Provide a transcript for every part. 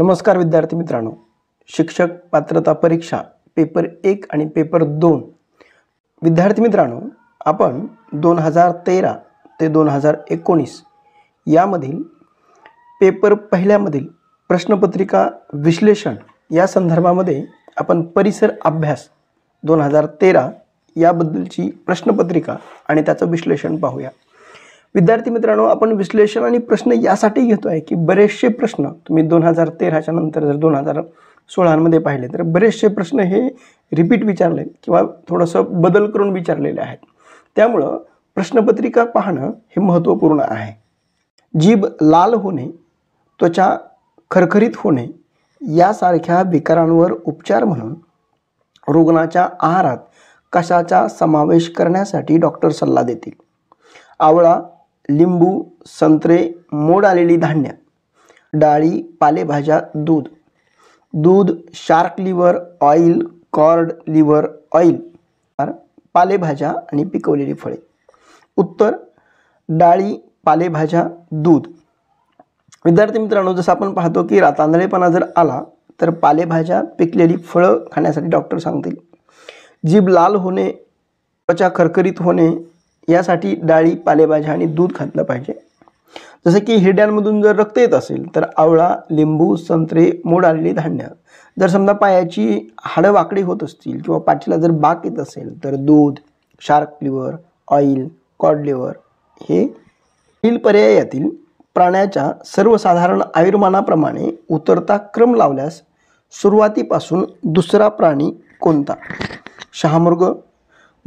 नमस्कार विद्यार्थी मित्रांनो शिक्षक पात्रता परीक्षा पेपर एक आणि पेपर दोन विद्यार्थी मित्रांनो आपण दोन हजार तेरा ते दोन हजार एकोणीस यामधील पेपर पहिल्यामधील प्रश्नपत्रिका विश्लेषण या संदर्भामध्ये आपण परिसर अभ्यास दोन हजार तेरा याबद्दलची प्रश्नपत्रिका आणि त्याचं विश्लेषण पाहूया विद्यार्थी मित्रांनो आपण विश्लेषण आणि प्रश्न यासाठी घेतो आहे की बरेचसे प्रश्न तुम्ही दोन हजार तेराच्या नंतर जर दोन हजार सोळामध्ये पाहिले तर बरेचसे प्रश्न हे रिपीट विचारले किंवा थोडंसं बदल करून विचारलेले आहेत त्यामुळं प्रश्नपत्रिका पाहणं हे महत्त्वपूर्ण आहे जीभ लाल होणे त्वचा खरखरीत होणे यासारख्या विकारांवर उपचार म्हणून रुग्णाच्या आहारात कशाचा समावेश करण्यासाठी डॉक्टर सल्ला देतील आवळा लिंबू संत्रे मोड आलेली धान्य डाळी पालेभाज्या दूध दूध shark liver oil cod liver oil पालेभाज्या आणि पिकवलेली फळे उत्तर डाळी पालेभाज्या दूध विद्यार्थी मित्रांनो जसं आपण पाहतो की रातांदळेपणा जर आला तर पालेभाज्या पिकलेली फळं खाण्यासाठी डॉक्टर सांगतील जीभ लाल होणे त्वचा खरखरीत होणे यासाठी डाळी पालेभाज्या आणि दूध खातलं पाहिजे जसं की हिरड्यांमधून जर रक्त येत असेल तर आवळा लिंबू संत्रे मोड आलेली धान्य जर समजा पायाची हाडं वाकडी होत असतील किंवा पाठीला जर बाक येत असेल तर दूध shark liver oil cod liver हे पर्यायातील प्राण्याच्या सर्वसाधारण आयुर्मानाप्रमाणे उतरता क्रम लावल्यास सुरुवातीपासून दुसरा प्राणी कोणता शहामृग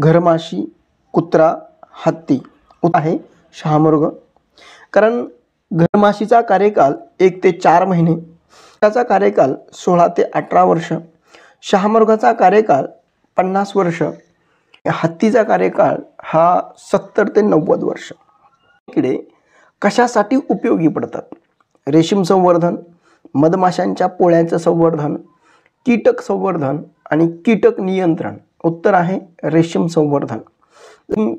घरमाशी कुत्रा हत्ती आहे शहामृग कारण घरमाशीचा कार्यकाल एक ते चार महिने त्याचा कार्यकाल सोळा ते अठरा वर्ष शहामृगाचा कार्यकाल पन्नास वर्ष हत्तीचा कार्यकाळ हा सत्तर ते नव्वद वर्ष इकडे कशासाठी उपयोगी पडतात रेशीम संवर्धन मधमाशांच्या पोळ्यांचं संवर्धन कीटक संवर्धन आणि कीटक नियंत्रण उत्तर आहे रेशीम संवर्धन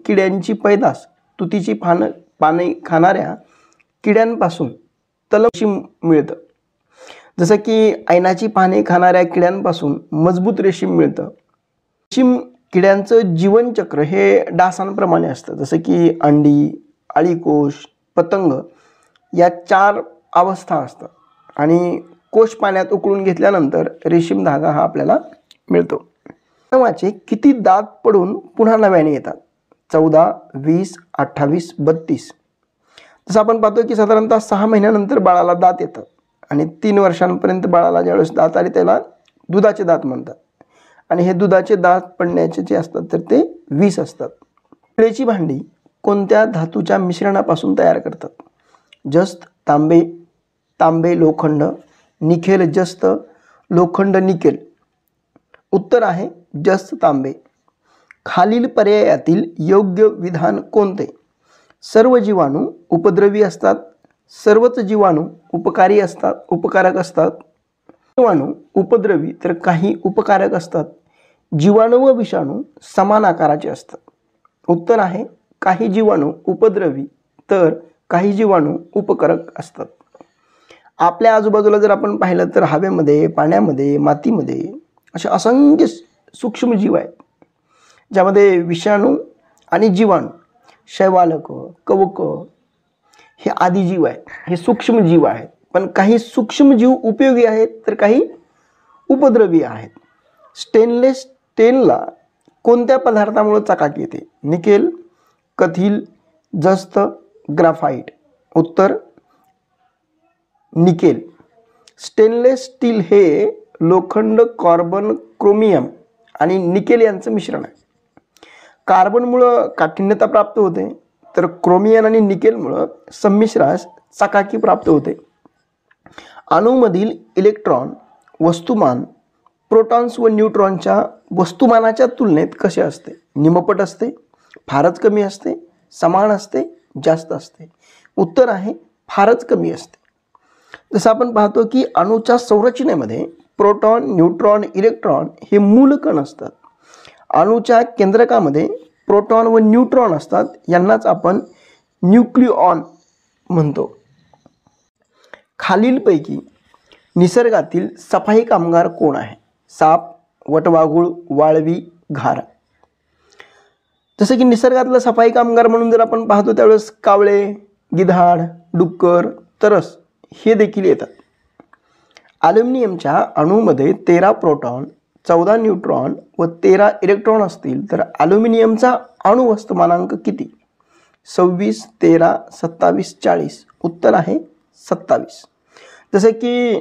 किड्यांची पैदास तुतीची पानं पाने खाणाऱ्या किड्यांपासून तलमशी मिळतं जसं की ऐनाची पाने खाणाऱ्या किड्यांपासून मजबूत रेशीम मिळतं रेशीम किड्यांचं जीवनचक्र हे डासांप्रमाणे असतं जसं की अंडी अळीकोश पतंग या चार अवस्था असतात आणि कोश पाण्यात उकळून घेतल्यानंतर रेशीम धागा हा आपल्याला मिळतो किती दात पडून पुन्हा नव्याने येतात चौदा वीस अठ्ठावीस बत्तीस जसं आपण पाहतो की साधारणतः सहा महिन्यानंतर बाळाला दात येतात आणि तीन वर्षांपर्यंत बाळाला ज्यावेळेस दात आले त्याला दुधाचे दात म्हणतात आणि हे दुधाचे दात पडण्याचे जे असतात तर ते वीस असतात पिळेची भांडी कोणत्या धातूच्या मिश्रणापासून तयार करतात जस्त तांबे तांबे लोखंड निखेल जस्त लोखंड निखेल उत्तर आहे जस्त तांबे खालील पर्यायातील योग्य विधान कोणते सर्व जीवाणू उपद्रवी असतात सर्वच जीवाणू उपकारी असतात उपकारक असतात जीवाणू उपद्रवी तर काही उपकारक असतात जीवाणू व विषाणू समान आकाराचे असतात उत्तर आहे काही जीवाणू उपद्रवी तर काही जीवाणू उपकारक असतात आपल्या आजूबाजूला जर आपण पाहिलं तर हवेमध्ये पाण्यामध्ये मातीमध्ये असे असंख्य सूक्ष्मजीव आहेत ज्यामध्ये विषाणू आणि जीवाणू शैवालक कवक हे आदिजीव आहेत हे सूक्ष्मजीव आहेत पण काही सूक्ष्मजीव उपयोगी आहेत तर काही उपद्रवी आहेत स्टेनलेस स्टेनला कोणत्या पदार्थामुळे चकाक येते निकेल कथिल जस्त ग्राफाईट उत्तर निकेल स्टेनलेस स्टील हे लोखंड कार्बन क्रोमियम आणि निकेल यांचं मिश्रण आहे कार्बनमुळं काठिण्यता प्राप्त होते तर क्रोमियन आणि निकेलमुळं संमिश्रास चाकाकी प्राप्त होते अणूमधील इलेक्ट्रॉन वस्तुमान प्रोटॉन्स व न्यूट्रॉनच्या वस्तुमानाच्या तुलनेत कसे असते निमपट असते फारच कमी असते समान असते जास्त असते उत्तर आहे फारच कमी असते जसं आपण पाहतो की अणूच्या संरचनेमध्ये प्रोटॉन न्यूट्रॉन इलेक्ट्रॉन हे मूलकण असतात अणूच्या केंद्रकामध्ये प्रोटॉन व न्यूट्रॉन असतात यांनाच आपण न्यूक्लिऑन म्हणतो खालीलपैकी निसर्गातील सफाई कामगार कोण आहे साप वटवाघूळ वाळवी घार जसं की निसर्गातलं सफाई कामगार म्हणून जर आपण पाहतो त्यावेळेस कावळे गिधाड डुक्कर तरस हे देखील येतात ॲल्युमिनियमच्या अणूमध्ये तेरा प्रोटॉन चौदा न्यूट्रॉन व तेरा इलेक्ट्रॉन असतील तर ॲल्युमिनियमचा अणुवस्तुमानांक किती सव्वीस तेरा सत्तावीस चाळीस उत्तर आहे सत्तावीस जसे की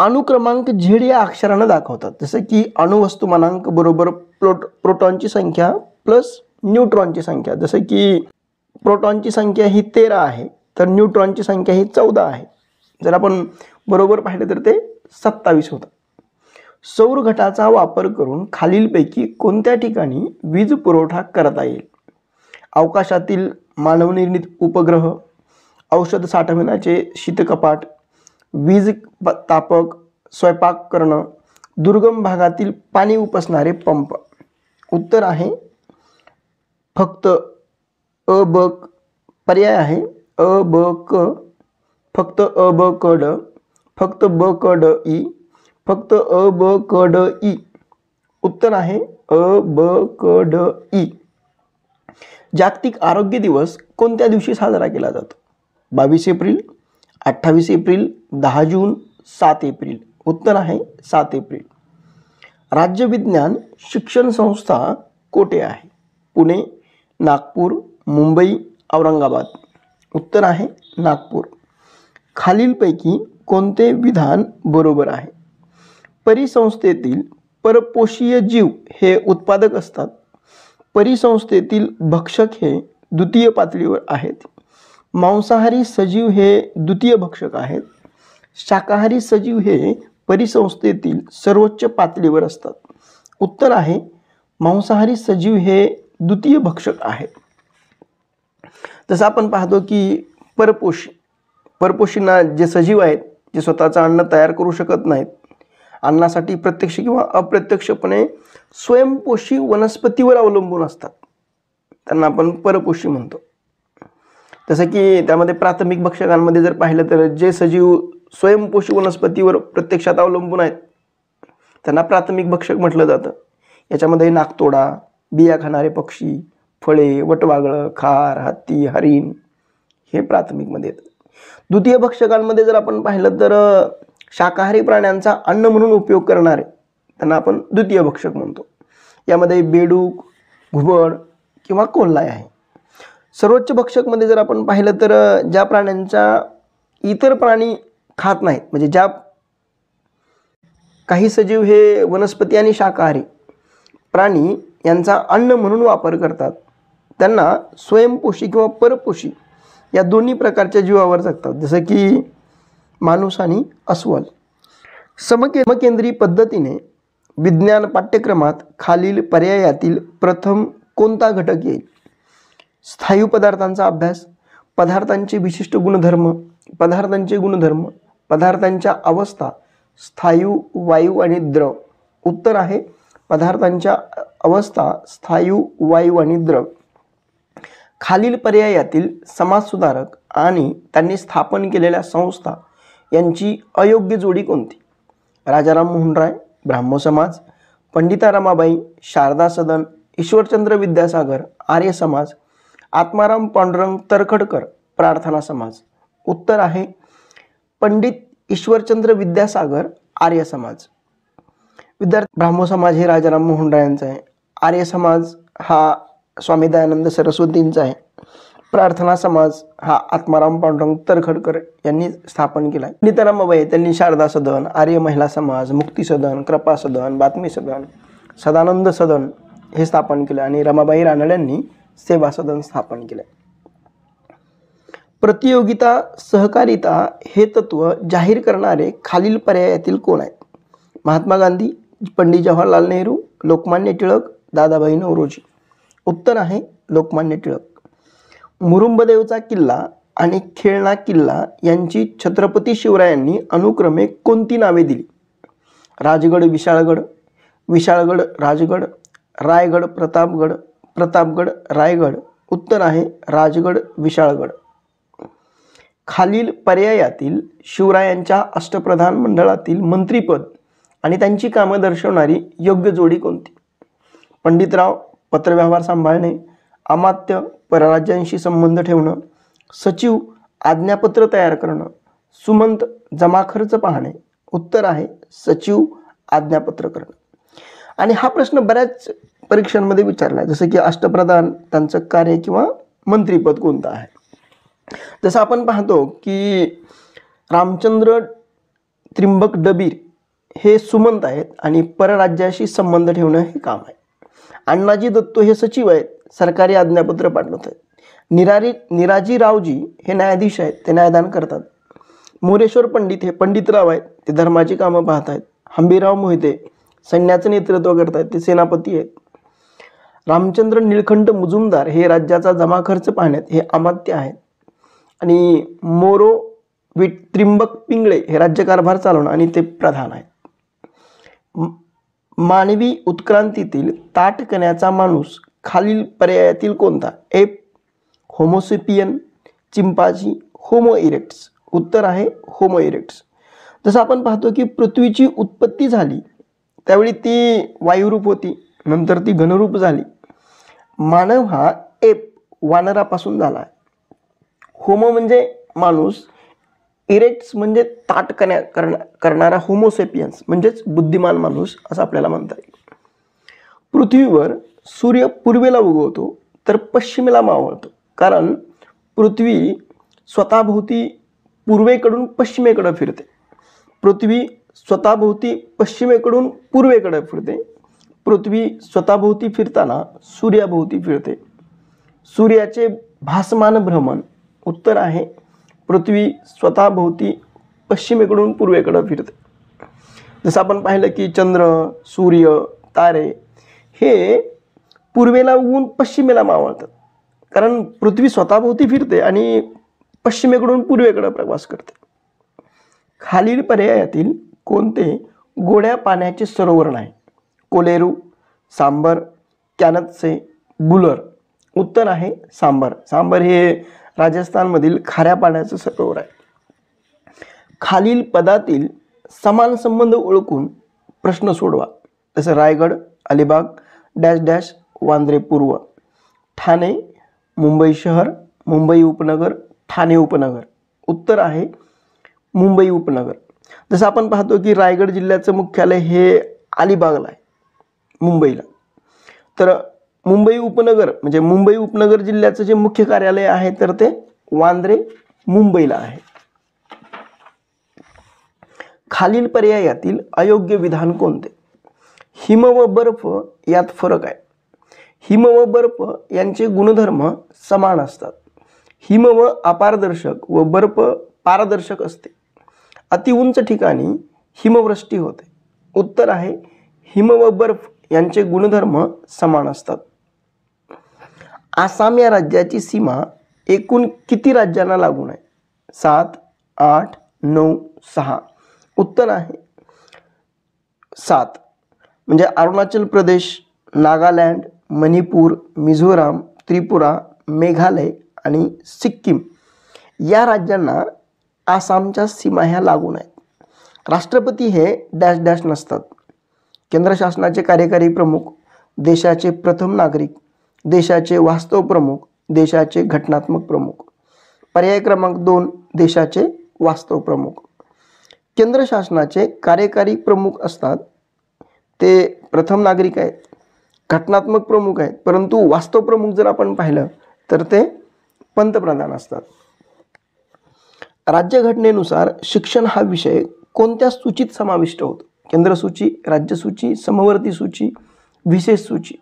अणुक्रमांक झेड या अक्षरानं दाखवतात जसं की अणुवस्तुमानांक बरोबर प्रोट प्रोटॉनची संख्या प्लस न्यूट्रॉनची संख्या जसं की प्रोटॉनची संख्या ही तेरा आहे तर न्यूट्रॉनची संख्या ही चौदा आहे जर आपण बरोबर पाहिले तर ते सत्तावीस होतं सौर घटाचा वापर करून खालीलपैकी कोणत्या ठिकाणी वीज पुरवठा करता येईल अवकाशातील मानवनिर्मित उपग्रह औषध साठवण्याचे शीतकपाट वीज तापक स्वयंपाक करणं दुर्गम भागातील पाणी उपसणारे पंप उत्तर आहे फक्त अ ब पर्याय आहे अ ब क फक्त अ ब क ड फक्त ब क ड ई फक्त अ ब क ड ई उत्तर आहे अ ब क ड ई जागतिक आरोग्य दिवस कोणत्या दिवशी साजरा केला जातो बावीस एप्रिल अठ्ठावीस एप्रिल दहा जून सात एप्रिल उत्तर आहे सात एप्रिल राज्य विज्ञान शिक्षण संस्था कोठे आहे पुणे नागपूर मुंबई औरंगाबाद उत्तर आहे नागपूर खालीलपैकी कोणते विधान बरोबर आहे परिसंस्थेतील परपोषीय जीव हे उत्पादक असतात परिसंस्थेतील भक्षक हे द्वितीय पातळीवर आहेत मांसाहारी सजीव हे द्वितीय भक्षक आहेत शाकाहारी सजीव हे परिसंस्थेतील सर्वोच्च पातळीवर असतात उत्तर आहे मांसाहारी सजीव हे द्वितीय भक्षक आहेत जसं आपण पाहतो की परपोषी परपोषींना जे सजीव आहेत जे स्वतःचं अन्न तयार करू शकत नाहीत अन्नासाठी प्रत्यक्ष किंवा अप्रत्यक्षपणे स्वयंपोषी वनस्पतीवर अवलंबून असतात त्यांना आपण परपोषी म्हणतो जसं की त्यामध्ये प्राथमिक भक्षकांमध्ये जर पाहिलं तर जे सजीव स्वयंपोषी वनस्पतीवर प्रत्यक्षात अवलंबून आहेत त्यांना प्राथमिक भक्षक म्हटलं जातं याच्यामध्ये नागतोडा बिया खाणारे पक्षी फळे वटवागळं खार हत्ती हरिण हे प्राथमिकमध्ये येतं द्वितीय भक्षकांमध्ये जर आपण पाहिलं तर शाकाहारी प्राण्यांचा अन्न म्हणून उपयोग करणारे त्यांना आपण द्वितीय भक्षक म्हणतो यामध्ये बेडूक घुबड किंवा कोल्हाय आहे सर्वोच्च भक्षकमध्ये जर आपण पाहिलं तर ज्या प्राण्यांच्या इतर प्राणी खात नाहीत म्हणजे ज्या काही सजीव हे वनस्पती आणि शाकाहारी प्राणी यांचा अन्न म्हणून वापर करतात त्यांना स्वयंपोषी किंवा परपोषी या दोन्ही प्रकारच्या जीवावर जगतात जसं की माणूस आणि अस्वल समकेंद्रीय पद्धतीने विज्ञान पाठ्यक्रमात खालील पर्यायातील प्रथम कोणता घटक येईल स्थायू पदार्थांचा अभ्यास पदार्थांचे विशिष्ट गुणधर्म पदार्थांचे गुणधर्म पदार्थांच्या अवस्था स्थायू वायू आणि द्रव उत्तर आहे पदार्थांच्या अवस्था स्थायू वायू आणि द्रव खालील पर्यायातील समाजसुधारक आणि त्यांनी स्थापन केलेल्या संस्था यांची अयोग्य जोडी कोणती राजाराम राय ब्राह्म समाज पंडिता रमाबाई शारदा सदन ईश्वरचंद्र विद्यासागर आर्य समाज आत्माराम पांडुरंग तरखडकर प्रार्थना समाज उत्तर आहे पंडित ईश्वरचंद्र विद्यासागर आर्य समाज विद्यार्थी ब्राह्म समाज हे राजाराम मोहनरायांचा आहे आर्य समाज हा स्वामी दयानंद सरस्वतींचा आहे प्रार्थना समाज हा आत्माराम पांडुरंग तरखडकर यांनी स्थापन केला निताराम अभय त्यांनी शारदा सदन आर्य महिला समाज मुक्ती सदन कृपा सदन बातमी सदन सदानंद सदन हे स्थापन केलं आणि रमाबाई रानड यांनी सेवा सदन स्थापन केलं प्रतियोगिता सहकारिता हे तत्व जाहीर करणारे खालील पर्यायातील कोण आहेत महात्मा गांधी पंडित जवाहरलाल नेहरू लोकमान्य टिळक दादाभाई नवरोजी उत्तर आहे लोकमान्य टिळक मुरुंबदेवचा किल्ला आणि खेळणा किल्ला यांची छत्रपती शिवरायांनी अनुक्रमे कोणती नावे दिली राजगड विशाळगड विशाळगड राजगड रायगड प्रतापगड प्रतापगड रायगड उत्तर आहे राजगड विशाळगड खालील पर्यायातील शिवरायांच्या अष्टप्रधान मंडळातील मंत्रीपद आणि त्यांची कामं दर्शवणारी योग्य जोडी कोणती पंडितराव पत्रव्यवहार सांभाळणे अमात्य परराज्यांशी संबंध ठेवणं सचिव आज्ञापत्र तयार करणं सुमंत जमा खर्च पाहणे उत्तर आहे सचिव आज्ञापत्र करणं आणि हा प्रश्न बऱ्याच परीक्षांमध्ये विचारला आहे जसं की अष्टप्रधान त्यांचं कार्य किंवा मंत्रीपद कोणतं आहे जसं आपण पाहतो की रामचंद्र त्रिंबक डबीर हे सुमंत आहेत आणि परराज्याशी संबंध ठेवणं हे काम आहे अण्णाजी दत्तो हे सचिव आहेत सरकारी आज्ञापत्र पाठवत आहेत निरारी रावजी हे न्यायाधीश आहेत ते न्यायदान करतात मोरेश्वर पंडित हे पंडितराव आहेत ते धर्माची कामं पाहत आहेत हंबीराव मोहिते सैन्याचं नेतृत्व करत आहेत ते सेनापती आहेत रामचंद्र निळखंड मुजुमदार हे राज्याचा जमा खर्च पाहण्यात हे अमात्य आहेत आणि मोरो विट त्रिंबक पिंगळे हे राज्यकारभार चालवणं आणि ते प्रधान आहेत मानवी उत्क्रांतीतील ताटकण्याचा माणूस खालील पर्यायातील कोणता ape homo sapien chimpanzee homo erectus उत्तर आहे होमो इरेक्ट्स जसं आपण पाहतो की पृथ्वीची उत्पत्ती झाली त्यावेळी ती वायुरूप होती नंतर ती घनरूप झाली मानव हा एप वानरापासून झाला होमो म्हणजे माणूस इरेक्ट्स म्हणजे ताट करण्या करणारा होमोसेपियन्स म्हणजेच बुद्धिमान माणूस असं आपल्याला म्हणता येईल पृथ्वीवर सूर्य पूर्वेला उगवतो तर पश्चिमेला मावळतो कारण पृथ्वी स्वतःभोवती पूर्वेकडून पश्चिमेकडं फिरते पृथ्वी स्वतःभोवती पश्चिमेकडून पूर्वेकडे फिरते पृथ्वी स्वतःभोवती फिरताना सूर्याभोवती फिरते सूर्याचे भासमान भ्रमण उत्तर आहे पृथ्वी स्वतःभोवती पश्चिमेकडून पूर्वेकडं फिरते जसं आपण पाहिलं की चंद्र सूर्य तारे हे पूर्वेला उगून पश्चिमेला मावळतात कारण पृथ्वी स्वतःभोवती फिरते आणि पश्चिमेकडून पूर्वेकडे प्रवास करते खालील पर्यायातील कोणते गोड्या पाण्याचे सरोवर नाही कोलेरू सांबर कॅनतसे बुलर उत्तर आहे सांबर सांबर हे राजस्थानमधील खाऱ्या पाण्याचं सरोवर आहे खालील पदातील समान संबंध ओळखून प्रश्न सोडवा जसं रायगड अलिबाग डॅश डॅश वांद्रे पूर्व ठाणे मुंबई शहर मुंबई उपनगर ठाणे उपनगर उत्तर आहे मुंबई उपनगर जसं आपण पाहतो की रायगड जिल्ह्याचं मुख्यालय हे अलिबागला आहे मुंबईला तर मुंबई उपनगर म्हणजे मुंबई उपनगर जिल्ह्याचं जे मुख्य कार्यालय आहे तर ते वांद्रे मुंबईला आहे खालील पर्यायातील अयोग्य विधान कोणते हिम व बर्फ यात फरक आहे हिम व बर्फ यांचे गुणधर्म समान असतात हिम व अपारदर्शक व बर्फ पारदर्शक असते अतिउंच ठिकाणी हिमवृष्टी होते उत्तर आहे हिम व बर्फ यांचे गुणधर्म समान असतात आसाम या राज्याची सीमा एकूण किती राज्यांना लागून आहे सात आठ नऊ सहा उत्तर आहे सात म्हणजे अरुणाचल प्रदेश नागालँड मणिपूर मिझोराम त्रिपुरा मेघालय आणि सिक्कीम या राज्यांना आसामच्या सीमा ह्या लागून आहेत राष्ट्रपती हे डॅश डॅश नसतात केंद्र शासनाचे कार्यकारी प्रमुख देशाचे प्रथम नागरिक देशाचे वास्तव प्रमुख देशाचे घटनात्मक प्रमुख पर्याय क्रमांक दोन देशाचे वास्तव प्रमुख केंद्र शासनाचे कार्यकारी प्रमुख असतात ते प्रथम नागरिक आहेत घटनात्मक प्रमुख आहेत परंतु वास्तव प्रमुख जर आपण पाहिलं तर ते पंतप्रधान असतात राज्यघटनेनुसार शिक्षण हा विषय कोणत्या सूचीत समाविष्ट होतो केंद्रसूची राज्यसूची समवर्ती सूची विशेष सूची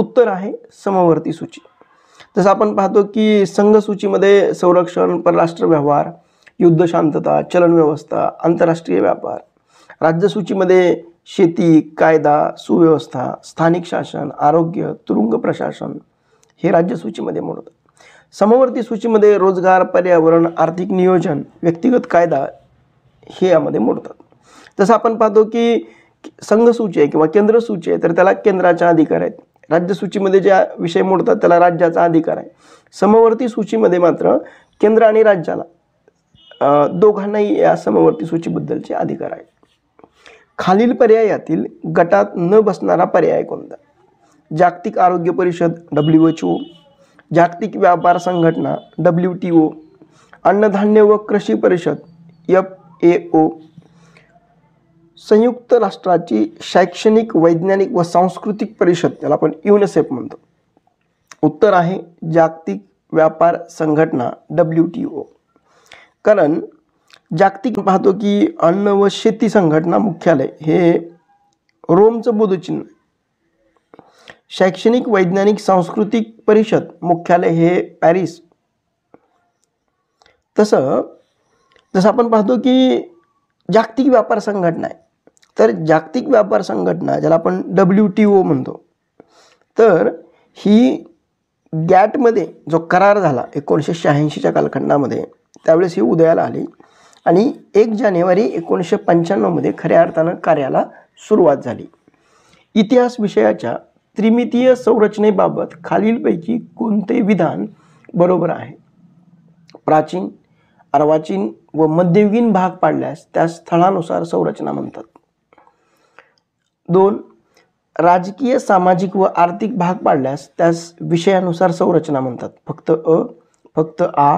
उत्तर आहे समवर्ती सूची जसं आपण पाहतो की संघसूचीमध्ये संरक्षण परराष्ट्र व्यवहार युद्ध शांतता चलन व्यवस्था आंतरराष्ट्रीय व्यापार राज्यसूचीमध्ये शेती कायदा सुव्यवस्था स्थानिक शासन आरोग्य तुरुंग प्रशासन हे राज्य सूचीमध्ये मोडतात समवर्ती सूचीमध्ये रोजगार पर्यावरण आर्थिक नियोजन व्यक्तिगत कायदा हे यामध्ये मोडतात जसं आपण पाहतो की संघ सूची आहे किंवा केंद्र सूची आहे तर त्याला केंद्राचा अधिकार आहेत राज्य सूचीमध्ये ज्या विषय मोडतात त्याला राज्याचा अधिकार आहे समवर्ती सूचीमध्ये मात्र केंद्र आणि राज्याला दोघांनाही या समवर्ती सूचीबद्दलचे अधिकार आहेत खालील पर्यायातील गटात न बसणारा पर्याय कोणता जागतिक आरोग्य परिषद डब्ल्यू एच ओ जागतिक व्यापार संघटना डब्ल्यू टी ओ अन्नधान्य व कृषी परिषद एफ ए ओ संयुक्त राष्ट्राची शैक्षणिक वैज्ञानिक व सांस्कृतिक परिषद त्याला आपण युनिसेफ म्हणतो उत्तर आहे जागतिक व्यापार संघटना डब्ल्यू टी ओ कारण जागतिक पाहतो की अन्न व शेती संघटना मुख्यालय हे रोमचं बोधचिन्ह शैक्षणिक वैज्ञानिक सांस्कृतिक परिषद मुख्यालय हे पॅरिस तसं जसं आपण पाहतो की जागतिक व्यापार संघटना आहे तर जागतिक व्यापार संघटना ज्याला आपण डब्ल्यू टी ओ म्हणतो तर ही गॅटमध्ये जो करार झाला एकोणीसशे शहाऐंशीच्या कालखंडामध्ये त्यावेळेस ही उदयाला आली आणि एक जानेवारी एकोणीसशे पंच्याण्णवमध्ये खऱ्या अर्थानं कार्याला सुरुवात झाली इतिहास विषयाच्या त्रिमितीय संरचनेबाबत खालीलपैकी कोणते विधान बरोबर आहे प्राचीन अर्वाचीन व मध्ययुगीन भाग पाडल्यास त्या स्थळानुसार संरचना म्हणतात दोन राजकीय सामाजिक व आर्थिक भाग पाडल्यास त्यास विषयानुसार संरचना म्हणतात फक्त अ फक्त आ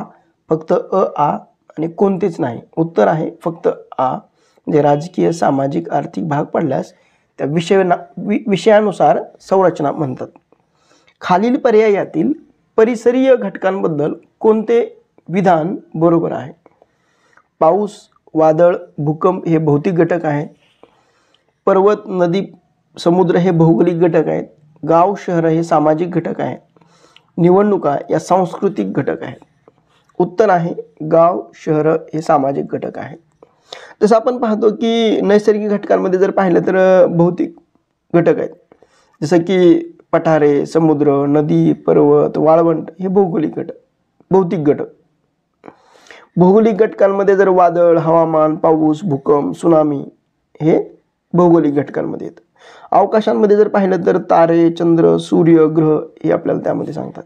फक्त अ आ आणि कोणतेच नाही उत्तर आहे फक्त आ म्हणजे राजकीय सामाजिक आर्थिक भाग पडल्यास त्या विषय वि विषयानुसार संरचना म्हणतात खालील पर्यायातील परिसरीय घटकांबद्दल कोणते विधान बरोबर आहे पाऊस वादळ भूकंप हे भौतिक घटक आहेत पर्वत नदी समुद्र हे भौगोलिक घटक आहेत गाव शहर हे सामाजिक घटक आहे निवडणुका या सांस्कृतिक घटक आहेत उत्तर आहे गाव शहरं हे सामाजिक घटक आहेत जसं आपण पाहतो की नैसर्गिक घटकांमध्ये जर पाहिलं तर भौतिक घटक आहेत जसं की पठारे समुद्र नदी पर्वत वाळवंट हे भौगोलिक घटक भौतिक घटक भौगोलिक घटकांमध्ये जर वादळ हवामान पाऊस भूकंप सुनामी हे भौगोलिक घटकांमध्ये येतं अवकाशांमध्ये जर पाहिलं तर तारे चंद्र सूर्य ग्रह हे आपल्याला त्यामध्ये सांगतात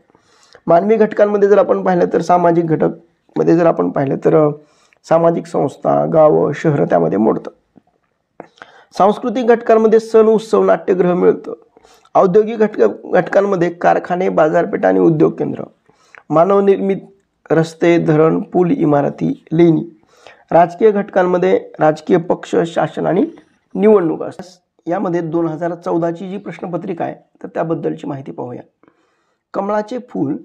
मानवी घटकांमध्ये जर आपण पाहिलं तर सामाजिक घटक मध्ये जर आपण पाहिलं तर सामाजिक संस्था गावं शहरं त्यामध्ये मोडतं सांस्कृतिक घटकांमध्ये सण उत्सव नाट्यगृह मिळतं औद्योगिक घटक घटकांमध्ये कारखाने बाजारपेठ आणि उद्योग केंद्र मानवनिर्मित रस्ते धरण पूल इमारती लेणी राजकीय घटकांमध्ये राजकीय पक्ष शासन आणि निवडणूक असतात यामध्ये दोन हजार चौदाची जी प्रश्नपत्रिका आहे तर त्याबद्दलची माहिती पाहूया कमळाचे फूल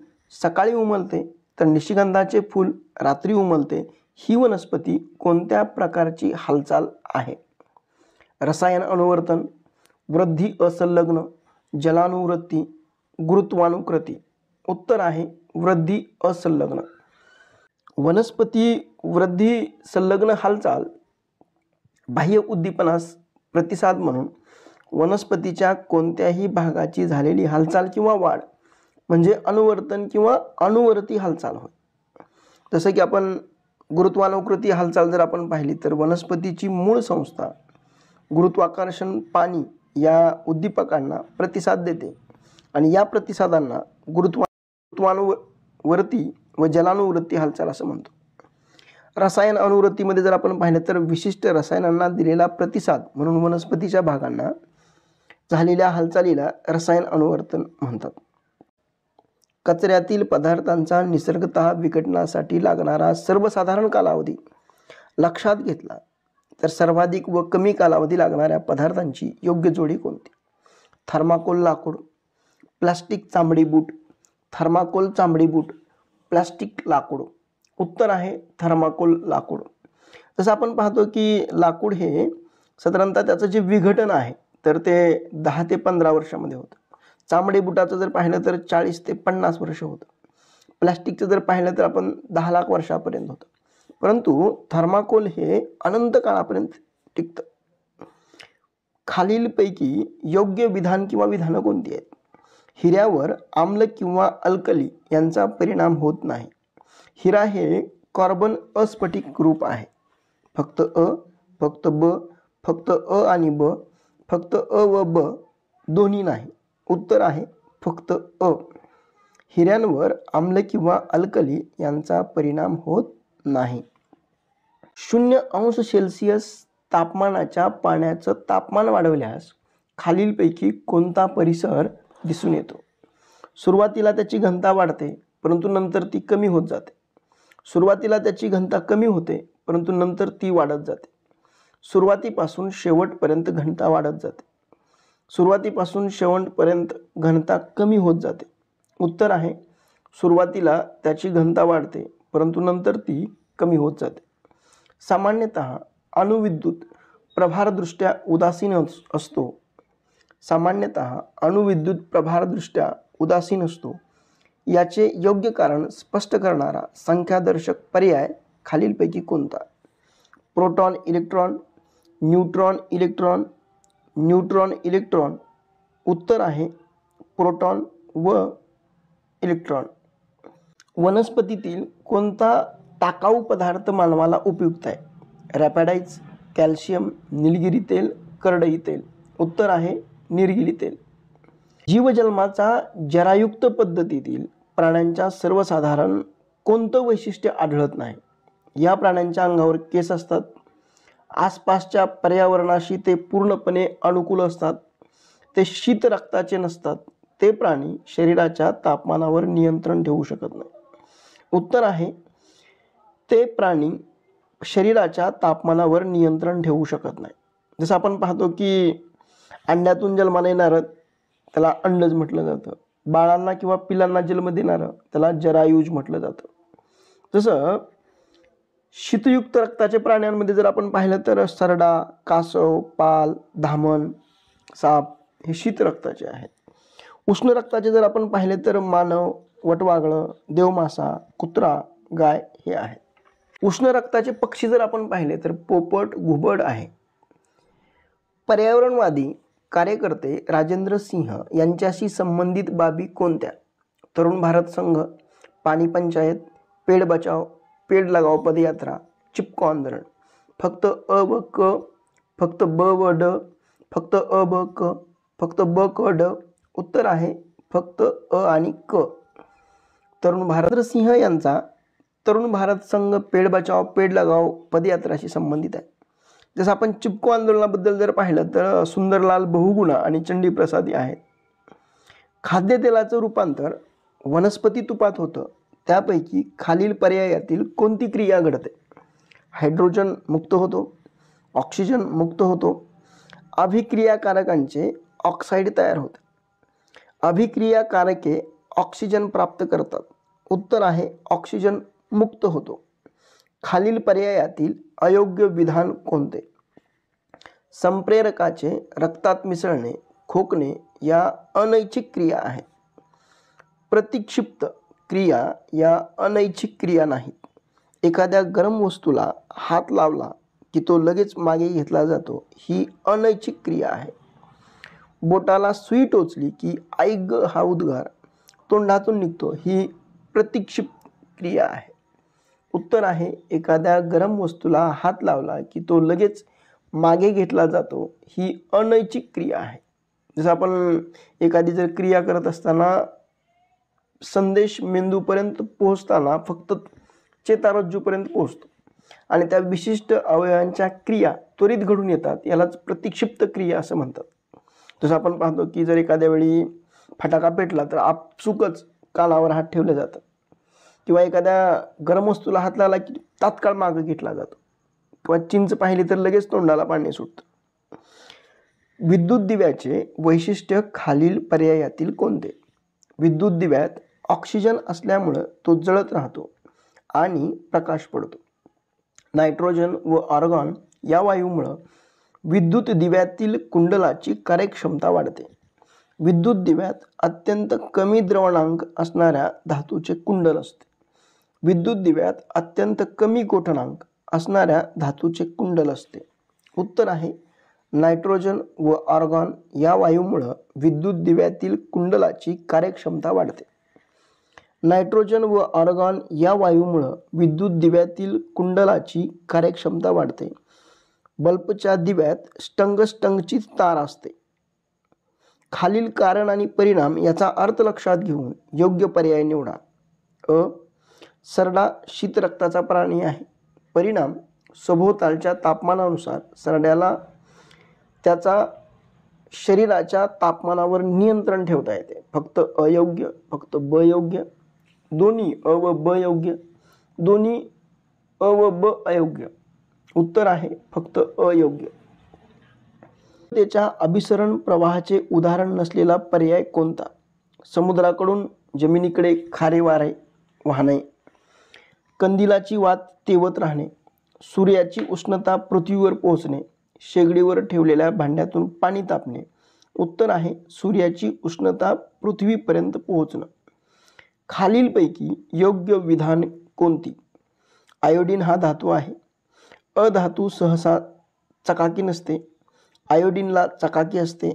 सकाळी उमलते तर निशिगंधाचे फूल रात्री उमलते ही वनस्पती कोणत्या प्रकारची हालचाल आहे रसायन अनुवर्तन वृद्धी असंलग्न जलानुवृत्ती गुरुत्वानुकृती उत्तर आहे वृद्धी असंलग्न वनस्पती वृद्धी संलग्न हालचाल बाह्य उद्दीपनास प्रतिसाद म्हणून वनस्पतीच्या कोणत्याही भागाची झालेली हालचाल किंवा वाढ म्हणजे अनुवर्तन किंवा अनुवर्ती हालचाल होय जसं की आपण गुरुत्वानुकृती हालचाल जर आपण पाहिली तर वनस्पतीची मूळ संस्था गुरुत्वाकर्षण पाणी या उद्दीपकांना प्रतिसाद देते आणि या प्रतिसादांना गुरुत्वा गुरुत्वानुवर्ती व जलानुवृत्ती हालचाल असं म्हणतो रसायन अनुवृत्तीमध्ये जर आपण पाहिलं तर विशिष्ट रसायनांना दिलेला प्रतिसाद म्हणून वनस्पतीच्या भागांना झालेल्या हालचालीला रसायन अनुवर्तन म्हणतात कचऱ्यातील पदार्थांचा निसर्गत विघटनासाठी लागणारा सर्वसाधारण कालावधी लक्षात घेतला तर सर्वाधिक व कमी कालावधी लागणाऱ्या पदार्थांची योग्य जोडी कोणती थर्माकोल लाकूड प्लास्टिक चांबडी बूट थर्माकोल चांबडी बूट प्लास्टिक लाकूड उत्तर आहे थर्माकोल लाकूड जसं आपण पाहतो की लाकूड हे साधारणतः त्याचं जे विघटन आहे तर ते दहा ते पंधरा वर्षामध्ये होतं चामडे बुटाचं जर पाहिलं तर चाळीस ते पन्नास वर्ष होतं प्लॅस्टिकचं जर पाहिलं तर आपण दहा लाख वर्षापर्यंत होतं परंतु थर्माकोल हे अनंत काळापर्यंत टिकतं खालीलपैकी योग्य विधान किंवा विधानं कोणती आहेत हिऱ्यावर आम्ल किंवा अल्कली यांचा परिणाम होत नाही हिरा हे कार्बन अस्फटिक रूप आहे फक्त अ फक्त ब फक्त अ आणि ब फक्त अ व ब दोन्ही नाही उत्तर आहे फक्त अ हिऱ्यांवर आम्ल किंवा अल्कली यांचा परिणाम होत नाही शून्य अंश सेल्सिअस तापमानाच्या पाण्याचं तापमान वाढवल्यास खालीलपैकी कोणता परिसर दिसून येतो सुरुवातीला त्याची घनता वाढते परंतु नंतर ती कमी होत जाते सुरुवातीला त्याची घनता कमी होते परंतु नंतर ती वाढत जाते सुरुवातीपासून शेवटपर्यंत घनता वाढत जाते सुरुवातीपासून शेवटपर्यंत घनता कमी होत जाते उत्तर आहे सुरुवातीला त्याची घनता वाढते परंतु नंतर ती कमी होत जाते सामान्यत अणुविद्युत प्रभारदृष्ट्या उदासीन असतो सामान्यत अणुविद्युत प्रभारदृष्ट्या उदासीन असतो याचे योग्य कारण स्पष्ट करणारा संख्यादर्शक पर्याय खालीलपैकी कोणता proton electron neutron electron neutron electron उत्तर आहे प्रोटॉन व इलेक्ट्रॉन वनस्पतीतील कोणता टाकाऊ पदार्थ मानवाला उपयुक्त आहे रॅपॅडाईज कॅल्शियम निलगिरी तेल करडई तेल उत्तर आहे निरगिरी तेल जीवजन्माचा जरायुक्त पद्धतीतील प्राण्यांच्या सर्वसाधारण कोणतं वैशिष्ट्य आढळत नाही या प्राण्यांच्या अंगावर केस असतात आसपासच्या पर्यावरणाशी ते पूर्णपणे अनुकूल असतात ते शीत रक्ताचे नसतात ते प्राणी शरीराच्या तापमानावर नियंत्रण ठेवू शकत नाही उत्तर आहे ते प्राणी शरीराच्या तापमानावर नियंत्रण ठेवू शकत नाही जसं आपण पाहतो की अंड्यातून जन्माला येणारं त्याला अंडज म्हटलं जातं बाळांना किंवा पिलांना जन्म देणारं त्याला जरायूज म्हटलं जातं तसं शीतयुक्त रक्ताचे प्राण्यांमध्ये जर आपण पाहिलं तर सरडा कासव पाल धामण साप हे शीत रक्ताचे आहेत उष्ण रक्ताचे जर आपण पाहिले तर मानव वटवागळं देवमासा कुत्रा गाय हे आहे उष्ण रक्ताचे पक्षी जर आपण पाहिले तर पोपट घुबड आहे पर्यावरणवादी कार्यकर्ते राजेंद्र सिंह यांच्याशी संबंधित बाबी कोणत्या तरुण भारत संघ पाणी पंचायत पेड बचाव पेड लगाओ पदयात्रा चिपको आंदोलन फक्त अ व क फक्त ब व ड फक्त अ ब क फक्त ब क ड उत्तर आहे फक्त अ आणि क तरुण भारत सिंह यांचा तरुण भारत संघ पेड बचाव पेड लगाव पदयात्राशी संबंधित आहे जसं आपण चिपको आंदोलनाबद्दल जर पाहिलं तर सुंदरलाल बहुगुणा आणि चंडी प्रसाद आहेत खाद्यतेलाचं रूपांतर वनस्पती तुपात होतं त्यापैकी खालील पर्यायातील कोणती क्रिया घडते हायड्रोजन मुक्त होतो ऑक्सिजन मुक्त होतो अभिक्रियाकारकांचे ऑक्साईड तयार होते अभिक्रियाकारके ऑक्सिजन प्राप्त करतात उत्तर आहे ऑक्सिजन मुक्त होतो खालील पर्यायातील अयोग्य विधान कोणते संप्रेरकाचे रक्तात मिसळणे खोकणे या अनैच्छिक क्रिया आहे प्रतिक्षिप्त क्रिया या अनैच्छिक क्रिया नाहीत एखाद्या गरम वस्तूला हात लावला की तो लगेच मागे घेतला जातो ही अनैच्छिक क्रिया आहे बोटाला सुई टोचली की ग हा उद्गार तोंडातून निघतो ही प्रतिक्षिप क्रिया आहे उत्तर आहे एखाद्या गरम वस्तूला हात लावला की तो लगेच मागे घेतला जातो ही अनैच्छिक क्रिया आहे जसं आपण एखादी जर क्रिया करत असताना संदेश मेंदूपर्यंत पोहोचताना फक्त चेतारज्जूपर्यंत पोहोचतो आणि त्या विशिष्ट अवयवांच्या क्रिया त्वरित घडून येतात यालाच प्रतिक्षिप्त क्रिया असं म्हणतात जसं आपण पाहतो की जर एखाद्या वेळी फटाका पेटला तर आपसुकच कानावर हात ठेवले जातात किंवा एखाद्या गरम वस्तूला हात लावला की तात्काळ मागं घेतला जातो किंवा चिंच पाहिली तर लगेच तोंडाला पाणी सुटतं विद्युत दिव्याचे वैशिष्ट्य खालील पर्यायातील कोणते विद्युत दिव्यात ऑक्सिजन असल्यामुळं तो जळत राहतो आणि प्रकाश पडतो नायट्रोजन व ऑर्गॉन या वायूमुळं विद्युत दिव्यातील कुंडलाची कार्यक्षमता वाढते विद्युत दिव्यात अत्यंत कमी द्रवणांक असणाऱ्या धातूचे कुंडल असते विद्युत दिव्यात अत्यंत कमी गोठणांक असणाऱ्या धातूचे कुंडल असते उत्तर आहे नायट्रोजन व ऑर्गॉन या वायूमुळं विद्युत दिव्यातील कुंडलाची कार्यक्षमता वाढते नायट्रोजन व ऑर्गॉन या वायूमुळं विद्युत दिव्यातील कुंडलाची कार्यक्षमता वाढते बल्बच्या दिव्यात स्टंगची तार असते खालील कारण आणि परिणाम याचा अर्थ लक्षात घेऊन योग्य पर्याय निवडा अ सरडा शीतरक्ताचा प्राणी आहे परिणाम सभोवतालच्या तापमानानुसार सरड्याला त्याचा शरीराच्या तापमानावर नियंत्रण ठेवता येते फक्त अयोग्य फक्त बयोग्य दोन्ही अ व ब योग्य दोन्ही अ व ब अयोग्य उत्तर आहे फक्त अयोग्य त्याच्या अभिसरण प्रवाहाचे उदाहरण नसलेला पर्याय कोणता समुद्राकडून जमिनीकडे खारे वारे वाहणे कंदिलाची वात तेवत राहणे सूर्याची उष्णता पृथ्वीवर पोहोचणे शेगडीवर ठेवलेल्या भांड्यातून पाणी तापणे उत्तर आहे सूर्याची उष्णता पृथ्वीपर्यंत पोहोचणं खालीलपैकी योग्य विधान कोणती आयोडीन हा धातू आहे अधातू सहसा चकाकी नसते आयोडीनला चकाकी असते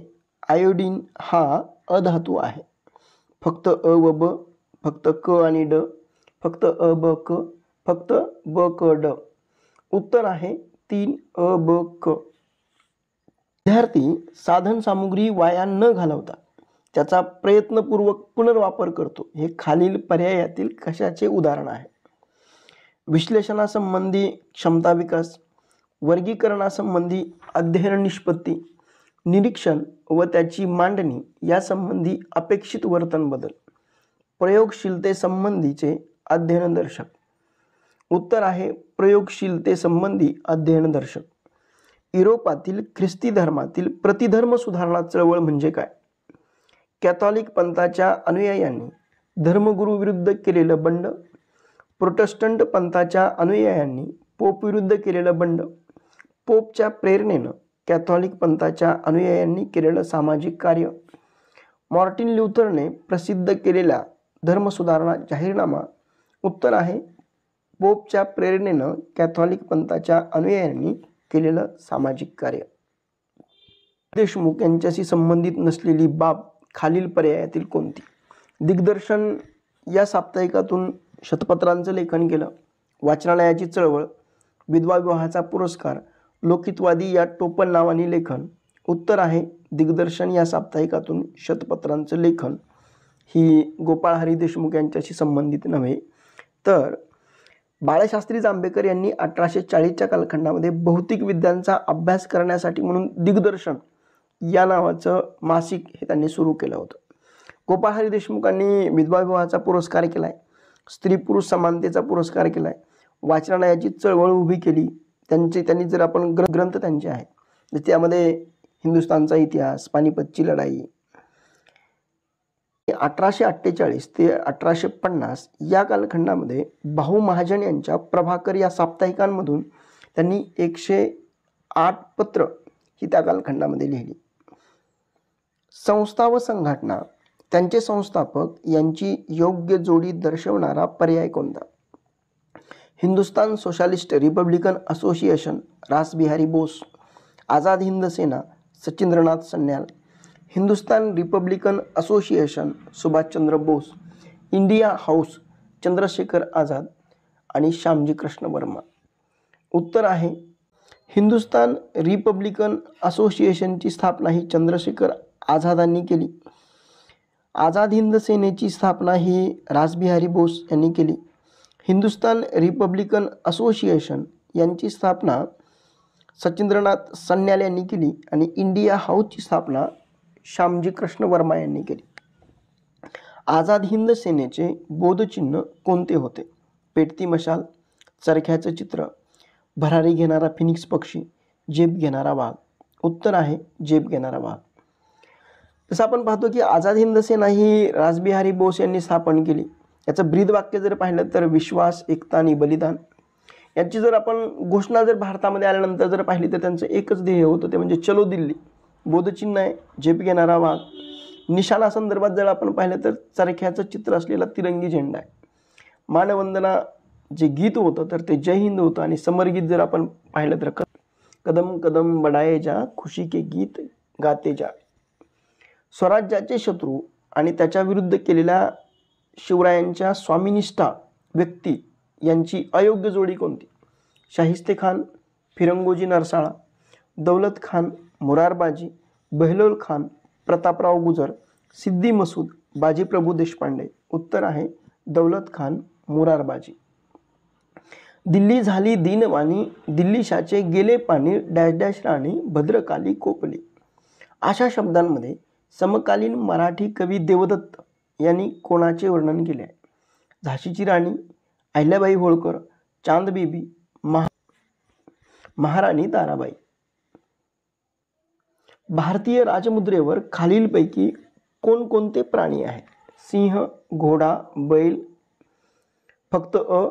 आयोडीन हा अधातू आहे फक्त अ व ब फक्त क आणि ड फक्त अ ब क फक्त ब क ड उत्तर आहे तीन अ ब क विद्यार्थी साधन सामुग्री वाया न घालवता त्याचा प्रयत्नपूर्वक पुनर्वापर करतो हे खालील पर्यायातील कशाचे उदाहरण आहे विश्लेषणासंबंधी क्षमता विकास वर्गीकरणासंबंधी अध्ययन निष्पत्ती निरीक्षण व त्याची मांडणी यासंबंधी अपेक्षित वर्तन बदल प्रयोगशीलतेसंबंधीचे अध्ययनदर्शक उत्तर आहे प्रयोगशीलतेसंबंधी अध्ययनदर्शक युरोपातील ख्रिस्ती धर्मातील प्रतिधर्म सुधारणा चळवळ म्हणजे काय कॅथॉलिक पंथाच्या अनुयायांनी धर्मगुरूविरुद्ध केलेलं बंड प्रोटेस्टंट पंथाच्या अनुयायांनी पोप विरुद्ध केलेलं बंड पोपच्या प्रेरणेनं कॅथॉलिक पंथाच्या अनुयायांनी केलेलं सामाजिक कार्य मॉर्टिन ल्युथरने प्रसिद्ध केलेला धर्मसुधारणा जाहीरनामा उत्तर आहे पोपच्या प्रेरणेनं कॅथॉलिक पंथाच्या अनुयायांनी केलेलं सामाजिक कार्य देशमुख यांच्याशी संबंधित नसलेली बाब खालील पर्यायातील कोणती दिग्दर्शन या साप्ताहिकातून शतपत्रांचं लेखन केलं वाचनालयाची चळवळ विधवा विवाहाचा पुरस्कार लोकितवादी या टोपण नावाने लेखन उत्तर आहे दिग्दर्शन या साप्ताहिकातून शतपत्रांचं लेखन ही गोपाळ हरी देशमुख यांच्याशी संबंधित नव्हे तर बाळशास्त्री जांभेकर यांनी अठराशे चाळीसच्या कालखंडामध्ये भौतिक विद्यांचा अभ्यास करण्यासाठी म्हणून दिग्दर्शन या नावाचं मासिक हे त्यांनी सुरू केलं होतं गोपाळ देशमुख देशमुखांनी विधवा विवाहाचा पुरस्कार केला आहे स्त्री पुरुष समानतेचा पुरस्कार केला आहे चळवळ उभी केली त्यांचे त्यांनी जर आपण ग्र ग्रंथ त्यांचे आहेत त्यामध्ये हिंदुस्तानचा इतिहास पानिपतची लढाई अठराशे अठ्ठेचाळीस ते अठराशे पन्नास या कालखंडामध्ये भाऊ महाजन यांच्या प्रभाकर या साप्ताहिकांमधून त्यांनी एकशे आठ पत्र ही त्या कालखंडामध्ये लिहिली संस्था व संघटना त्यांचे संस्थापक यांची योग्य जोडी दर्शवणारा पर्याय कोणता Hindustan Socialist Republican Association Rasbihari Bose Azad Hind Sena Sachindranath Sanyal Hindustan Republican Association Subhashchandra Bose India House Chandrashekhar Azad आणि श्यामजी कृष्ण वर्मा उत्तर आहे हिंदुस्तान रिपब्लिकन असोसिएशनची स्थापना ही चंद्रशेखर आझादांनी केली आझाद हिंद सेनेची स्थापना ही राजबिहारी बोस यांनी केली हिंदुस्तान रिपब्लिकन असोसिएशन यांची स्थापना सचिंद्रनाथ सन्याल यांनी केली आणि इंडिया हाऊसची स्थापना श्यामजी कृष्ण वर्मा यांनी केली आझाद हिंद सेनेचे बोधचिन्ह कोणते होते पेटती मशाल चरख्याचं चित्र भरारी घेणारा फिनिक्स पक्षी जेब घेणारा वाघ उत्तर आहे जेब घेणारा वाघ जसं आपण पाहतो की आझाद हिंद सेना ही राजबिहारी बोस यांनी स्थापन केली याचं ब्रीद वाक्य जर पाहिलं तर विश्वास एकता आणि बलिदान यांची जर आपण घोषणा जर भारतामध्ये आल्यानंतर जर पाहिली तर त्यांचं एकच ध्येय होतं ते म्हणजे चलो दिल्ली बोधचिन्ह आहे झेप घेणारा वाघ निशाणा संदर्भात जर आपण पाहिलं तर चरख्याचं चित्र असलेला तिरंगी झेंडा आहे मानवंदना जे गीत होतं तर ते जय हिंद होतं आणि समरगीत जर आपण पाहिलं तर कदम कदम बडाये जा खुशी के गीत गाते जा स्वराज्याचे शत्रू आणि त्याच्याविरुद्ध केलेल्या शिवरायांच्या स्वामिनिष्ठा व्यक्ती यांची अयोग्य जोडी कोणती शाहिस्ते खान फिरंगोजी नरसाळा दौलत खान मुरारबाजी बहलोल खान प्रतापराव गुजर सिद्धी मसूद बाजीप्रभू देशपांडे उत्तर आहे दौलत खान मुरारबाजी दिल्ली झाली दिनवाणी दिल्लीशाचे गेले पाणी डॅश डॅश राणी भद्रकाली कोपली अशा शब्दांमध्ये समकालीन मराठी कवी देवदत्त यांनी कोणाचे वर्णन केले आहे झाशीची राणी अहिल्याबाई होळकर चांदबीबी महा महाराणी ताराबाई भारतीय राजमुद्रेवर खालीलपैकी कोणकोणते प्राणी आहेत सिंह घोडा बैल फक्त अ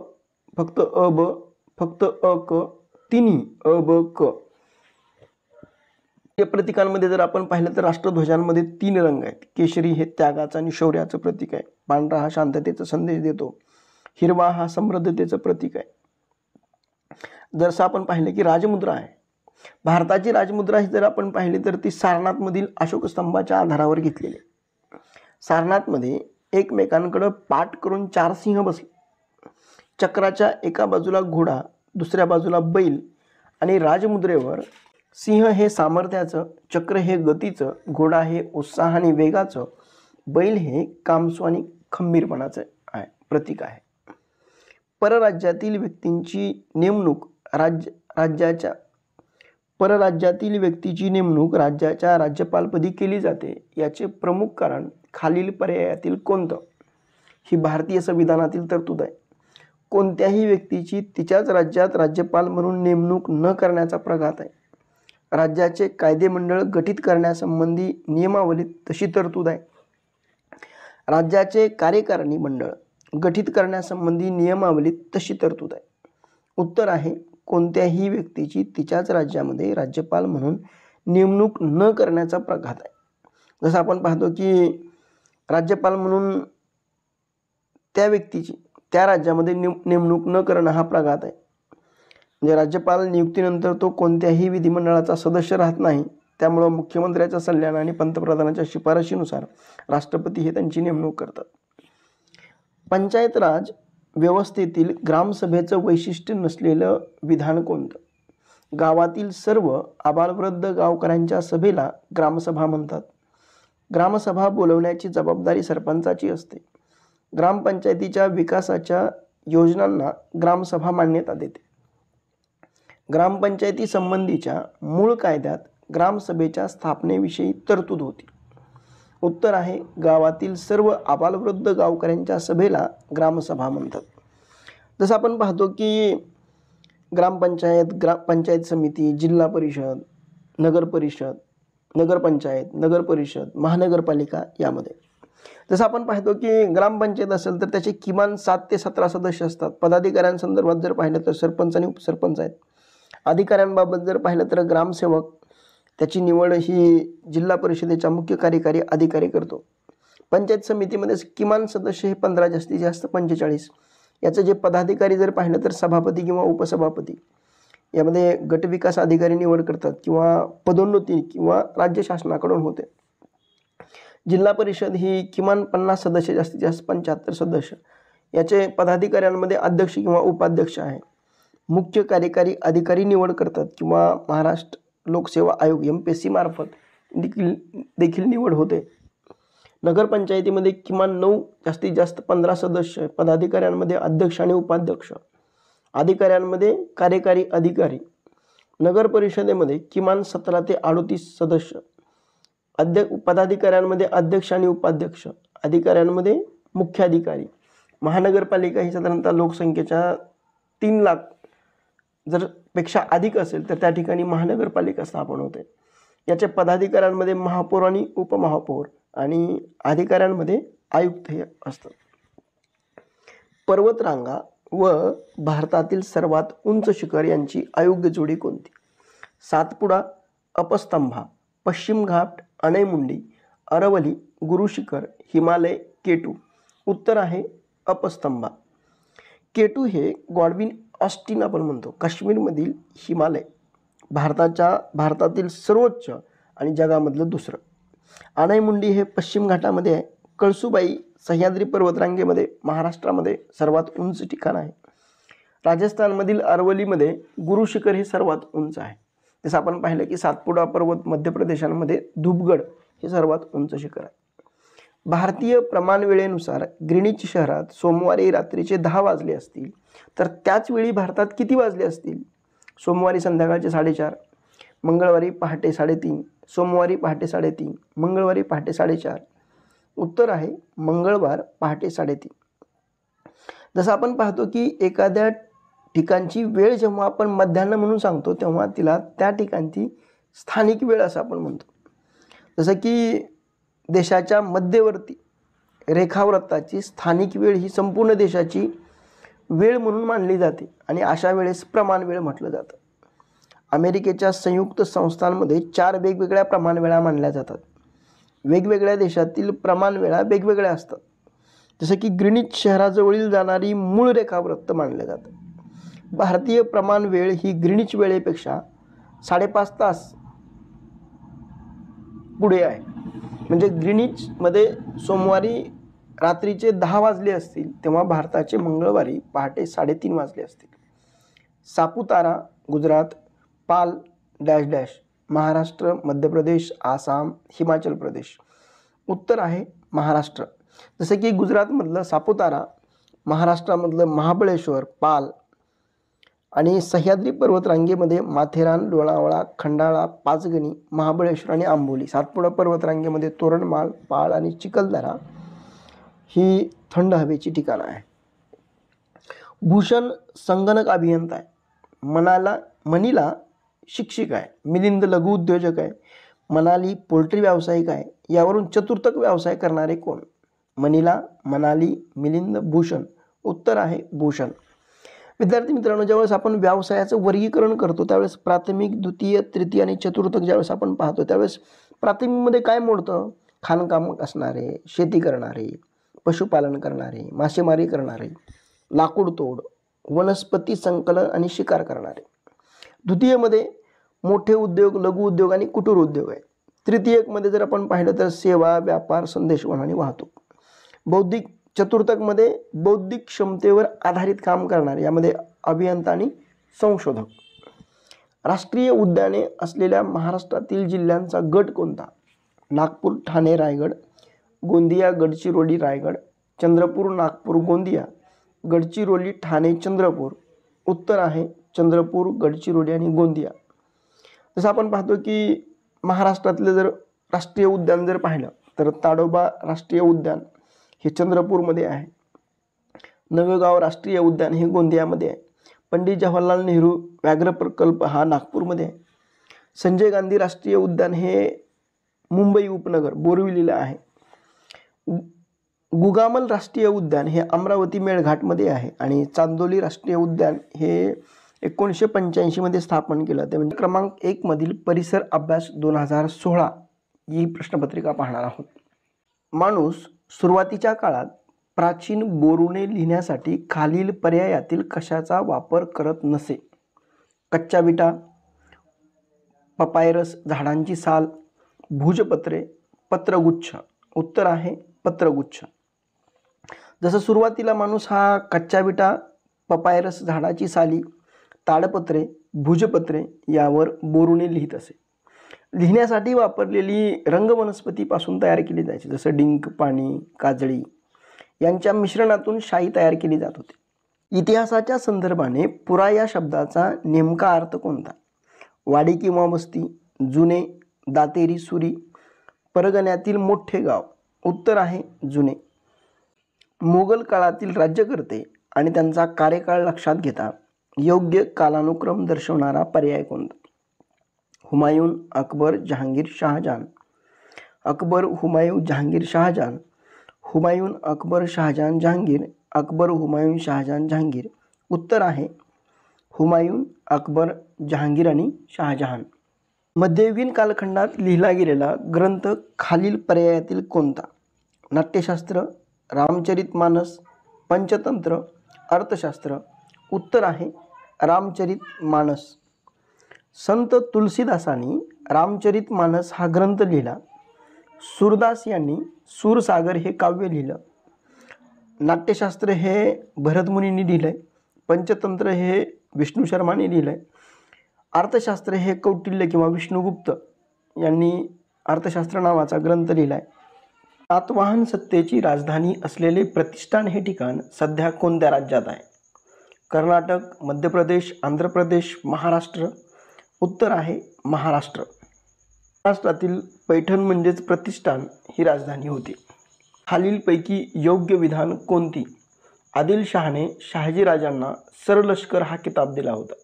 फक्त अ ब फक्त अ क तिन्ही अ ब क प्रतीकांमध्ये जर आपण पाहिलं तर राष्ट्रध्वजांमध्ये तीन रंग आहेत केशरी हे त्यागाचं आणि शौर्याचं प्रतीक आहे पांढरा हा शांततेचा संदेश देतो हिरवा हा समृद्धतेचं प्रतीक आहे जसं आपण पाहिलं की राजमुद्रा आहे भारताची राजमुद्रा ही जर आपण पाहिली तर ती सारनाथमधील अशोकस्तंभाच्या आधारावर घेतलेली आहे सारनाथमध्ये एकमेकांकडं पाठ करून चार सिंह बसले चक्राच्या एका बाजूला घोडा दुसऱ्या बाजूला बैल आणि राजमुद्रेवर सिंह हे सामर्थ्याचं चक्र हे गतीचं घोडा हे उत्साह आणि वेगाचं बैल हे कामसू आणि खंबीरपणाचं आहे प्रतीक आहे परराज्यातील व्यक्तींची नेमणूक राज्य राज्याच्या परराज्यातील व्यक्तीची नेमणूक राज्याच्या राज्यपालपदी केली जाते याचे प्रमुख कारण खालील पर्यायातील कोणतं ही भारतीय संविधानातील तरतूद आहे कोणत्याही व्यक्तीची तिच्याच राज्यात राज्यपाल म्हणून नेमणूक न करण्याचा प्रघात आहे राज्याचे कायदेमंडळ गठीत करण्यासंबंधी नियमावलीत तशी तरतूद आहे राज्याचे कार्यकारिणी मंडळ गठीत करण्यासंबंधी नियमावलीत तशी तरतूद आहे उत्तर आहे कोणत्याही व्यक्तीची तिच्याच राज्यामध्ये राज्यपाल म्हणून नेमणूक न करण्याचा प्रघात आहे जसं आपण पाहतो की राज्यपाल म्हणून त्या व्यक्तीची त्या राज्यामध्ये नेम नेमणूक न करणं हा प्रघात आहे म्हणजे राज्यपाल नियुक्तीनंतर तो कोणत्याही विधिमंडळाचा सदस्य राहत नाही त्यामुळं मुख्यमंत्र्याच्या सल्ल्यानं आणि पंतप्रधानांच्या शिफारशीनुसार राष्ट्रपती हे त्यांची नेमणूक करतात पंचायत राज व्यवस्थेतील ग्रामसभेचं वैशिष्ट्य नसलेलं विधान कोणतं गावातील सर्व आबालवृद्ध गावकऱ्यांच्या सभेला ग्रामसभा म्हणतात ग्रामसभा बोलवण्याची जबाबदारी सरपंचाची असते ग्रामपंचायतीच्या विकासाच्या योजनांना ग्रामसभा मान्यता देते ग्रामपंचायती संबंधीच्या मूळ कायद्यात ग्रामसभेच्या स्थापनेविषयी तरतूद होती उत्तर आहे गावातील सर्व आबालवृद्ध गावकऱ्यांच्या सभेला ग्रामसभा म्हणतात जसं आपण पाहतो की ग्रामपंचायत ग्राम पंचायत समिती जिल्हा परिषद नगर परिषद नगरपंचायत नगर परिषद महानगरपालिका यामध्ये जसं आपण पाहतो की ग्रामपंचायत असेल तर त्याचे किमान सात ते सतरा सदस्य असतात पदाधिकाऱ्यांसंदर्भात जर पाहिलं तर सरपंच आणि उपसरपंच आहेत अधिकाऱ्यांबाबत जर पाहिलं तर ग्रामसेवक त्याची निवड ही जिल्हा परिषदेच्या मुख्य कार्यकारी अधिकारी करतो पंचायत समितीमध्ये किमान सदस्य हे पंधरा जास्तीत जास्त पंचेचाळीस याचं जे पदाधिकारी जर पाहिलं तर सभापती किंवा उपसभापती यामध्ये गटविकास अधिकारी निवड करतात किंवा पदोन्नती किंवा राज्य शासनाकडून होते जिल्हा परिषद ही किमान पन्नास सदस्य जास्तीत जास्त पंच्याहत्तर सदस्य याचे पदाधिकाऱ्यांमध्ये अध्यक्ष किंवा उपाध्यक्ष आहे मुख्य कार्यकारी अधिकारी निवड करतात किंवा महाराष्ट्र लोकसेवा आयोग एम पी एस सी मार्फत देखील देखील निवड होते नगरपंचायतीमध्ये किमान नऊ जास्तीत जास्त पंधरा सदस्य पदाधिकाऱ्यांमध्ये अध्यक्ष आणि उपाध्यक्ष अधिकाऱ्यांमध्ये कार्यकारी अधिकारी नगर परिषदेमध्ये किमान सतरा ते अडोतीस सदस्य अध्य पदाधिकाऱ्यांमध्ये अध्यक्ष आणि उपाध्यक्ष अधिकाऱ्यांमध्ये मुख्याधिकारी महानगरपालिका ही साधारणतः लोकसंख्येच्या तीन लाख जर पेक्षा अधिक असेल तर त्या ठिकाणी महानगरपालिका स्थापन होते याच्या पदाधिकाऱ्यांमध्ये महापौर आणि उपमहापौर आणि अधिकाऱ्यांमध्ये आयुक्त हे असतात पर्वतरांगा व भारतातील सर्वात उंच शिखर यांची अयोग्य जोडी कोणती सातपुडा अपस्तंभा पश्चिम घाट अणेमुंडी अरवली गुरुशिखर हिमालय केटू उत्तर आहे अपस्तंभा केटू हे गॉडविन ऑस्टिन आपण म्हणतो काश्मीरमधील हिमालय भारताच्या भारतातील सर्वोच्च आणि जगामधलं दुसरं आणाईमुंडी हे पश्चिम घाटामध्ये आहे कळसुबाई सह्याद्री पर्वतरांगेमध्ये महाराष्ट्रामध्ये सर्वात उंच ठिकाण आहे राजस्थानमधील अरवलीमध्ये गुरुशिखर हे सर्वात उंच आहे जसं आपण पाहिलं की सातपुडा पर्वत मध्य प्रदेशांमध्ये धूपगड हे सर्वात उंच शिखर आहे भारतीय प्रमाणवेळेनुसार ग्रिनिच शहरात सोमवारी रात्रीचे दहा वाजले असतील तर त्याच वेळी भारतात किती वाजले असतील सोमवारी संध्याकाळचे साडेचार मंगळवारी पहाटे साडेतीन सोमवारी पहाटे साडेतीन मंगळवारी पहाटे साडेचार उत्तर आहे मंगळवार पहाटे साडेतीन जसं आपण पाहतो की एखाद्या ठिकाणची वेळ जेव्हा आपण मध्यान्ह म्हणून सांगतो तेव्हा तिला त्या ठिकाणची स्थानिक वेळ असं आपण म्हणतो जसं की देशाच्या मध्यवर्ती रेखावृत्ताची स्थानिक वेळ ही संपूर्ण देशाची वेळ म्हणून मानली जाते आणि अशा वेळेस प्रमाण वेळ म्हटलं जातं अमेरिकेच्या संयुक्त संस्थांमध्ये चार वेगवेगळ्या प्रमाणवेळा मानल्या जातात वेगवेगळ्या देशातील प्रमाणवेळा वेगवेगळ्या असतात जसं की ग्रिनिच शहराजवळील जाणारी मूळ रेखावृत्त मानलं जातं भारतीय प्रमाण वेळ ही ग्रिनिच वेळेपेक्षा साडेपाच तास पुढे आहे म्हणजे ग्रिनिचमध्ये सोमवारी रात्रीचे दहा वाजले असतील तेव्हा भारताचे मंगळवारी पहाटे साडेतीन वाजले असतील सापुतारा गुजरात पाल डॅश डॅश महाराष्ट्र मध्य प्रदेश आसाम हिमाचल प्रदेश उत्तर आहे महाराष्ट्र जसे की गुजरातमधलं सापुतारा महाराष्ट्रामधलं महाबळेश्वर पाल आणि सह्याद्री पर्वतरांगेमध्ये माथेरान लोणावळा खंडाळा पाचगणी महाबळेश्वर आणि आंबोली सातपुडा पर्वतरांगेमध्ये तोरणमाळ पाळ आणि चिखलदरा ही थंड हवेची ठिकाणं आहे भूषण संगणक अभियंता आहे मनाला मनीला शिक्षिका आहे मिलिंद लघु उद्योजक आहे मनाली पोल्ट्री व्यावसायिक आहे यावरून चतुर्थक व्यवसाय करणारे कोण मनीला मनाली मिलिंद भूषण उत्तर आहे भूषण विद्यार्थी मित्रांनो ज्यावेळेस आपण व्यवसायाचं वर्गीकरण करतो त्यावेळेस प्राथमिक द्वितीय तृतीय आणि चतुर्थक ज्यावेळेस आपण पाहतो त्यावेळेस प्राथमिकमध्ये काय मोडतं खाणकाम असणारे शेती करणारे पशुपालन करणारे मासेमारी करणारे लाकूडतोड वनस्पती संकलन आणि शिकार करणारे द्वितीयमध्ये मोठे उद्योग लघु उद्योग आणि कुटुर उद्योग आहे तृतीयकमध्ये जर आपण पाहिलं तर सेवा व्यापार संदेशवन आणि वाहतूक बौद्धिक चतुर्थकमध्ये बौद्धिक क्षमतेवर आधारित काम करणार यामध्ये अभियंता आणि संशोधक राष्ट्रीय उद्याने असलेल्या महाराष्ट्रातील जिल्ह्यांचा गट कोणता नागपूर ठाणे रायगड गोंदिया गडचिरोली रायगड चंद्रपूर नागपूर गोंदिया गडचिरोली ठाणे चंद्रपूर उत्तर आहे चंद्रपूर गडचिरोली आणि गोंदिया जसं आपण पाहतो की महाराष्ट्रातलं जर राष्ट्रीय उद्यान जर पाहिलं तर ताडोबा राष्ट्रीय उद्यान हे चंद्रपूरमध्ये आहे नवेगाव राष्ट्रीय उद्यान हे गोंदियामध्ये आहे पंडित जवाहरलाल नेहरू व्याघ्र प्रकल्प हा नागपूरमध्ये आहे संजय गांधी राष्ट्रीय उद्यान हे मुंबई उपनगर बोरविलीला आहे गुगामल राष्ट्रीय उद्यान हे अमरावती मेळघाटमध्ये आहे आणि चांदोली राष्ट्रीय उद्यान हे एकोणीसशे पंच्याऐंशीमध्ये स्थापन केलं ते म्हणजे क्रमांक एकमधील परिसर अभ्यास दोन हजार सोळा ही प्रश्नपत्रिका पाहणार आहोत माणूस सुरुवातीच्या काळात प्राचीन बोरुणे लिहिण्यासाठी खालील पर्यायातील कशाचा वापर करत नसे कच्च्या विटा पपायरस झाडांची साल भुजपत्रे पत्रगुच्छ उत्तर आहे पत्रगुच्छ जसं सुरुवातीला माणूस हा कच्च्या विटा पपायरस झाडाची साली ताडपत्रे भुजपत्रे यावर बोरुणे लिहित असे लिहिण्यासाठी वापरलेली रंगवनस्पतीपासून तयार केली जायची जसं डिंक पाणी काजळी यांच्या मिश्रणातून शाई तयार केली जात होती इतिहासाच्या संदर्भाने पुरा या शब्दाचा नेमका अर्थ कोणता वाडी किंवा वस्ती जुने दातेरी सुरी परगण्यातील मोठे गाव उत्तर आहे जुने मोगल काळातील राज्यकर्ते आणि त्यांचा कार्यकाळ लक्षात घेता योग्य कालानुक्रम दर्शवणारा पर्याय कोणता हुमायून अकबर जहांगीर शहाजहान अकबर हुमायून जहांगीर शहाजहान हुमायून अकबर शहाजहान जहांगीर अकबर हुमायून शहाजहान जहांगीर उत्तर आहे हुमायून अकबर जहांगीर आणि शहाजहान मध्ययुगीन कालखंडात लिहिला गेलेला ग्रंथ खालील पर्यायातील कोणता नाट्यशास्त्र रामचरित मानस पंचतंत्र अर्थशास्त्र उत्तर आहे रामचरित मानस संत तुलसीदासांनी रामचरित मानस हा ग्रंथ लिहिला सूरदास यांनी सूरसागर हे काव्य लिहिलं नाट्यशास्त्र हे भरतमुनींनी लिहिलं आहे पंचतंत्र हे विष्णू शर्माने लिहिलं आहे अर्थशास्त्र हे कौटिल्य किंवा विष्णुगुप्त यांनी अर्थशास्त्र नावाचा ग्रंथ लिहिला आहे सातवाहन सत्तेची राजधानी असलेले प्रतिष्ठान हे ठिकाण सध्या कोणत्या राज्यात आहे कर्नाटक मध्य प्रदेश आंध्र प्रदेश महाराष्ट्र उत्तर आहे महाराष्ट्र महाराष्ट्रातील पैठण म्हणजेच प्रतिष्ठान ही राजधानी होती खालीलपैकी योग्य विधान कोणती आदिलशहाने शहाजीराजांना सरलष्कर हा किताब दिला होता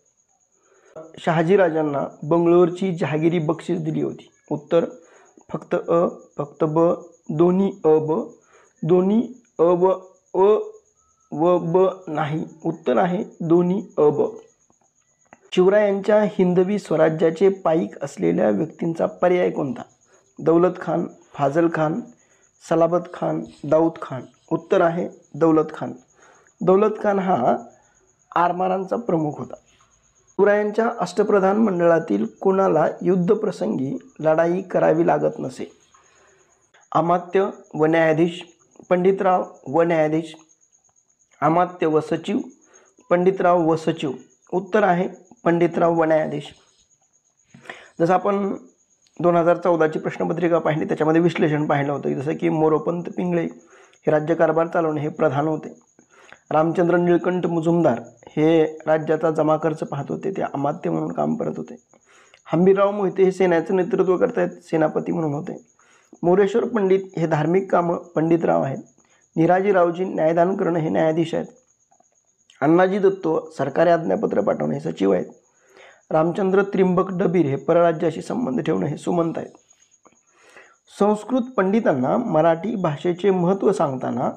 शहाजीराजांना बंगळूरची जहागिरी बक्षीस दिली होती उत्तर फक्त अ फक्त ब दोन्ही अ ब दोन्ही अ ब अ व ब नाही उत्तर आहे दोन्ही अ ब शिवरायांच्या हिंदवी स्वराज्याचे पाईक असलेल्या व्यक्तींचा पर्याय कोणता दौलत खान फाजल खान सलाबत खान दाऊद खान उत्तर आहे दौलत खान दौलत खान हा आरमारांचा प्रमुख होता शिवरायांच्या अष्टप्रधान मंडळातील कुणाला युद्धप्रसंगी लढाई करावी लागत नसे अमात्य व न्यायाधीश पंडितराव व न्यायाधीश अमात्य व सचिव पंडितराव व सचिव उत्तर आहे पंडितराव व न्यायाधीश जसं आपण दोन हजार चौदाची प्रश्नपत्रिका पाहिली त्याच्यामध्ये विश्लेषण पाहिलं होतं जसं की मोरोपंत पिंगळे हे राज्यकारभार चालवणे हे प्रधान होते रामचंद्र निळकंठ मुजुमदार हे राज्याचा जमा खर्च पाहत होते ते अमात्य म्हणून काम करत होते हंबीरराव मोहिते हे सेनाचं नेतृत्व करत आहेत सेनापती म्हणून होते मोरेश्वर पंडित हे धार्मिक कामं पंडितराव आहेत निराजीरावजी न्यायदान करणं हे न्यायाधीश आहेत अण्णाजी दत्तो सरकारी आज्ञापत्र पाठवणे हे सचिव आहेत रामचंद्र त्रिंबक डबीर हे परराज्याशी संबंध ठेवणं हे सुमंत आहेत संस्कृत पंडितांना मराठी भाषेचे महत्त्व सांगताना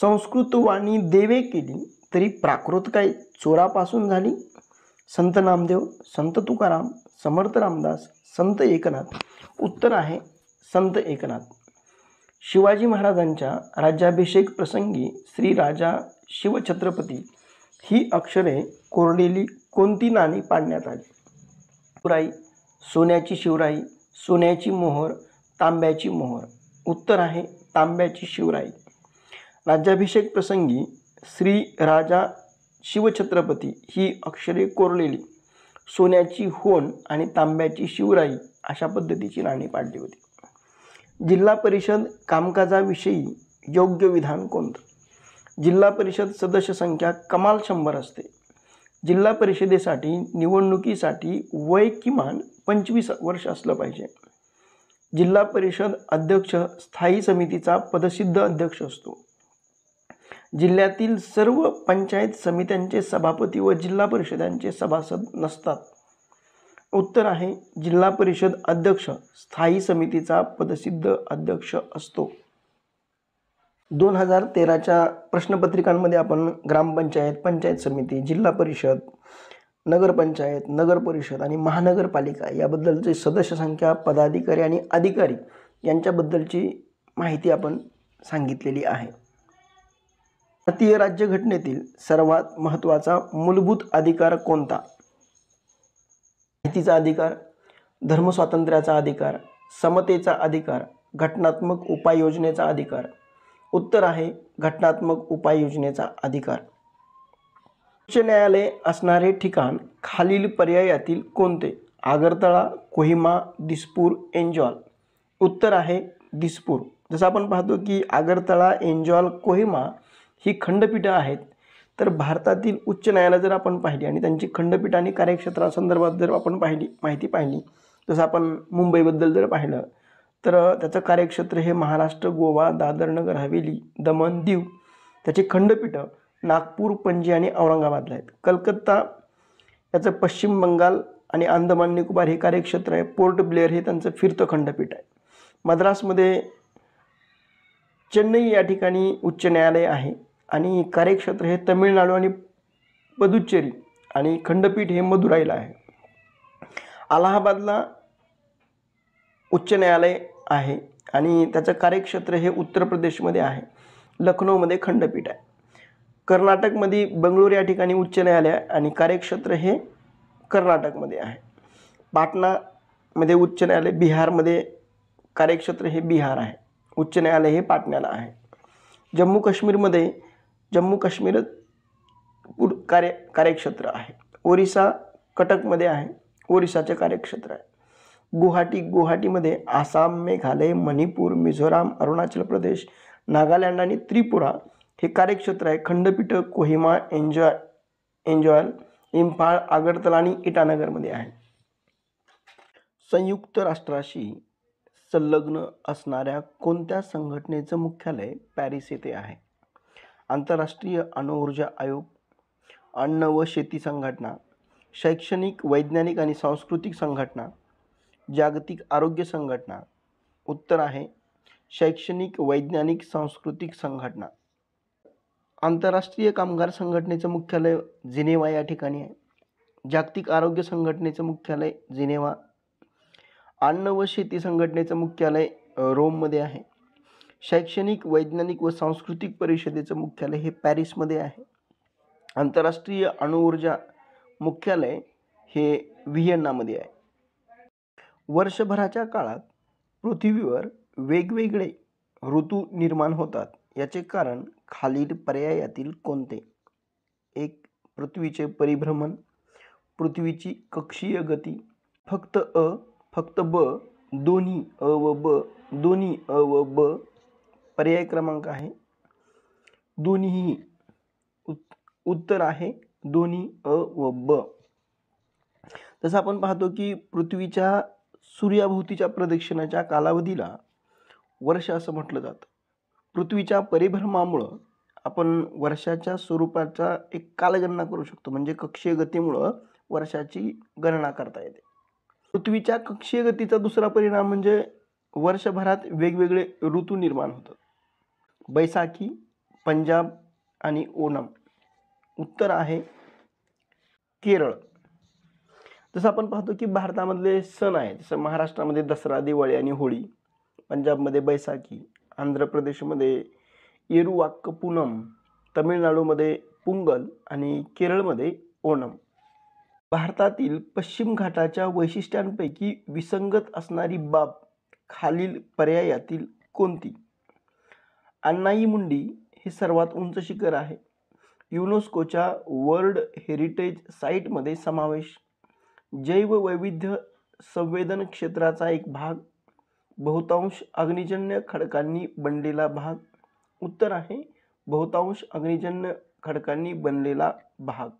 संस्कृतवाणी देवे केली तरी प्राकृत काय चोरापासून झाली संत नामदेव संत तुकाराम समर्थ रामदास संत एकनाथ उत्तर आहे संत एकनाथ शिवाजी महाराजांच्या राज्याभिषेक प्रसंगी श्री राजा शिवछत्रपती ही अक्षरे कोरलेली कोणती नाणी पाडण्यात आली शिवराई सोन्याची शिवराई सोन्याची मोहर तांब्याची मोहर उत्तर आहे तांब्याची शिवराई राज्याभिषेक प्रसंगी श्री राजा शिवछत्रपती ही अक्षरे कोरलेली सोन्याची होण आणि तांब्याची शिवराई अशा पद्धतीची नाणी पाडली होती जिल्हा परिषद कामकाजाविषयी योग्य विधान कोणतं जिल्हा परिषद सदस्य संख्या कमाल शंभर असते जिल्हा परिषदेसाठी निवडणुकीसाठी वय किमान पंचवीस वर्ष असलं पाहिजे जिल्हा परिषद अध्यक्ष स्थायी समितीचा पदसिद्ध अध्यक्ष असतो जिल्ह्यातील सर्व पंचायत समित्यांचे सभापती व जिल्हा परिषदांचे सभासद नसतात उत्तर आहे जिल्हा परिषद अध्यक्ष स्थायी समितीचा पदसिद्ध अध्यक्ष असतो दोन हजार तेराच्या प्रश्नपत्रिकांमध्ये आपण ग्रामपंचायत पंचायत समिती जिल्हा परिषद नगरपंचायत नगर परिषद आणि महानगरपालिका याबद्दलचे सदस्य संख्या पदाधिकारी आणि अधिकारी यांच्याबद्दलची माहिती आपण सांगितलेली आहे भारतीय राज्यघटनेतील सर्वात महत्त्वाचा मूलभूत अधिकार कोणता माहितीचा अधिकार धर्मस्वातंत्र्याचा अधिकार समतेचा अधिकार घटनात्मक उपाययोजनेचा अधिकार उत्तर आहे घटनात्मक उपाययोजनेचा अधिकार उच्च न्यायालय असणारे ठिकाण खालील पर्यायातील कोणते आगरतळा कोहिमा दिसपूर एन्जॉल उत्तर आहे दिसपूर जसं आपण पाहतो की आगरतळा एन्जॉल कोहिमा ही खंडपीठं आहेत तर भारतातील उच्च न्यायालय जर आपण पाहिली आणि त्यांची खंडपीठ आणि कार्यक्षेत्रासंदर्भात जर आपण पाहिली माहिती पाहिली जसं आपण मुंबईबद्दल जर पाहिलं तर त्याचं कार्यक्षेत्र हे महाराष्ट्र गोवा दादर नगर हवेली दमन दीव त्याची खंडपीठं नागपूर पणजी आणि औरंगाबादला आहेत कलकत्ता याचं पश्चिम बंगाल आणि अंदमान निकोबार हे कार्यक्षेत्र आहे पोर्ट ब्लेअर हे त्यांचं फिरतं खंडपीठ आहे मद्रासमध्ये चेन्नई या ठिकाणी उच्च न्यायालय आहे आणि कार्यक्षेत्र हे तमिळनाडू आणि पुदुच्चेरी आणि खंडपीठ हे मदुराईला आहे अलाहाबादला उच्च न्यायालय आहे आणि त्याचं कार्यक्षेत्र हे उत्तर प्रदेशमध्ये आहे लखनौमध्ये खंडपीठ आहे कर्नाटकमध्ये बंगळूर या ठिकाणी उच्च न्यायालय आणि कार्यक्षेत्र हे कर्नाटकमध्ये आहे पाटणामध्ये उच्च न्यायालय बिहारमध्ये कार्यक्षेत्र हे बिहार आहे उच्च न्यायालय हे पाटण्याला आहे जम्मू काश्मीरमध्ये जम्मू काश्मीर कार्य कार्यक्षेत्र आहे ओरिसा कटकमध्ये आहे ओरिसाचे कार्यक्षेत्र आहे गुवाहाटी गुवाहाटीमध्ये आसाम मेघालय मणिपूर मिझोराम अरुणाचल प्रदेश नागालँड आणि त्रिपुरा हे कार्यक्षेत्र आहे खंडपीठ कोहिमा एन्जॉय एन्जॉयल इम्फाळ आगरतला आणि इटानगरमध्ये आहे संयुक्त राष्ट्राशी संलग्न असणाऱ्या कोणत्या संघटनेचं मुख्यालय पॅरिस येथे आहे आंतरराष्ट्रीय अणुऊर्जा आयोग अन्न व शेती संघटना शैक्षणिक वैज्ञानिक आणि सांस्कृतिक संघटना जागतिक आरोग्य संघटना उत्तर आहे शैक्षणिक वैज्ञानिक सांस्कृतिक संघटना आंतरराष्ट्रीय कामगार संघटनेचं मुख्यालय जिनेवा या ठिकाणी आहे जागतिक आरोग्य संघटनेचं मुख्यालय जिनेवा अन्न व शेती संघटनेचं मुख्यालय रोममध्ये आहे शैक्षणिक वैज्ञानिक व सांस्कृतिक परिषदेचं मुख्यालय हे पॅरिसमध्ये आहे आंतरराष्ट्रीय अणुऊर्जा मुख्यालय हे व्हिएन्नामध्ये आहे वर्षभराच्या काळात पृथ्वीवर वेगवेगळे ऋतू निर्माण होतात याचे कारण खालील पर्यायातील कोणते एक पृथ्वीचे परिभ्रमण पृथ्वीची कक्षीय गती फक्त अ फक्त ब दोन्ही अ व ब दोन्ही अ व ब पर्याय क्रमांक आहे दोन्हीही उत् उत्तर आहे दोन्ही अ व ब तसं आपण पाहतो की पृथ्वीच्या सूर्याभोवतीच्या प्रदक्षिणाच्या कालावधीला वर्ष असं म्हटलं जातं पृथ्वीच्या परिभ्रमामुळं आपण वर्षाच्या स्वरूपाचा एक कालगणना करू शकतो म्हणजे कक्षीय गतीमुळं वर्षाची गणना करता येते पृथ्वीच्या कक्षीय गतीचा दुसरा परिणाम म्हणजे वर्षभरात वेगवेगळे ऋतू निर्माण होतात बैसाखी पंजाब आणि ओणम उत्तर आहे केरळ जसं आपण पाहतो की भारतामधले सण आहे जसं महाराष्ट्रामध्ये दसरा दिवाळी आणि होळी पंजाबमध्ये बैसाखी आंध्र प्रदेशमध्ये येरुवाक्क पूनम तमिळनाडूमध्ये पुंगल आणि केरळमध्ये ओणम भारतातील पश्चिम घाटाच्या वैशिष्ट्यांपैकी विसंगत असणारी बाब खालील पर्यायातील कोणती अण्णाई मुंडी हे सर्वात उंच शिखर आहे युनेस्कोच्या वर्ल्ड हेरिटेज साईटमध्ये समावेश जैववैविध्य संवेदन क्षेत्राचा एक भाग बहुतांश अग्निजन्य खडकांनी बनलेला भाग उत्तर आहे बहुतांश अग्निजन्य खडकांनी बनलेला भाग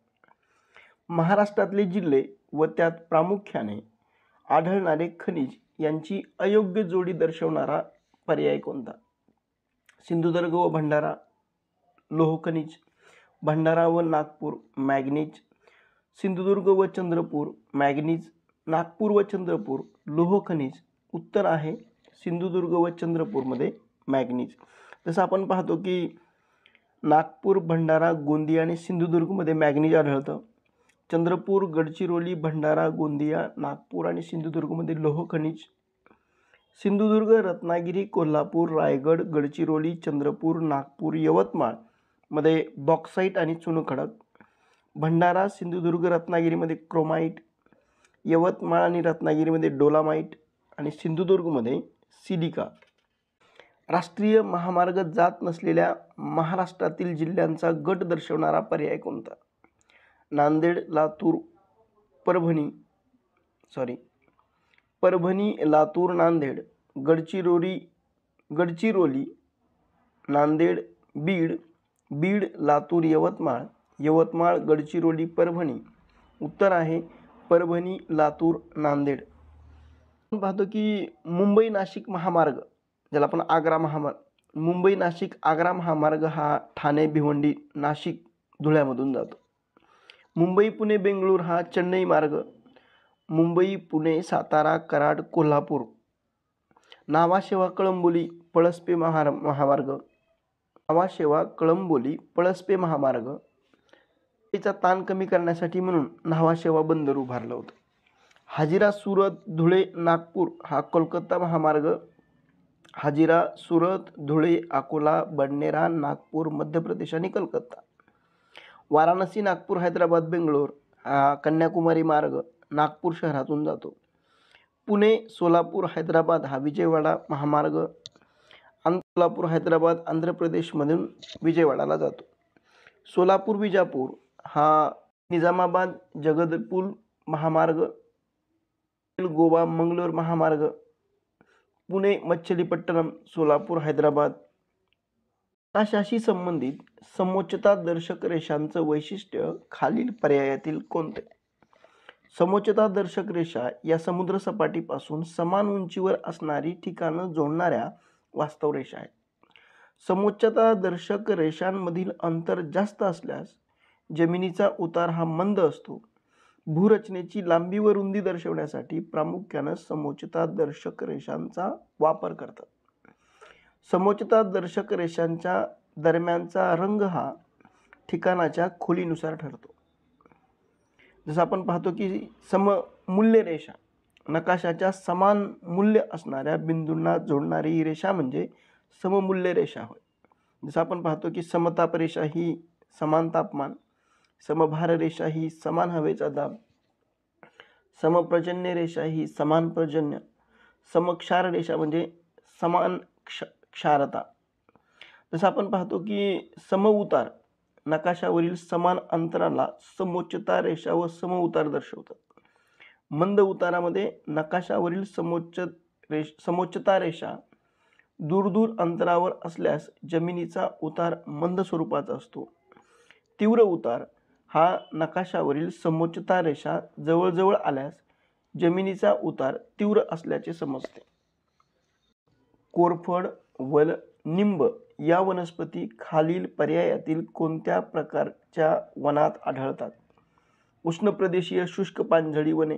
महाराष्ट्रातले जिल्हे व त्यात प्रामुख्याने आढळणारे खनिज यांची अयोग्य जोडी दर्शवणारा पर्याय कोणता सिंधुदुर्ग व भंडारा लोहखनिज भंडारा व नागपूर मॅग्नेज सिंधुदुर्ग व चंद्रपूर मॅग्नीज नागपूर व चंद्रपूर लोह खनिज उत्तर आहे सिंधुदुर्ग व चंद्रपूरमध्ये मॅग्नीज जसं आपण पाहतो की नागपूर भंडारा गोंदिया आणि सिंधुदुर्गमध्ये मॅग्नीज आढळतं चंद्रपूर गडचिरोली भंडारा गोंदिया नागपूर आणि सिंधुदुर्गमध्ये खनिज सिंधुदुर्ग रत्नागिरी कोल्हापूर रायगड गडचिरोली चंद्रपूर नागपूर यवतमाळ मध्ये बॉक्साईट आणि चुनखडक भंडारा सिंधुदुर्ग रत्नागिरीमध्ये क्रोमाईट यवतमाळ आणि रत्नागिरीमध्ये डोलामाईट आणि सिंधुदुर्गमध्ये सिलिका राष्ट्रीय महामार्ग जात नसलेल्या महाराष्ट्रातील जिल्ह्यांचा गट दर्शवणारा पर्याय कोणता नांदेड लातूर परभणी सॉरी परभणी लातूर नांदेड गडचिरोली गडचिरोली नांदेड बीड बीड लातूर यवतमाळ यवतमाळ गडचिरोली परभणी उत्तर आहे परभणी लातूर नांदेड आपण पाहतो की मुंबई नाशिक महामार्ग ज्याला आपण आग्रा महामार्ग मुंबई नाशिक आग्रा महामार्ग हा ठाणे भिवंडी नाशिक धुळ्यामधून जातो मुंबई पुणे बेंगळूर हा चेन्नई मार्ग मुंबई पुणे सातारा कराड कोल्हापूर नावाशेवा कळंबोली पळसपे महा महामार्ग नावाशेवा कळंबोली पळसपे महामार्ग मुंबईचा ताण कमी करण्यासाठी म्हणून सेवा बंदर उभारलं होतं हाजिरा सुरत धुळे नागपूर हा कोलकाता महामार्ग हाजिरा सुरत धुळे अकोला बडनेरा नागपूर मध्य प्रदेश आणि कलकत्ता वाराणसी नागपूर हैदराबाद बेंगलोर हा कन्याकुमारी मार्ग नागपूर शहरातून जातो पुणे सोलापूर हैदराबाद हा विजयवाडा महामार्ग सोलापूर हैदराबाद आंध्र प्रदेशमधून विजयवाडाला जातो सोलापूर विजापूर हा निजामाबाद जगदपूर महामार्ग गोवा मंगलोर महामार्ग पुणे मच्छलीपट्टणम सोलापूर हैदराबाद अशाशी संबंधित समोच्चता दर्शक रेषांचं वैशिष्ट्य खालील पर्यायातील कोणते समोच्चता दर्शक रेषा या समुद्रसपाटीपासून समान उंचीवर असणारी ठिकाणं जोडणाऱ्या वास्तव रेषा आहेत समोच्चता दर्शक रेषांमधील अंतर जास्त असल्यास जमिनीचा उतार हा मंद असतो भूरचनेची लांबी व रुंदी दर्शवण्यासाठी प्रामुख्यानं समोचता दर्शक रेषांचा वापर करतात समोचता दर्शक रेषांच्या दरम्यानचा रंग हा ठिकाणाच्या खोलीनुसार ठरतो जसं आपण पाहतो की सममूल्य रेषा नकाशाच्या समान मूल्य असणाऱ्या बिंदूंना जोडणारी ही रेषा म्हणजे सममूल्य रेषा होय जसं आपण पाहतो की समताप रेषा ही समान तापमान समभार रेषा ही समान हवेचा दाब समप्रजन्य रेषा ही समान प्रजन्य समक्षार रेषा म्हणजे समान क्ष क्षारता जसं आपण पाहतो की समउतार नकाशावरील समान अंतराला समोच्चता रेषा व समउतार दर्शवतात मंद उतारामध्ये नकाशावरील समोच्च रेष समोच्चता रेषा दूरदूर अंतरावर असल्यास जमिनीचा उतार मंद स्वरूपाचा असतो तीव्र उतार हा नकाशावरील समोच्चता रेषा जवळजवळ आल्यास जमिनीचा उतार तीव्र असल्याचे समजते कोरफड वल निंब या वनस्पती खालील पर्यायातील कोणत्या प्रकारच्या वनात आढळतात उष्ण प्रदेशीय शुष्क पानझडी वने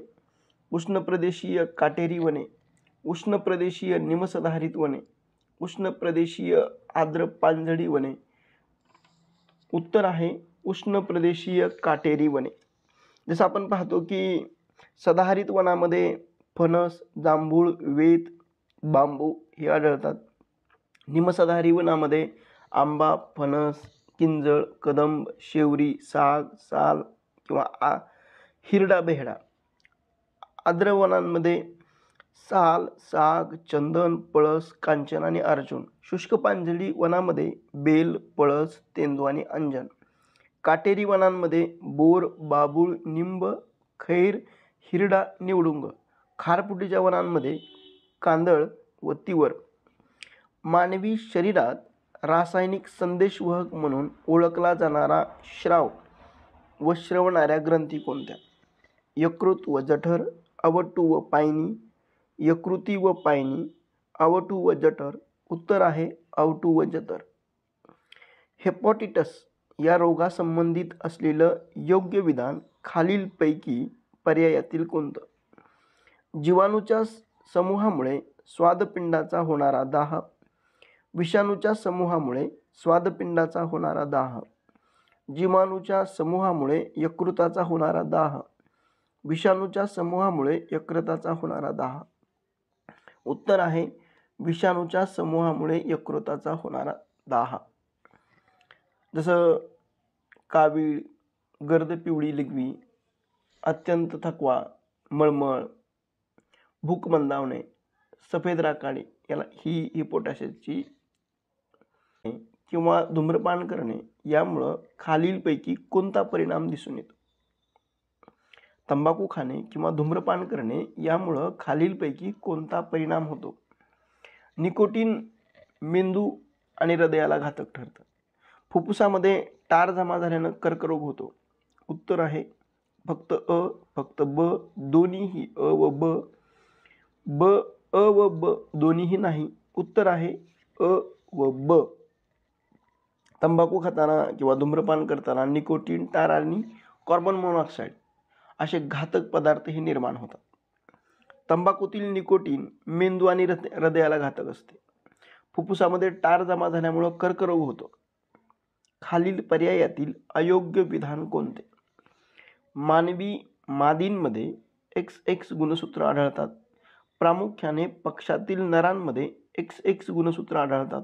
उष्ण प्रदेशीय काटेरी वने उष्ण प्रदेशीय निमसधारित वने उष्ण प्रदेशीय आर्द्र पानझडी वने उत्तर आहे उष्ण प्रदेशीय काटेरी वने जसं आपण पाहतो की सदाहरित वनामध्ये फणस जांभूळ वेत बांबू हे आढळतात निमसदाहरी वनामध्ये आंबा फणस किंजळ कदंब शेवरी साग साल किंवा आ हिरडा बेहडा वनांमध्ये साल साग चंदन पळस कांचन आणि अर्जुन शुष्क पानझडी वनामध्ये बेल पळस तेंदू आणि अंजन काटेरी वनांमध्ये बोर बाबूळ निंब खैर हिरडा निवडुंग खारपुटीच्या वनांमध्ये कांदळ व तिवर मानवी शरीरात रासायनिक संदेशवाहक म्हणून ओळखला जाणारा श्राव व श्रवणाऱ्या ग्रंथी कोणत्या यकृत व जठर अवटू व पायनी यकृती व पायनी अवटू व जठर उत्तर आहे अवटू व जठर हेपॉटिटस या रोगासंबंधित असलेलं योग्य विधान खालीलपैकी पर्यायातील कोणतं जीवाणूच्या समूहामुळे स्वादपिंडाचा होणारा दाह विषाणूच्या समूहामुळे स्वादपिंडाचा होणारा दाह जीवाणूच्या समूहामुळे यकृताचा होणारा दाह विषाणूच्या समूहामुळे यकृताचा होणारा दाह उत्तर आहे विषाणूच्या समूहामुळे यकृताचा होणारा दाह जसं कावीळ गर्द पिवळी लिगवी अत्यंत थकवा मळमळ भूक मंदावणे सफेद राखाडी याला ही हिपोटॅशची किंवा धूम्रपान करणे यामुळं खालीलपैकी कोणता परिणाम दिसून येतो तंबाखू खाणे किंवा धूम्रपान करणे यामुळं खालीलपैकी कोणता परिणाम होतो निकोटीन मेंदू आणि हृदयाला घातक ठरतं फुफ्फुसामध्ये टार जमा झाल्यानं कर्करोग होतो उत्तर आहे फक्त अ फक्त ब दोन्हीही अ व ब ब अ व ब दोन्हीही नाही उत्तर आहे अ व ब तंबाखू खाताना किंवा धूम्रपान करताना निकोटीन टार आणि कार्बन मोनॉक्साईड असे घातक पदार्थही निर्माण होतात तंबाखूतील निकोटीन मेंदू आणि हृदयाला घातक असते फुफ्फुसामध्ये टार जमा झाल्यामुळं कर्करोग होतो खालील पर्यायातील अयोग्य विधान कोणते मानवी मादींमध्ये एक्स एक्स गुणसूत्र आढळतात प्रामुख्याने पक्षातील नरांमध्ये एक्स एक्स गुणसूत्र आढळतात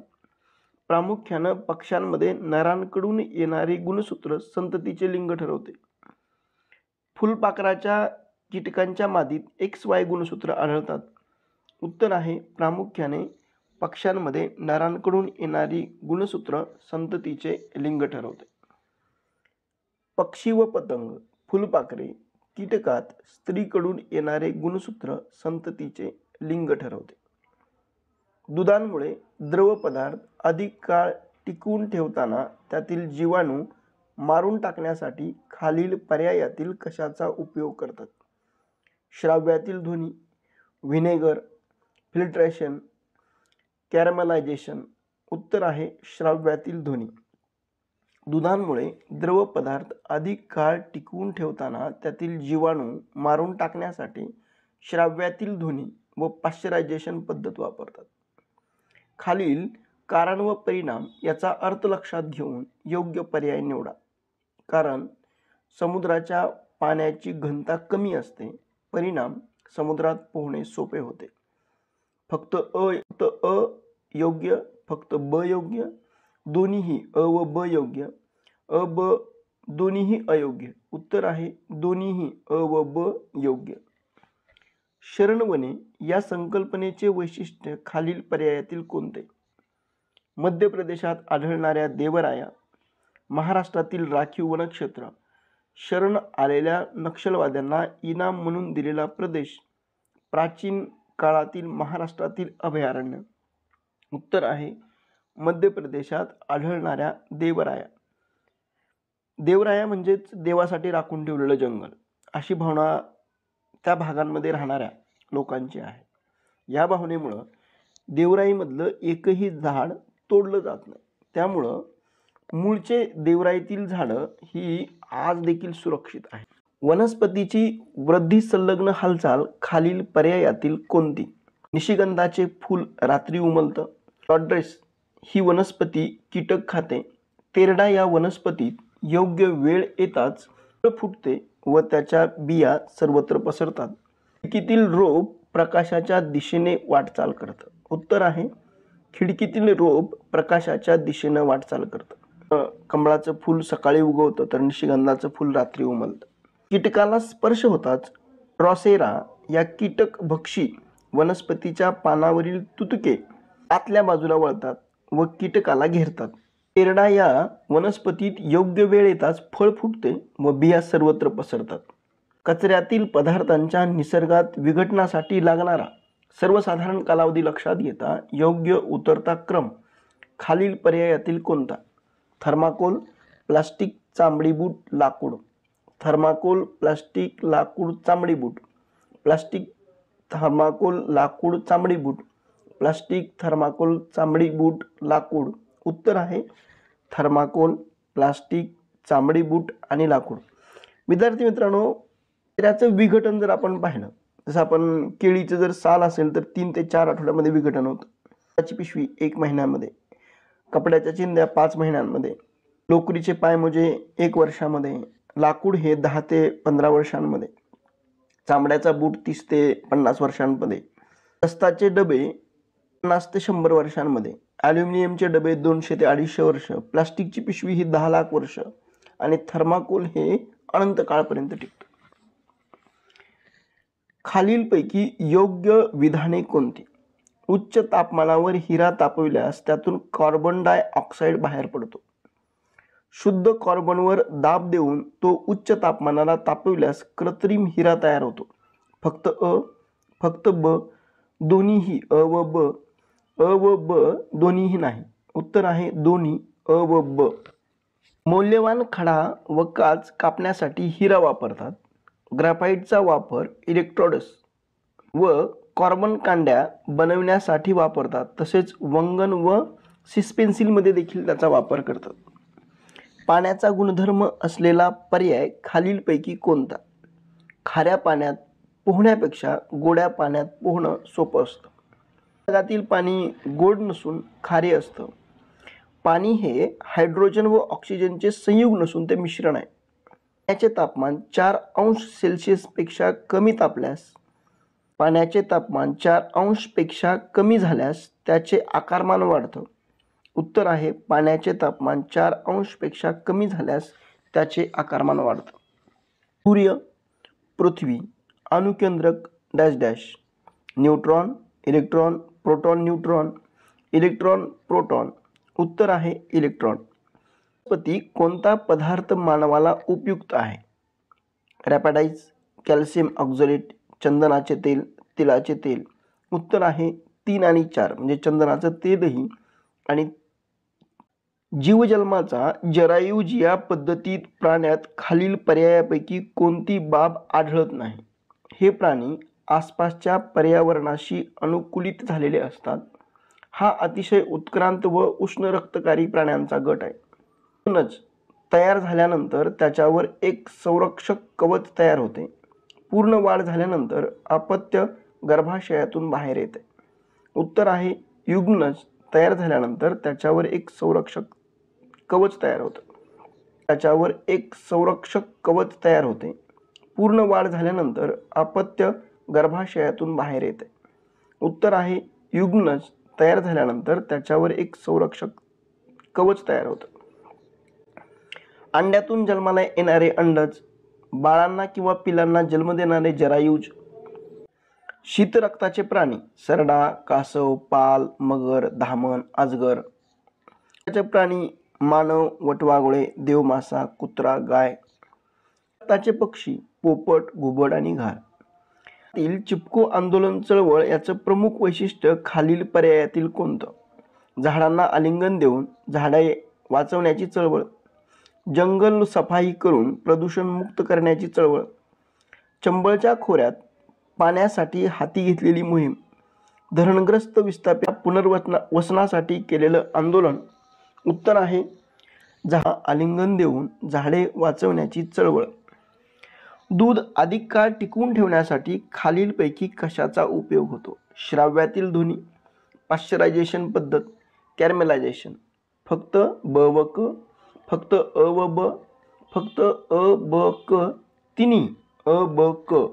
प्रामुख्यानं पक्षांमध्ये नरांकडून येणारे गुणसूत्र संततीचे लिंग ठरवते फुलपाखराच्या कीटकांच्या मादीत एक्स वाय गुणसूत्र आढळतात उत्तर आहे प्रामुख्याने पक्ष्यांमध्ये नरांकडून येणारी गुणसूत्र संततीचे लिंग ठरवते पक्षी व पतंग फुलपाखरे कीटकात स्त्रीकडून येणारे गुणसूत्र संततीचे लिंग ठरवते दुधांमुळे द्रव पदार्थ अधिक काळ टिकवून ठेवताना त्यातील जीवाणू मारून टाकण्यासाठी खालील पर्यायातील कशाचा उपयोग करतात श्राव्यातील ध्वनी व्हिनेगर फिल्ट्रेशन कॅरमलायझेशन उत्तर आहे श्राव्यातील ध्वनी दुधांमुळे द्रव पदार्थ अधिक काळ टिकवून ठेवताना त्यातील जीवाणू मारून टाकण्यासाठी श्राव्यातील ध्वनी व पाश्चरायझेशन पद्धत वापरतात खालील कारण व परिणाम याचा अर्थ लक्षात घेऊन योग्य पर्याय निवडा कारण समुद्राच्या पाण्याची घनता कमी असते परिणाम समुद्रात पोहणे सोपे होते फक्त अ फक्त अ योग्य फक्त ब योग्य दोन्हीही अ व ब योग्य अ ब दोन्हीही अयोग्य उत्तर आहे दोन्हीही अ व ब योग्य वने या संकल्पनेचे वैशिष्ट्य खालील पर्यायातील कोणते मध्य प्रदेशात आढळणाऱ्या देवराया महाराष्ट्रातील राखीव वनक्षेत्र शरण आलेल्या नक्षलवाद्यांना इनाम म्हणून दिलेला प्रदेश प्राचीन काळातील महाराष्ट्रातील अभयारण्य उत्तर आहे मध्य प्रदेशात आढळणाऱ्या देवराया देवराया म्हणजेच देवासाठी राखून ठेवलेलं जंगल अशी भावना त्या भागांमध्ये राहणाऱ्या लोकांची आहे या भावनेमुळं देवराईमधलं एकही झाड तोडलं जात नाही त्यामुळं मूळचे देवराईतील झाडं ही आज देखील सुरक्षित आहे वनस्पतीची वृद्धी संलग्न हालचाल खालील पर्यायातील कोणती निशिगंधाचे फूल रात्री उमलतं लॉड्रेस ही वनस्पती कीटक खाते तेरडा या वनस्पतीत योग्य वेळ येताच फुटते व त्याच्या बिया सर्वत्र पसरतात खिडकीतील रोप प्रकाशाच्या दिशेने वाटचाल करतं उत्तर आहे खिडकीतील रोप प्रकाशाच्या दिशेनं वाटचाल करतं कमळाचं फूल सकाळी उगवतं तर निशिगंधाचं फूल रात्री उमलतं कीटकाला स्पर्श होताच रॉसेरा या कीटक भक्षी वनस्पतीच्या पानावरील तुतके आतल्या बाजूला वळतात व कीटकाला घेरतात पेरडा या वनस्पतीत योग्य वेळ येताच फळ फुटते व बिया सर्वत्र पसरतात कचऱ्यातील पदार्थांच्या निसर्गात विघटनासाठी लागणारा सर्वसाधारण कालावधी लक्षात घेता योग्य उतरता क्रम खालील पर्यायातील कोणता थर्माकोल प्लास्टिक चांबडी बूट लाकूड थर्माकोल प्लास्टिक लाकूड चांबडी बूट प्लास्टिक थर्माकोल लाकूड चांबडी बूट प्लास्टिक थर्माकोल चांबडी बूट लाकूड उत्तर आहे थर्माकोल प्लास्टिक चांबडी बूट आणि लाकूड विद्यार्थी मित्रांनो त्याचं विघटन जर आपण पाहिलं जसं आपण केळीचं जर साल असेल तर तीन ते चार आठवड्यामध्ये विघटन होतं त्याची पिशवी एक महिन्यामध्ये कपड्याच्या चिंध्या पाच महिन्यांमध्ये लोकरीचे पाय म्हणजे एक वर्षामध्ये लाकूड हे दहा ते पंधरा वर्षांमध्ये चांबड्याचा बूट तीस ते पन्नास वर्षांमध्ये रस्ताचे डबे पन्नास ते शंभर वर्षांमध्ये ॲल्युमिनियमचे डबे दोनशे ते अडीचशे वर्ष प्लास्टिकची पिशवी ही दहा लाख वर्ष आणि थर्माकोल हे अनंत काळपर्यंत टिकतो खालीलपैकी योग्य विधाने कोणती उच्च तापमानावर हिरा तापविल्यास त्यातून कार्बन डायऑक्साईड बाहेर पडतो शुद्ध कार्बनवर दाब देऊन तो उच्च तापमानाला तापविल्यास कृत्रिम हिरा तयार होतो फक्त अ फक्त ब दोन्हीही अ व ब अ व ब दोन्हीही नाही उत्तर आहे दोन्ही अ व ब मौल्यवान खडा व काच कापण्यासाठी हिरा वापरतात ग्राफाईटचा वापर इलेक्ट्रॉडस व कॉर्बन कांड्या बनवण्यासाठी वापरतात तसेच वंगण व सिस्पेन्सिलमध्ये देखील त्याचा वापर करतात पाण्याचा गुणधर्म असलेला पर्याय खालीलपैकी कोणता खाऱ्या पाण्यात पोहण्यापेक्षा गोड्या पाण्यात पोहणं सोपं असतं जगातील पाणी गोड नसून खारे असतं पाणी हे हायड्रोजन व ऑक्सिजनचे संयुग नसून ते मिश्रण आहे पाण्याचे तापमान चार अंश सेल्सिअसपेक्षा कमी तापल्यास पाण्याचे तापमान चार अंशपेक्षा कमी झाल्यास त्याचे आकारमान वाढतं उत्तर आहे पाण्याचे तापमान चार अंशपेक्षा कमी झाल्यास त्याचे आकारमान वाढतं सूर्य पृथ्वी अणुकेंद्रक dash dash neutron electron proton neutron electron proton उत्तर आहे इलेक्ट्रॉन वनस्पती कोणता पदार्थ मानवाला उपयुक्त आहे रॅपॅडाईज कॅल्शियम ऑक्झोलेट चंदनाचे तेल तिळाचे तेल उत्तर आहे तीन आणि चार म्हणजे चंदनाचं तेलही आणि जीवजन्माचा जरायूज या पद्धतीत प्राण्यात खालील पर्यायापैकी कोणती बाब आढळत नाही हे प्राणी आसपासच्या पर्यावरणाशी अनुकूलित झालेले असतात हा अतिशय उत्क्रांत व उष्ण रक्तकारी प्राण्यांचा गट आहे म्हणूनच तयार झाल्यानंतर त्याच्यावर एक संरक्षक कवच तयार होते पूर्ण वाढ झाल्यानंतर अपत्य गर्भाशयातून बाहेर येते उत्तर आहे युग्मनच तयार झाल्यानंतर त्याच्यावर एक संरक्षक कवच तयार होतं त्याच्यावर एक संरक्षक कवच तयार होते पूर्ण वाढ झाल्यानंतर अपत्य गर्भाशयातून बाहेर येते उत्तर आहे युग्मनज तयार झाल्यानंतर त्याच्यावर एक संरक्षक कवच तयार होतं अंड्यातून जन्माला येणारे अंडज बाळांना किंवा पिलांना जन्म देणारे शीत रक्ताचे प्राणी सरडा कासव पाल मगर धामण अजगर त्याचे प्राणी मानव वटवागोळे देवमासा कुत्रा गाय रक्ताचे पक्षी पोपट घुबड आणि घार तील चिपको आंदोलन चळवळ याचं प्रमुख वैशिष्ट्य खालील पर्यायातील कोणतं झाडांना आलिंगन देऊन झाडे वाचवण्याची चळवळ जंगल सफाई करून प्रदूषण मुक्त करण्याची चळवळ चंबळच्या खोऱ्यात पाण्यासाठी हाती घेतलेली मोहीम धरणग्रस्त विस्थापित पुनर्वसना वसनासाठी केलेलं आंदोलन उत्तर आहे झा आलिंगन देऊन झाडे वाचवण्याची चळवळ दूध अधिक काळ टिकवून ठेवण्यासाठी खालीलपैकी कशाचा उपयोग होतो श्राव्यातील ध्वनी पाश्चरायझेशन पद्धत कॅरमेलायझेशन फक्त ब व क फक्त अ व ब फक्त अ ब क तिन्ही अ ब क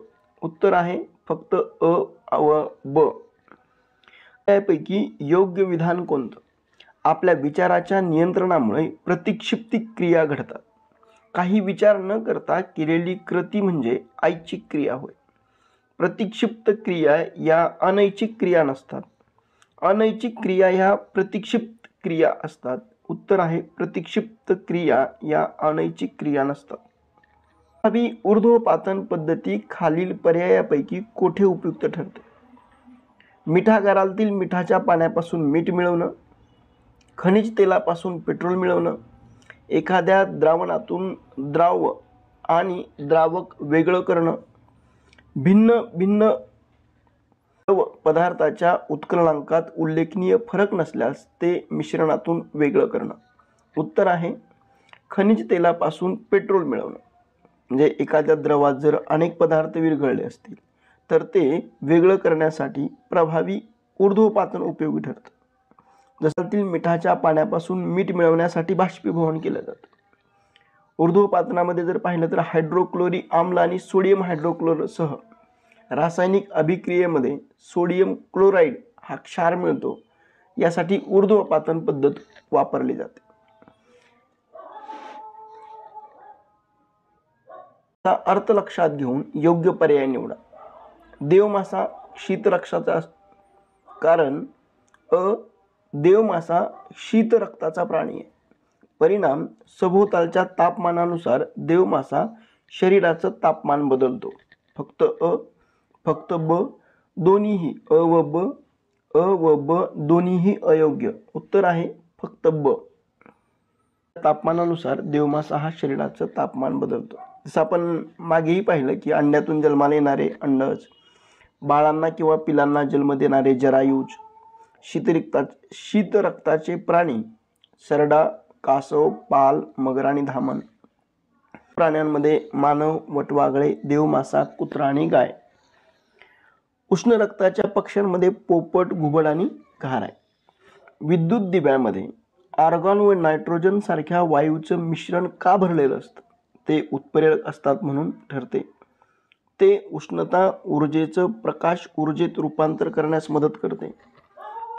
उत्तर आहे फक्त अ व ब त्यापैकी योग्य विधान कोणतं आपल्या विचाराच्या नियंत्रणामुळे प्रतिक्षिप्तिक क्रिया घडतात काही विचार न करता केलेली कृती म्हणजे ऐच्छिक क्रिया होय प्रतिक्षिप्त क्रिया या अनैच्छिक क्रिया नसतात अनैच्छिक क्रिया ह्या प्रतिक्षिप्त क्रिया असतात उत्तर आहे प्रतिक्षिप्त क्रिया या अनैच्छिक क्रिया नसतात हवी ऊर्ध्वपातन पद्धती खालील पर्यायापैकी कोठे उपयुक्त ठरते मिठागारातील मिठाच्या पाण्यापासून मीठ मिळवणं खनिज तेलापासून पेट्रोल मिळवणं एखाद्या द्रावणातून द्राव आणि द्रावक वेगळं करणं भिन्न भिन्न पदार्थाच्या उत्कलनांकात उल्लेखनीय फरक नसल्यास ते मिश्रणातून वेगळं करणं उत्तर आहे खनिज तेलापासून पेट्रोल मिळवणं म्हणजे एखाद्या द्रवात जर अनेक पदार्थ विरघळले असतील तर ते वेगळं करण्यासाठी प्रभावी ऊर्ध्वपातन उपयोगी ठरतं जसातील मिठाच्या पाण्यापासून मीठ मिळवण्यासाठी बाष्पीभवन केलं जातं ऊर्ध्वपातनामध्ये जर पाहिलं तर हायड्रोक्लोरी आम्ल आणि सोडियम हायड्रोक्लोरसह रासायनिक अभिक्रियेमध्ये सोडियम क्लोराईड हा क्षार मिळतो यासाठी ऊर्ध्वपातन पद्धत वापरली जाते अर्थ लक्षात घेऊन योग्य पर्याय निवडा देवमासा शीतरक्षाचा कारण अ देवमासा शीत रक्ताचा प्राणी आहे परिणाम सभोवतालच्या तापमानानुसार देवमासा शरीराचं तापमान बदलतो फक्त अ फक्त ब दोन्हीही अ व ब अ व ब दोन्हीही अयोग्य उत्तर आहे फक्त ब तापमानानुसार देवमासा हा शरीराचं तापमान बदलतो जसं आपण मागेही पाहिलं की अंड्यातून जन्माला येणारे अंडज बाळांना किंवा पिलांना जन्म देणारे जरायूज शीतरिक्ता शीतरक्ताचे प्राणी सरडा कासव पाल मगर आणि धामण प्राण्यांमध्ये मानव वटवागळे देवमासा कुत्रा आणि गाय उष्ण रक्ताच्या पक्ष्यांमध्ये पोपट घुबड आणि घार आहे विद्युत दिव्यामध्ये आर्गॉन व नायट्रोजन सारख्या वायूचं मिश्रण का भरलेलं असतं ते उत्प्रेरक असतात म्हणून ठरते ते उष्णता ऊर्जेचं प्रकाश ऊर्जेत रूपांतर करण्यास मदत करते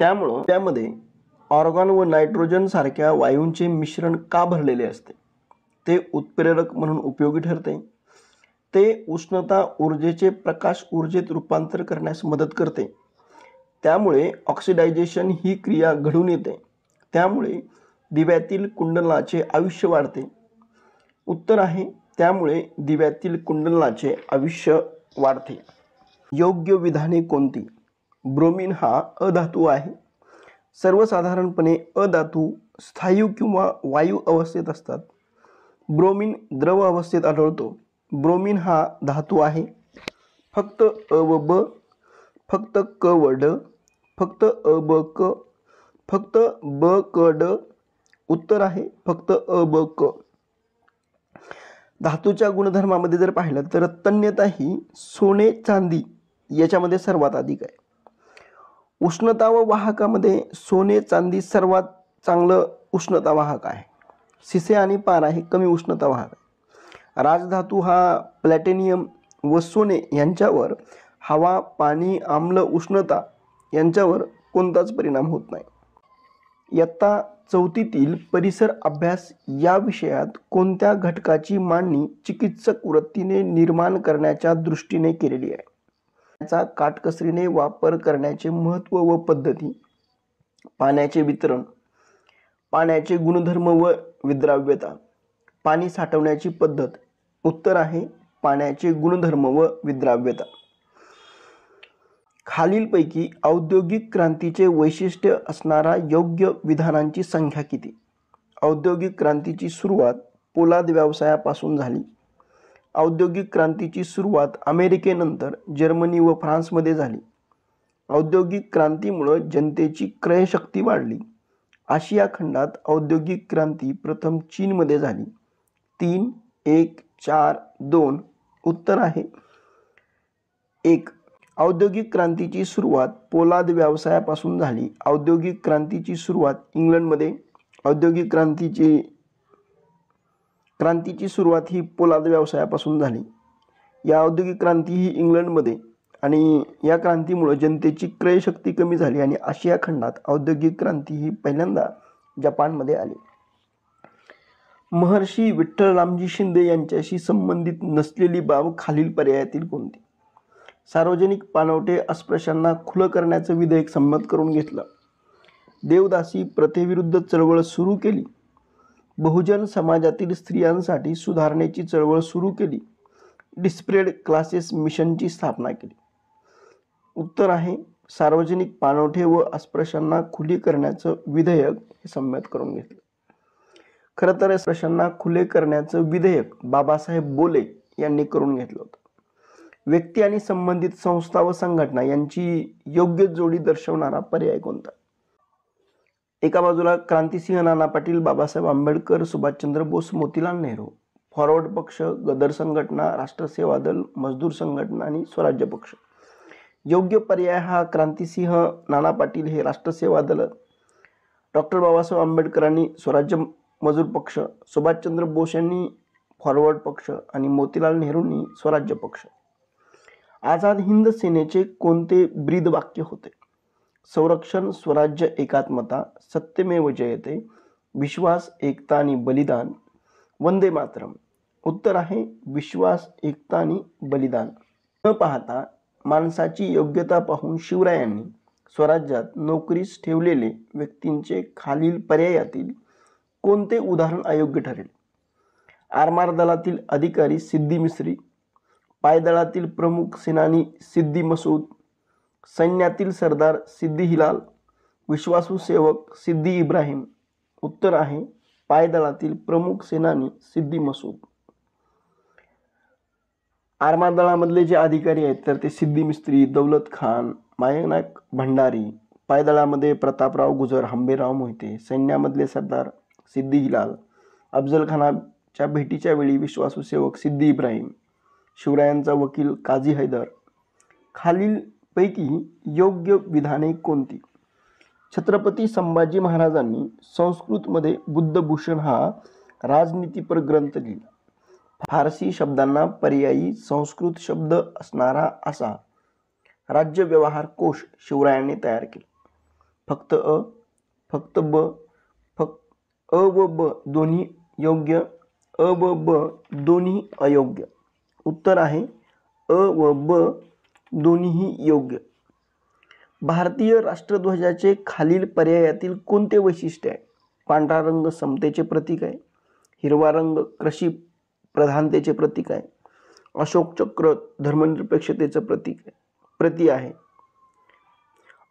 त्यामुळं त्यामध्ये ऑर्गॉन व नायट्रोजन सारख्या वायूंचे मिश्रण का भरलेले असते ते उत्प्रेरक म्हणून उपयोगी ठरते ते उष्णता ऊर्जेचे प्रकाश ऊर्जेत रूपांतर करण्यास मदत करते त्यामुळे ऑक्सिडायझेशन ही क्रिया घडून येते त्यामुळे दिव्यातील कुंडलाचे आयुष्य वाढते उत्तर आहे त्यामुळे दिव्यातील कुंडलनाचे आयुष्य वाढते योग्य विधाने कोणती ब्रोमिन हा अधातू आहे सर्वसाधारणपणे अधातू स्थायू किंवा वायू अवस्थेत असतात ब्रोमिन द्रव अवस्थेत आढळतो ब्रोमिन हा धातू आहे फक्त अ व ब फक्त क व ड फक्त अ ब क फक्त ब क ड उत्तर आहे फक्त अ ब क धातूच्या गुणधर्मामध्ये जर पाहिलं तर तन्यता ही सोने चांदी याच्यामध्ये सर्वात अधिक आहे उष्णता व वाहकामध्ये सोने चांदी सर्वात चांगलं उष्णता वाहक आहे सिसे आणि पारा हे कमी उष्णता वाहक आहे राजधातू हा प्लॅटेनियम व सोने यांच्यावर हवा पाणी आम्ल उष्णता यांच्यावर कोणताच परिणाम होत नाही इयत्ता चौथीतील परिसर अभ्यास या विषयात कोणत्या घटकाची मांडणी चिकित्सक वृत्तीने निर्माण करण्याच्या दृष्टीने केलेली आहे पाण्याचा काटकसरीने वापर करण्याचे महत्त्व व पद्धती पाण्याचे वितरण पाण्याचे गुणधर्म व विद्राव्यता पाणी साठवण्याची पद्धत उत्तर आहे पाण्याचे गुणधर्म व विद्राव्यता खालीलपैकी औद्योगिक क्रांतीचे वैशिष्ट्य असणारा योग्य विधानांची संख्या किती औद्योगिक क्रांतीची सुरुवात पोलाद व्यवसायापासून झाली औद्योगिक क्रांतीची सुरुवात अमेरिकेनंतर जर्मनी व फ्रान्समध्ये झाली औद्योगिक क्रांतीमुळं जनतेची क्रयशक्ती वाढली आशिया खंडात औद्योगिक क्रांती प्रथम चीनमध्ये झाली तीन एक चार दोन उत्तर आहे एक औद्योगिक क्रांतीची सुरुवात पोलाद व्यवसायापासून झाली औद्योगिक क्रांतीची सुरुवात इंग्लंडमध्ये औद्योगिक क्रांतीची क्रांतीची सुरुवात ही पोलाद व्यवसायापासून झाली या औद्योगिक क्रांती ही इंग्लंडमध्ये आणि या क्रांतीमुळं जनतेची क्रयशक्ती कमी झाली आणि आशिया खंडात औद्योगिक क्रांती ही पहिल्यांदा जपानमध्ये आली महर्षी विठ्ठल रामजी शिंदे यांच्याशी संबंधित नसलेली बाब खालील पर्यायातील कोणती सार्वजनिक पानवटे अस्पृश्यांना खुलं करण्याचं विधेयक संमत करून घेतलं देवदासी प्रथेविरुद्ध चळवळ सुरू केली बहुजन समाजातील स्त्रियांसाठी सुधारणेची चळवळ सुरू केली डिस्प्रेड क्लासेस मिशनची स्थापना केली उत्तर आहे सार्वजनिक पाणवठे व अस्पृश्यांना खुली करण्याचं विधेयक हे संमत करून घेतलं खरं तर अस्पृश्यांना खुले करण्याचं विधेयक बाबासाहेब बोले यांनी करून घेतलं होतं व्यक्ती आणि संबंधित संस्था व संघटना यांची योग्य जोडी दर्शवणारा पर्याय कोणता एका बाजूला क्रांतिसिंह नाना पाटील बाबासाहेब आंबेडकर सुभाषचंद्र बोस मोतीलाल नेहरू फॉरवर्ड पक्ष गदर संघटना राष्ट्रसेवा दल मजदूर संघटना आणि स्वराज्य पक्ष योग्य पर्याय हा क्रांतिसिंह नाना पाटील हे राष्ट्रसेवा दल डॉक्टर बाबासाहेब आंबेडकरांनी स्वराज्य मजूर पक्ष सुभाषचंद्र बोस यांनी फॉरवर्ड पक्ष आणि मोतीलाल नेहरूंनी स्वराज्य पक्ष आझाद हिंद सेनेचे कोणते ब्रीद वाक्य होते संरक्षण स्वराज्य एकात्मता सत्यमेव जयते विश्वास एकता आणि बलिदान वंदे मातरम उत्तर आहे विश्वास एकता आणि बलिदान न पाहता माणसाची योग्यता पाहून शिवरायांनी स्वराज्यात नोकरीस ठेवलेले व्यक्तींचे खालील पर्यायातील कोणते उदाहरण अयोग्य ठरेल आरमार दलातील अधिकारी सिद्धी मिश्री पायदळातील प्रमुख सेनानी सिद्धी मसूद सैन्यातील सरदार सिद्धी हिलाल विश्वासू सेवक सिद्धी इब्राहिम उत्तर आहे पायदळातील प्रमुख सेनानी सिद्धी मसूद आर्मादळामधले जे अधिकारी आहेत तर ते सिद्धी मिस्त्री दौलत खान मायनाक भंडारी पायदळामध्ये प्रतापराव गुजर हंबेराव मोहिते सैन्यामधले सरदार सिद्धी हिलाल अफजल खानाच्या भेटीच्या वेळी विश्वासू सेवक सिद्धी इब्राहिम शिवरायांचा वकील काझी हैदर खालील पैकी योग्य विधाने कोणती छत्रपती संभाजी महाराजांनी संस्कृतमध्ये बुद्धभूषण हा राजनीतीपर ग्रंथ लिहिला फारसी शब्दांना पर्यायी संस्कृत शब्द असणारा असा राज्य व्यवहार कोश शिवरायांनी तयार केला फक्त अ फक्त ब फक्त अ व ब दोन्ही योग्य अ व ब दोन्ही अयोग्य उत्तर आहे अ व ब दोन्हीही योग्य भारतीय राष्ट्रध्वजाचे खालील पर्यायातील कोणते वैशिष्ट्य आहे पांढरा रंग समतेचे प्रतीक आहे हिरवा रंग कृषी प्रधानतेचे प्रतीक आहे अशोक चक्र धर्मनिरपेक्षतेचं प्रतीक आहे प्रती आहे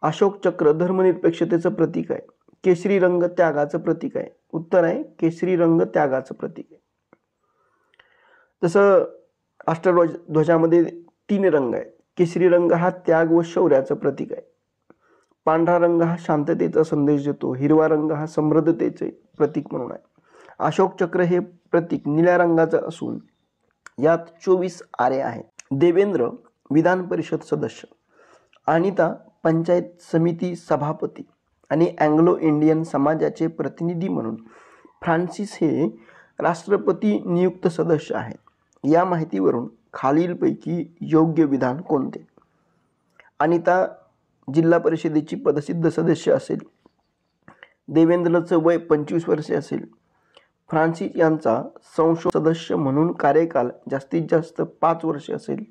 अशोक चक्र धर्मनिरपेक्षतेचं प्रतीक आहे केशरी रंग त्यागाचं प्रतीक आहे उत्तर आहे केशरी रंग त्यागाचं प्रतीक आहे जसं ध्वजामध्ये तीन रंग आहेत केशरी रंग हा त्याग व शौर्याचं प्रतीक आहे पांढरा रंग हा शांततेचा संदेश देतो हिरवा रंग हा समृद्धतेचे प्रतीक म्हणून आहे अशोक चक्र हे प्रतीक निळ्या रंगाचं असून यात चोवीस आरे आहेत देवेंद्र विधान परिषद सदस्य अनिता पंचायत समिती सभापती आणि अँग्लो इंडियन समाजाचे प्रतिनिधी म्हणून फ्रान्सिस हे राष्ट्रपती नियुक्त सदस्य आहेत या माहितीवरून खालीलपैकी योग्य विधान कोणते अनिता जिल्हा परिषदेची पदसिद्ध सदस्य असेल देवेंद्रचं वय पंचवीस वर्षे असेल फ्रान्सिस यांचा संशोध सदस्य म्हणून कार्यकाल जास्तीत जास्त पाच वर्षे असेल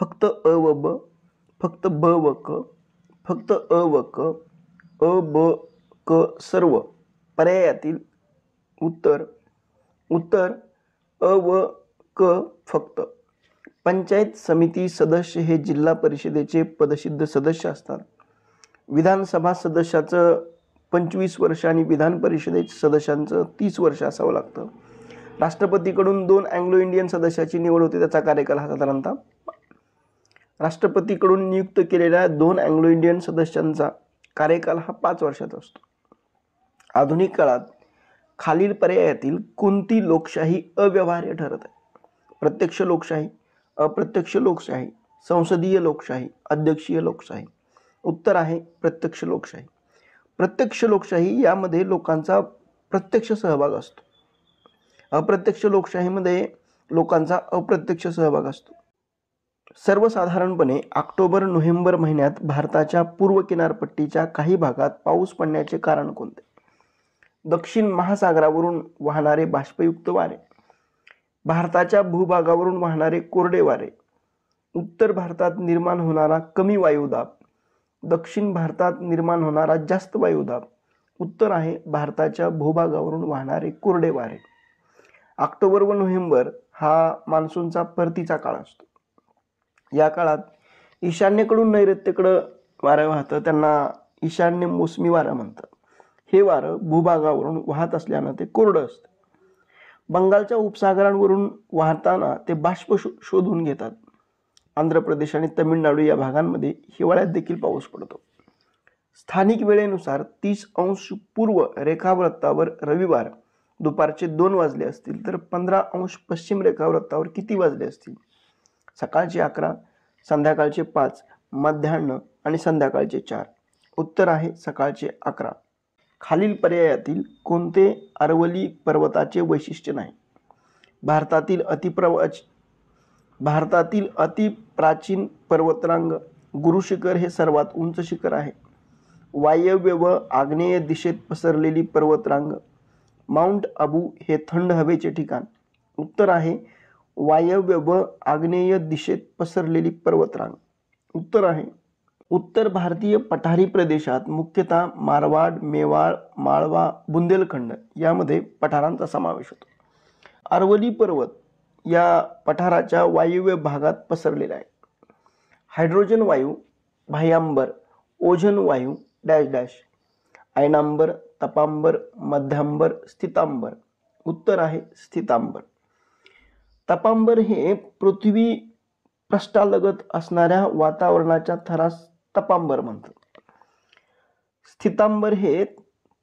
फक्त अ व ब फक्त ब व क फक्त अ व क अ ब क सर्व पर्यायातील उत्तर उत्तर अ व क फक्त पंचायत समिती सदस्य हे जिल्हा परिषदेचे पदसिद्ध सदस्य असतात विधानसभा सदस्याचं पंचवीस वर्ष आणि विधान परिषदेच्या सदस्यांचं तीस वर्ष असावं लागतं राष्ट्रपतीकडून दोन अँग्लो इंडियन सदस्याची निवड होते त्याचा कार्यकाल हा साधारणतः राष्ट्रपतीकडून नियुक्त केलेल्या दोन अँग्लो इंडियन सदस्यांचा कार्यकाल हा पाच वर्षाचा असतो आधुनिक काळात खालील पर्यायातील कोणती लोकशाही अव्यवहार्य ठरत आहे प्रत्यक्ष लोकशाही अप्रत्यक्ष लोकशाही संसदीय लोकशाही अध्यक्षीय लोकशाही उत्तर आहे प्रत्यक्ष लोकशाही प्रत्यक्ष लोकशाही यामध्ये लोकांचा प्रत्यक्ष सहभाग असतो अप्रत्यक्ष लोकशाहीमध्ये लोकांचा अप्रत्यक्ष सहभाग असतो सर्वसाधारणपणे ऑक्टोबर नोव्हेंबर महिन्यात भारताच्या पूर्व किनारपट्टीच्या काही भागात पाऊस पडण्याचे कारण कोणते दक्षिण महासागरावरून वाहणारे बाष्पयुक्त वारे भारताच्या भूभागावरून वाहणारे कोरडे वारे उत्तर भारतात निर्माण होणारा कमी वायुदाब दक्षिण भारतात निर्माण होणारा जास्त वायुदाब उत्तर आहे भारताच्या भूभागावरून वाहणारे कोरडे वारे ऑक्टोबर व नोव्हेंबर हा मान्सूनचा परतीचा काळ असतो या काळात ईशान्येकडून नैऋत्येकडं वारं वाहतं त्यांना ईशान्य मोसमी वारं म्हणतात हे वारं भूभागावरून वाहत असल्यानं ते कोरडं असतं बंगालच्या उपसागरांवरून वाहताना ते बाष्प शो शोधून घेतात आंध्र प्रदेश आणि तमिळनाडू या भागांमध्ये हिवाळ्यात देखील पाऊस पडतो स्थानिक वेळेनुसार तीस अंश पूर्व रेखावृत्तावर रविवार दुपारचे दोन वाजले असतील तर पंधरा अंश पश्चिम रेखावृत्तावर किती वाजले असतील सकाळचे अकरा संध्याकाळचे पाच मध्यान्ह आणि संध्याकाळचे चार उत्तर आहे सकाळचे अकरा खालील पर्यायातील कोणते अरवली पर्वताचे वैशिष्ट्य नाही भारतातील अतिप्रवच भारतातील अतिप्राचीन पर्वतरांग गुरुशिखर हे सर्वात उंच शिखर आहे वायव्य व आग्नेय दिशेत पसरलेली पर्वतरांग माउंट अबू हे थंड हवेचे ठिकाण उत्तर आहे वायव्य व आग्नेय दिशेत पसरलेली पर्वतरांग उत्तर आहे उत्तर भारतीय पठारी प्रदेशात मुख्यतः मारवाड मेवाड माळवा बुंदेलखंड यामध्ये पठारांचा समावेश होतो अरवली पर्वत या पठाराच्या वायव्य भागात पसरलेला आहे हायड्रोजन वायू भायांबर ओझन वायू डॅश डॅश आयनांबर तपांबर मध्यांबर स्थितांबर उत्तर आहे स्थितांबर तपांबर हे पृथ्वी पृष्ठालगत असणाऱ्या वातावरणाच्या थरास तपांबर म्हणतात स्थितांबर हे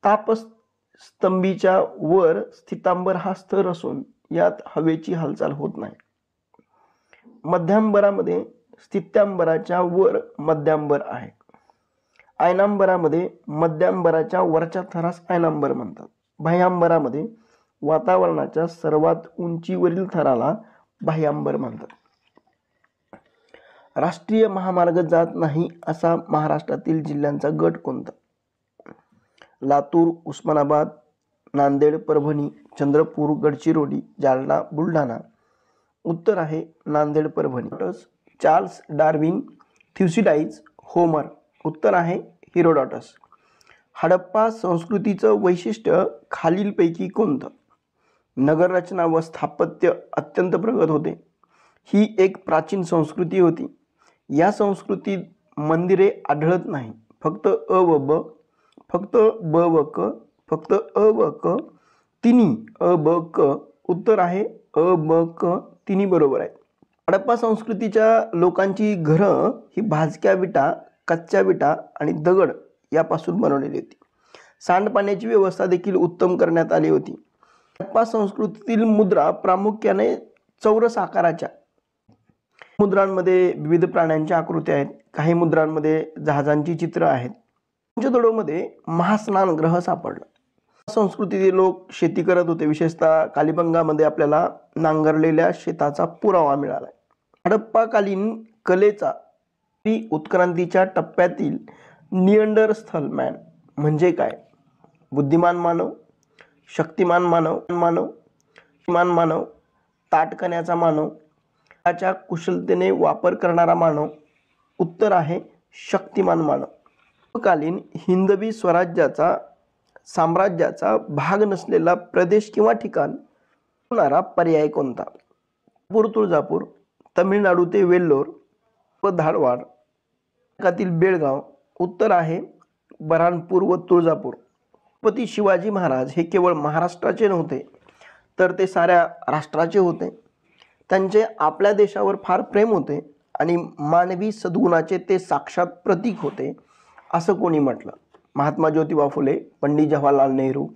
तापस्तंभीच्या वर स्थितांबर हा स्तर असून यात हवेची हालचाल होत नाही मध्यांबरामध्ये स्थित्यांबराच्या वर मध्यांबर आहे आयनांबरामध्ये मध्यांबराच्या वरच्या थरास आयनांबर म्हणतात बाह्यांबरामध्ये वातावरणाच्या सर्वात उंचीवरील थराला बाह्यांबर म्हणतात राष्ट्रीय महामार्ग जात नाही असा महाराष्ट्रातील जिल्ह्यांचा गट कोणता लातूर उस्मानाबाद नांदेड परभणी चंद्रपूर गडचिरोली जालना बुलढाणा उत्तर आहे Nanded Parbhani Charles Darwin Thucydides Homer उत्तर आहे हिरोडॉटस हडप्पा संस्कृतीचं वैशिष्ट्य खालीलपैकी कोणतं नगररचना व स्थापत्य अत्यंत प्रगत होते ही एक प्राचीन संस्कृती होती या संस्कृतीत मंदिरे आढळत नाही फक्त अ व ब फक्त ब व क फक्त अ व क तिन्ही अ ब क उत्तर आहे अ ब क तिन्ही बरोबर आहे हडप्पा संस्कृतीच्या लोकांची घरं ही भाजक्या विटा कच्च्या विटा आणि दगड यापासून बनवलेली होती सांडपाण्याची व्यवस्था देखील उत्तम करण्यात आली होती हडप्पा संस्कृतीतील मुद्रा प्रामुख्याने चौरस आकाराच्या मुद्रांमध्ये विविध प्राण्यांच्या आकृत्या आहेत काही मुद्रांमध्ये जहाजांची चित्र आहेत पंचदोडोमध्ये महास्नान ग्रह सापडला संस्कृतीचे लोक शेती करत होते विशेषतः कालिबंगामध्ये आपल्याला नांगरलेल्या शेताचा पुरावा मिळाला हडप्पाकालीन कलेचा उत्क्रांतीच्या टप्प्यातील नियंडर स्थल मॅन म्हणजे काय बुद्धिमान मानव शक्तिमान मानव मानव मानव ताटकण्याचा मानव त्याच्या कुशलतेने वापर करणारा मानव उत्तर आहे शक्तिमान मानव कालीन हिंदवी स्वराज्याचा साम्राज्याचा भाग नसलेला प्रदेश किंवा ठिकाण होणारा पर्याय कोणता पूर तुळजापूर तमिळनाडू ते वेल्लोर व धारवाड कातील बेळगाव उत्तर आहे बऱ्हाणपूर व तुळजापूर पती शिवाजी महाराज हे केवळ महाराष्ट्राचे नव्हते तर ते साऱ्या राष्ट्राचे होते त्यांचे आपल्या देशावर फार प्रेम होते आणि मानवी सद्गुणाचे ते साक्षात प्रतीक होते असं कोणी म्हटलं महात्मा ज्योतिबा फुले पंडित जवाहरलाल नेहरू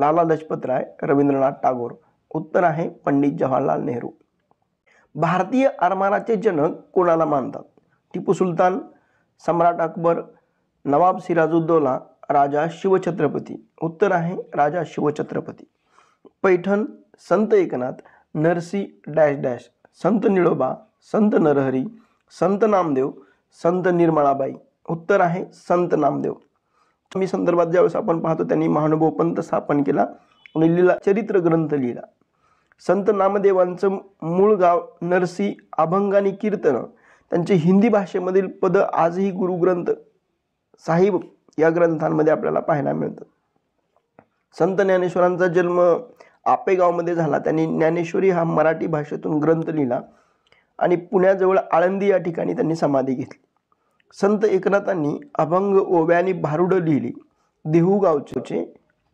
लाला राय रवींद्रनाथ टागोर उत्तर आहे पंडित जवाहरलाल नेहरू भारतीय आरमाराचे जनक कोणाला मानतात टिपू सुलतान सम्राट अकबर नवाब सिराजुद्दौला राजा शिवछत्रपती उत्तर आहे राजा शिवछत्रपती पैठण संत एकनाथ नरसी डॅश डॅश संत निळोबा संत नरहरी संत नामदेव संत निर्मळाबाई उत्तर आहे संत नामदेव मी संदर्भात ज्यावेळेस आपण पाहतो त्यांनी महानुभाव पंत स्थापन केला आणि लिहिला चरित्र ग्रंथ लिहिला संत नामदेवांचं मूळ गाव नरसी अभंग आणि कीर्तन त्यांचे हिंदी भाषेमधील पद आजही गुरुग्रंथ साहिब या ग्रंथांमध्ये आपल्याला पाहायला मिळतं संत ज्ञानेश्वरांचा जन्म आपेगावमध्ये झाला त्यांनी ज्ञानेश्वरी हा मराठी भाषेतून ग्रंथ लिहिला आणि पुण्याजवळ आळंदी या ठिकाणी त्यांनी समाधी घेतली संत एकनाथांनी अभंग ओव्यानी भारुड लिहिली देहूगावचे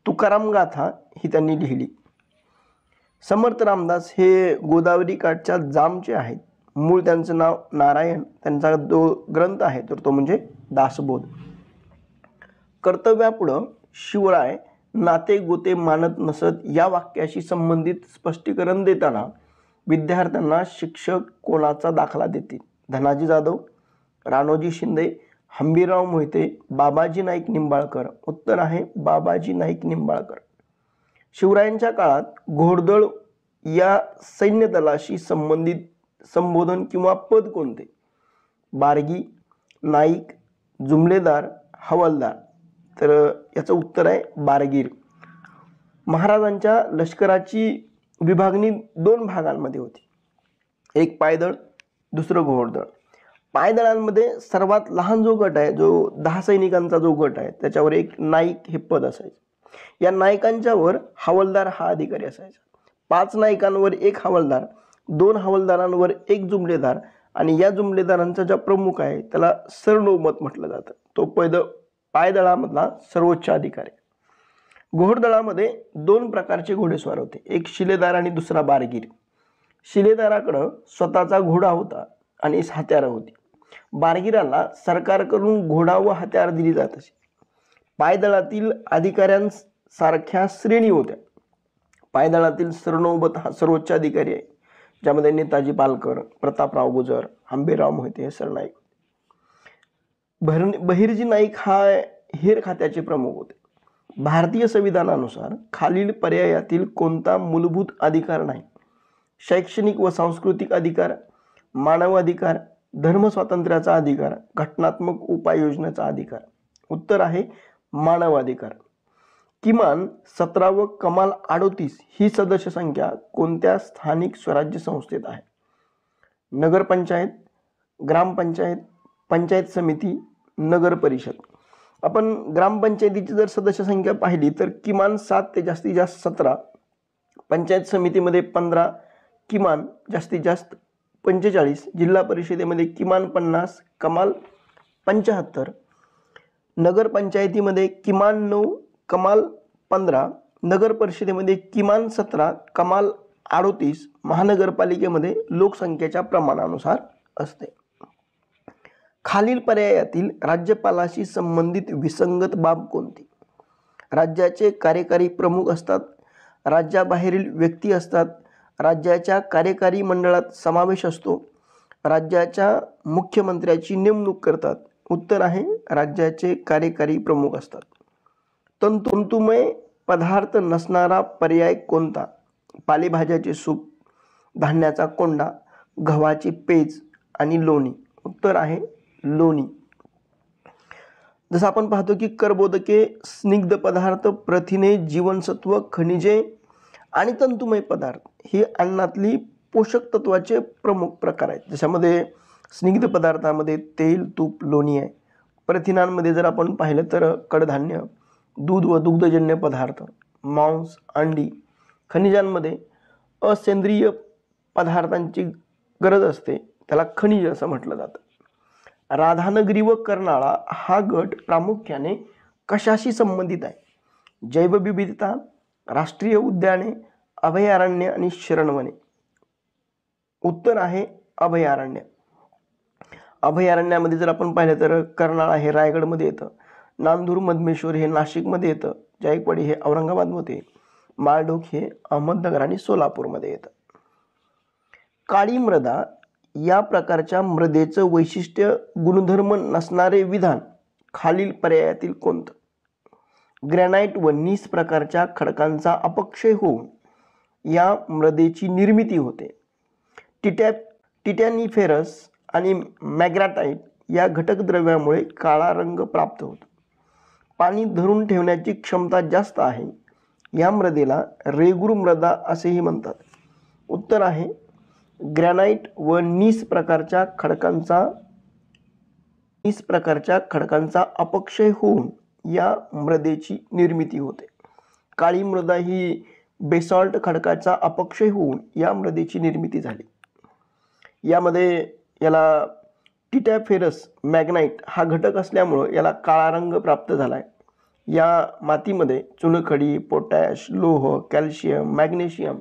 तुकाराम गाथा ही त्यांनी लिहिली समर्थ रामदास हे गोदावरी काठच्या जामचे आहेत मूळ त्यांचं नाव नारायण त्यांचा जो ग्रंथ आहे तर तो म्हणजे दासबोध कर्तव्यापुढं शिवराय नाते गोते मानत नसत या वाक्याशी संबंधित स्पष्टीकरण देताना विद्यार्थ्यांना शिक्षक कोणाचा दाखला देतील धनाजी जाधव रानोजी शिंदे हंबीराव मोहिते बाबाजी नाईक निंबाळकर उत्तर आहे बाबाजी नाईक निंबाळकर शिवरायांच्या काळात घोडदळ या सैन्य दलाशी संबंधित संबोधन किंवा पद कोणते बारगी नाईक जुमलेदार हवालदार तर याचं उत्तर आहे बारगीर महाराजांच्या लष्कराची विभागणी दोन भागांमध्ये होती एक पायदळ दुसरं घोडदळ पायदळांमध्ये सर्वात लहान जो गट आहे जो दहा सैनिकांचा जो गट आहे त्याच्यावर एक नाईक हे पद असायचं या नायकांच्यावर हवालदार हा अधिकारी असायचा पाच नायकांवर एक हवालदार दोन हवालदारांवर एक जुमलेदार आणि या जुमलेदारांचा ज्या प्रमुख आहे त्याला सरनोमत म्हटलं जातं तो पैद पायदळामधला सर्वोच्च अधिकारी घोडदळामध्ये दोन प्रकारचे घोडेस्वार होते एक शिलेदार आणि दुसरा बारगीर शिलेदाराकडं स्वतःचा घोडा होता आणि हत्यारं होती बारगिरांना सरकारकडून घोडा व हत्यार दिली जात असे पायदळातील अधिकाऱ्यांसारख्या श्रेणी होत्या पायदळातील सरनोबत हा सर्वोच्च अधिकारी आहे ज्यामध्ये नेताजी पालकर प्रतापराव गुजर आंबेराव मोहिते हे सरनाईक भर बहिर्जी नाईक हा हेर खात्याचे प्रमुख होते भारतीय संविधानानुसार खालील पर्यायातील कोणता मूलभूत अधिकार नाही शैक्षणिक व सांस्कृतिक अधिकार मानव अधिकार धर्मस्वातंत्र्याचा अधिकार घटनात्मक उपाययोजनेचा अधिकार उत्तर आहे मानवाधिकार किमान सतरा व कमाल अडोतीस ही सदस्य संख्या कोणत्या स्थानिक स्वराज्य संस्थेत आहे नगरपंचायत ग्रामपंचायत पंचायत समिती नगर परिषद आपण ग्रामपंचायतीची जर सदस्य संख्या पाहिली तर किमान सात ते जास्तीत जास्त सतरा पंचायत समितीमध्ये पंधरा किमान जास्तीत जास्त पंचेचाळीस जिल्हा परिषदेमध्ये किमान पन्नास कमाल पंचाहत्तर नगरपंचायतीमध्ये किमान नऊ कमाल पंधरा नगर परिषदेमध्ये किमान सतरा कमाल अडोतीस महानगरपालिकेमध्ये लोकसंख्येच्या प्रमाणानुसार असते खालील पर्यायातील राज्यपालाशी संबंधित विसंगत बाब कोणती राज्याचे कार्यकारी प्रमुख असतात राज्याबाहेरील व्यक्ती असतात राज्याच्या कार्यकारी मंडळात समावेश असतो राज्याच्या मुख्यमंत्र्याची नेमणूक करतात उत्तर आहे राज्याचे कार्यकारी प्रमुख असतात तंतुंतुमय पदार्थ नसणारा पर्याय कोणता पालेभाज्याचे सूप धान्याचा कोंडा गव्हाची पेज आणि लोणी उत्तर आहे लोणी जसं आपण पाहतो की कर्बोदके स्निग्ध पदार्थ प्रथिने जीवनसत्व खनिजे आणि तंतुमय पदार्थ ही अन्नातली पोषक तत्वाचे प्रमुख प्रकार आहेत ज्याच्यामध्ये स्निग्ध पदार्थामध्ये तेल तूप लोणी आहे प्रथिनांमध्ये जर आपण पाहिलं तर कडधान्य दूध व दुग्धजन्य पदार्थ मांस अंडी खनिजांमध्ये असेंद्रिय पदार्थांची गरज असते त्याला खनिज असं म्हटलं जातं राधानगरी व कर्नाळा हा गट प्रामुख्याने कशाशी संबंधित आहे जैवविविधता राष्ट्रीय उद्याने अभयारण्य आणि शरणवने उत्तर आहे अभयारण्य अभयारण्यामध्ये जर आपण पाहिलं तर कर्नाळा हे रायगडमध्ये येतं नांदूर मधमेश्वर हे नाशिकमध्ये येतं जायकवाडी हे औरंगाबादमध्ये माळढोक हे अहमदनगर आणि सोलापूरमध्ये येतं काळी मृदा या प्रकारच्या मृदेचं वैशिष्ट्य गुणधर्म नसणारे विधान खालील पर्यायातील कोणतं ग्रॅनाईट व नीस प्रकारच्या खडकांचा अपक्षय होऊन या मृदेची निर्मिती होते टिटॅ टिटॅनिफेरस आणि मॅग्राटाईट या घटक द्रव्यामुळे काळा रंग प्राप्त होतो पाणी धरून ठेवण्याची क्षमता जास्त आहे या मृदेला रेगुर मृदा असेही म्हणतात उत्तर आहे ग्रॅनाईट व नीस प्रकारच्या खडकांचा नीस प्रकारच्या खडकांचा अपक्षय होऊन या मृदेची निर्मिती होते काळी मृदा ही बेसॉल्ट खडकाचा अपक्षय होऊन या मृदेची निर्मिती झाली यामध्ये याला टिटॅफेरस मॅग्नाईट हा घटक असल्यामुळं याला काळा रंग प्राप्त झाला आहे या मातीमध्ये चुनखडी पोटॅश लोह कॅल्शियम मॅग्नेशियम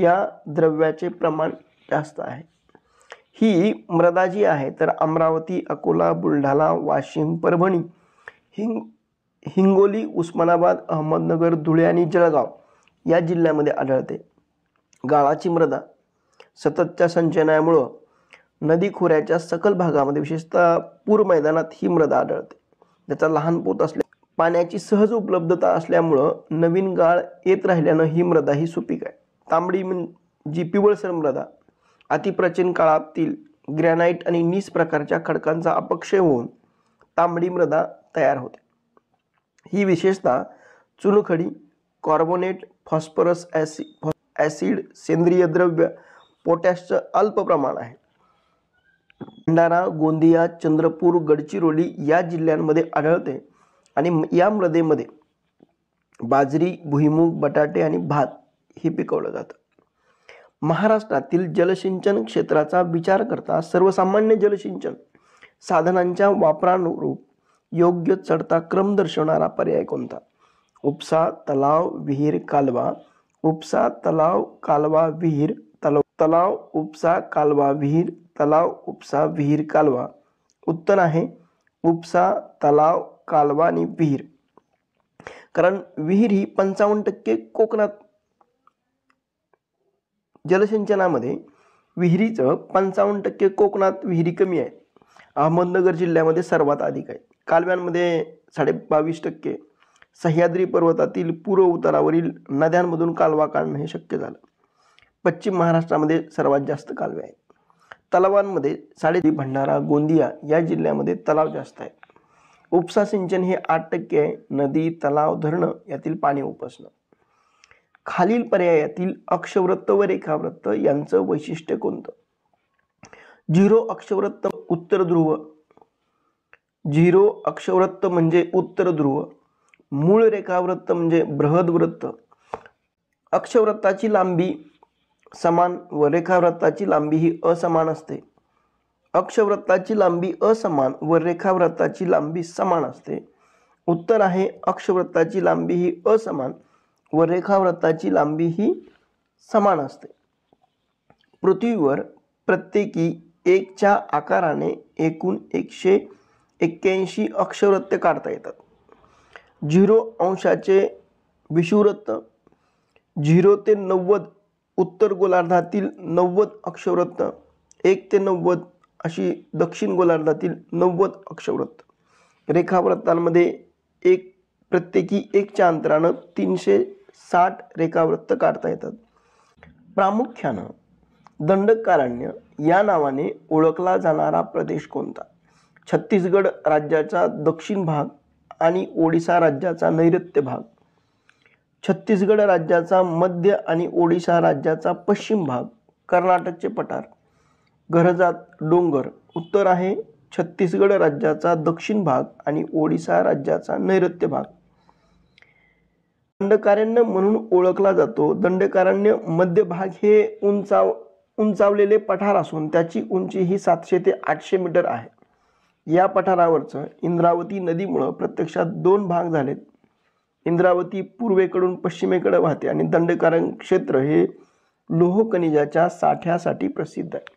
या द्रव्याचे प्रमाण जास्त आहे ही मृदा जी आहे तर अमरावती अकोला बुलढाणा वाशिम परभणी हिंग हिंगोली उस्मानाबाद अहमदनगर धुळे आणि जळगाव या जिल्ह्यामध्ये आढळते गाळाची मृदा सततच्या संचयनामुळं नदी खोऱ्याच्या सकल भागामध्ये विशेषतः पूर मैदानात ही मृदा आढळते त्याचा लहान पोत असल्या पाण्याची सहज उपलब्धता असल्यामुळं नवीन गाळ येत राहिल्यानं ही मृदा ही सुपीक आहे तांबडी जी म्हणजे पिवळसर मृदा अतिप्राचीन काळातील ग्रॅनाईट आणि नीस प्रकारच्या खडकांचा अपक्षय होऊन तांबडी मृदा तयार होते ही विशेषतः चुनखडी कार्बोनेट फॉस्फरस ॲसि ॲसिड सेंद्रिय द्रव्य पोटॅशचं अल्प प्रमाण आहे भंडारा गोंदिया चंद्रपूर गडचिरोली या जिल्ह्यांमध्ये आढळते आणि या मृदेमध्ये बाजरी भुईमूग बटाटे आणि भात हे पिकवलं जातं महाराष्ट्रातील जलसिंचन क्षेत्राचा विचार करता सर्वसामान्य जलसिंचन साधनांच्या वापरानुरूप योग्य चढता क्रम दर्शवणारा पर्याय कोणता उपसा तलाव विहीर कालवा उपसा तलाव कालवा विहीर तलाव तलाव उपसा कालवा विहीर तलाव उपसा विहीर कालवा उत्तर आहे उपसा तलाव कालवा आणि विहीर कारण विहीर ही पंचावन्न टक्के कोकणात जलसिंचनामध्ये विहिरीचं पंचावन्न टक्के कोकणात विहिरी कमी आहे अहमदनगर जिल्ह्यामध्ये सर्वात अधिक आहे कालव्यांमध्ये साडे बावीस टक्के सह्याद्री पर्वतातील पूर्व उतारावरील नद्यांमधून कालवा काढणं हे शक्य झालं पश्चिम महाराष्ट्रामध्ये सर्वात जास्त कालवे आहेत तलावांमध्ये साडे भंडारा गोंदिया या जिल्ह्यामध्ये तलाव जास्त आहे उपसा सिंचन हे आठ टक्के आहे नदी तलाव धरणं यातील पाणी उपसणं खालील पर्यायातील अक्षवृत्त व रेखावृत्त यांचं वैशिष्ट्य कोणतं झिरो अक्षवृत्त उत्तर ध्रुव झिरो अक्षवृत्त म्हणजे उत्तर ध्रुव मूळ रेखावृत्त म्हणजे बृहद वृत्त अक्षवृत्ताची लांबी समान व रेखावृत्ताची लांबी ही असमान असते अक्षवृत्ताची लांबी असमान व रेखावृत्ताची लांबी समान असते उत्तर आहे अक्षवृत्ताची लांबी ही असमान व रेखावृत्ताची लांबी ही समान असते पृथ्वीवर प्रत्येकी एकच्या आकाराने एकूण एकशे एक्क्याऐंशी अक्षवृत्त काढता येतात झिरो अंशाचे विषुवृत्त झिरो ते नव्वद उत्तर गोलार्धातील नव्वद अक्षवृत्त एक ते नव्वद अशी दक्षिण गोलार्धातील नव्वद अक्षवृत्त रेखावृत्तांमध्ये एक प्रत्येकी एकच्या अंतरानं तीनशे साठ रेखावृत्त काढता येतात प्रामुख्यानं दंडकारण्य या नावाने ओळखला जाणारा प्रदेश कोणता छत्तीसगड राज्याचा दक्षिण भाग आणि ओडिसा राज्याचा नैऋत्य भाग छत्तीसगड राज्याचा मध्य आणि ओडिसा राज्याचा पश्चिम भाग कर्नाटकचे पठार घरजात डोंगर उत्तर आहे छत्तीसगड राज्याचा दक्षिण भाग आणि ओडिसा राज्याचा नैऋत्य भाग दंडकारण्य म्हणून ओळखला जातो दंडकारण्य मध्यभाग हे उंचाव उंचावलेले पठार असून त्याची उंची ही सातशे ते आठशे मीटर आहे या पठारावरचं इंद्रावती नदीमुळं प्रत्यक्षात दोन भाग झालेत इंद्रावती पूर्वेकडून पश्चिमेकडे वाहते आणि दंडकारण क्षेत्र हे खनिजाच्या साठ्यासाठी प्रसिद्ध आहे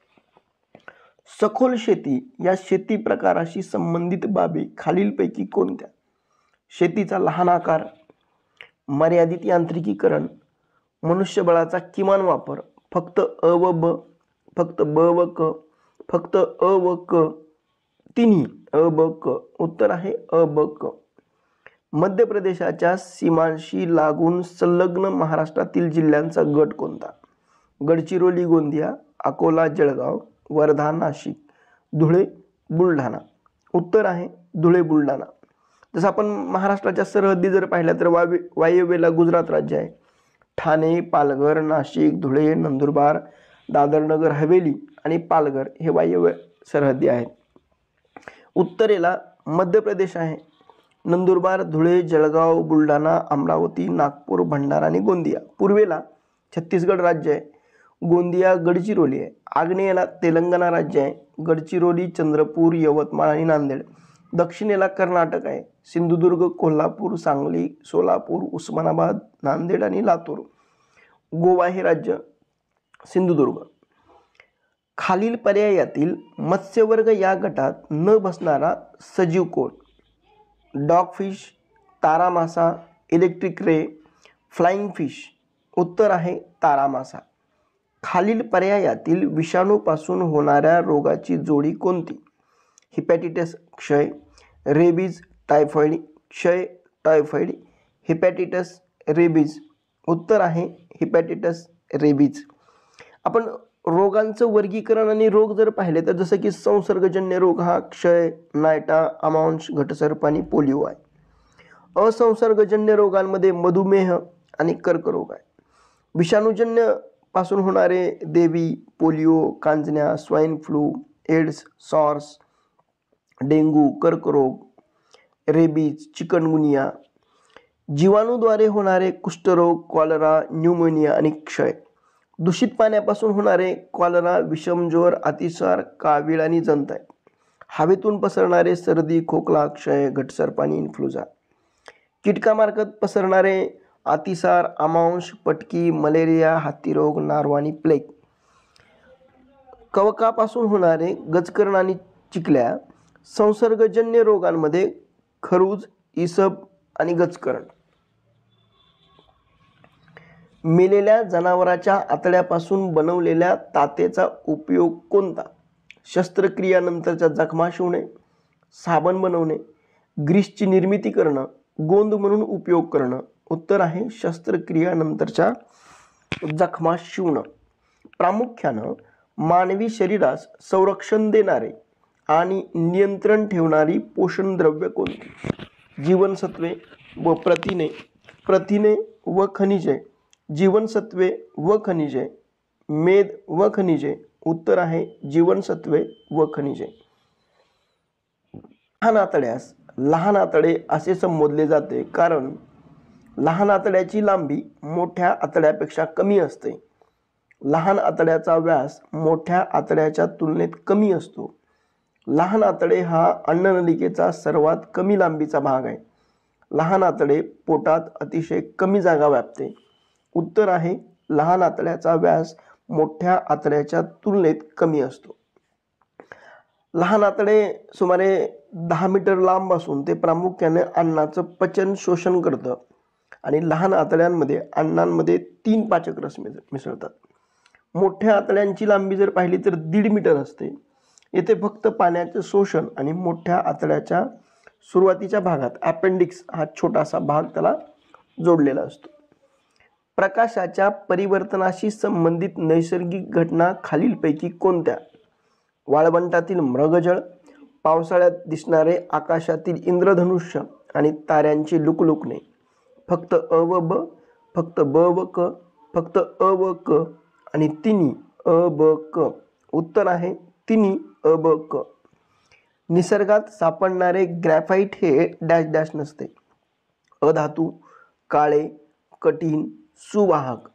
सखोल शेती या शेती प्रकाराशी संबंधित बाबी खालीलपैकी कोणत्या शेतीचा लहान आकार मर्यादित यांत्रिकीकरण मनुष्यबळाचा किमान वापर फक्त अ व ब फक्त ब व क फक्त अ व क तिन्ही अ ब क उत्तर आहे अ ब क मध्य प्रदेशाच्या सीमांशी लागून संलग्न महाराष्ट्रातील जिल्ह्यांचा गट कोणता गडचिरोली गोंदिया अकोला जळगाव वर्धा नाशिक धुळे बुलढाणा उत्तर आहे धुळे बुलढाणा जसं आपण महाराष्ट्राच्या सरहद्दी जर पाहिल्या तर वावे वायव्येला गुजरात राज्य आहे ठाणे पालघर नाशिक धुळे नंदुरबार दादरनगर हवेली आणि पालघर हे वायव्य सरहद्दी आहेत उत्तरेला मध्य प्रदेश आहे नंदुरबार धुळे जळगाव बुलढाणा अमरावती नागपूर भंडारा आणि गोंदिया पूर्वेला छत्तीसगड राज्य आहे गोंदिया गडचिरोली आहे आग्नेयेला तेलंगणा राज्य आहे गडचिरोली चंद्रपूर यवतमाळ आणि नांदेड दक्षिणेला कर्नाटक आहे सिंधुदुर्ग कोल्हापूर सांगली सोलापूर उस्मानाबाद नांदेड आणि लातूर गोवा हे राज्य सिंधुदुर्ग खालील पर्यायातील मत्स्यवर्ग या गटात न बसणारा सजीव कोण फिश तारामासा इलेक्ट्रिक रे फ्लाइंग फिश उत्तर आहे तारामासा खालील पर्यायातील विषाणूपासून होणाऱ्या रोगाची जोडी कोणती हिपॅटिटस क्षय रेबीज टायफॉईड क्षय टायफॉईड हिपॅटिटस रेबीज उत्तर आहे हिपॅटिटस रेबीज आपण रोगांचं वर्गीकरण आणि रोग जर पाहिले तर जसं की संसर्गजन्य रोग हा क्षय नायटा अमांश घटसर्प आणि पोलिओ आहे असंसर्गजन्य रोगांमध्ये मधुमेह आणि कर्करोग आहे विषाणूजन्य पासून होणारे देवी पोलिओ कांजण्या swine flu AIDS SARS dengue कर्करोग रेबीज चिकनगुनिया जीवाणूद्वारे होणारे कुष्ठरोग कॉलरा न्यूमोनिया आणि क्षय दूषित पाण्यापासून होणारे कॉलरा विषमज्वर अतिसार कावीळ आणि जंताय हवेतून पसरणारे सर्दी खोकला क्षय घटसर पाणी इन्फ्लुझा किटकामार्फत पसरणारे अतिसार आमांश पटकी मलेरिया हातीरोग नार्व आणि प्लेग कवकापासून होणारे गजकरण आणि चिकल्या संसर्गजन्य रोगांमध्ये खरूज इसब आणि गचकरण मेलेल्या जनावराच्या आतड्यापासून बनवलेल्या तातेचा उपयोग कोणता शस्त्रक्रियानंतरच्या जखमा शिवणे साबण बनवणे ग्रीसची निर्मिती करणं गोंद म्हणून उपयोग करणं उत्तर आहे शस्त्रक्रियानंतरच्या जखमा शिवणं प्रामुख्यानं मानवी शरीरास संरक्षण देणारे आणि नियंत्रण ठेवणारी पोषणद्रव्य कोणती जीवनसत्वे व प्रथिने प्रथिने व खनिजे जीवनसत्वे व खनिजे मेद व खनिजे उत्तर आहे जीवनसत्वे व खनिजे लहान आतड्यास लहान आतडे असे संबोधले जाते कारण लहान आतड्याची लांबी मोठ्या आतड्यापेक्षा कमी असते लहान आतड्याचा व्यास मोठ्या आतड्याच्या तुलनेत कमी असतो लहान आतडे हा अन्ननलिकेचा सर्वात कमी लांबीचा भाग आहे लहान आतडे पोटात अतिशय कमी जागा व्यापते उत्तर आहे लहान आतड्याचा व्यास मोठ्या आतड्याच्या तुलनेत कमी असतो लहान आतडे सुमारे दहा मीटर लांब असून ते प्रामुख्याने अन्नाचं पचन शोषण करतं आणि लहान आतड्यांमध्ये अन्नांमध्ये तीन पाचक रस मिसळतात मोठ्या आतड्यांची लांबी जर पाहिली तर दीड मीटर असते येथे फक्त पाण्याचे शोषण आणि मोठ्या आतड्याच्या सुरुवातीच्या भागात अपेंडिक्स हा छोटासा भाग त्याला जोडलेला असतो प्रकाशाच्या परिवर्तनाशी संबंधित नैसर्गिक घटना खालीलपैकी कोणत्या वाळवंटातील मृगजळ पावसाळ्यात दिसणारे आकाशातील इंद्रधनुष्य आणि ताऱ्यांची लुकलुकणे फक्त अ व ब फक्त ब व क फक्त अ व क आणि तिन्ही अ ब क उत्तर आहे तिन्ही अ ब क निसर्गात सापडणारे ग्रॅफाईट हे डॅश डॅश नसते अधातू काळे कठीण सुवाहक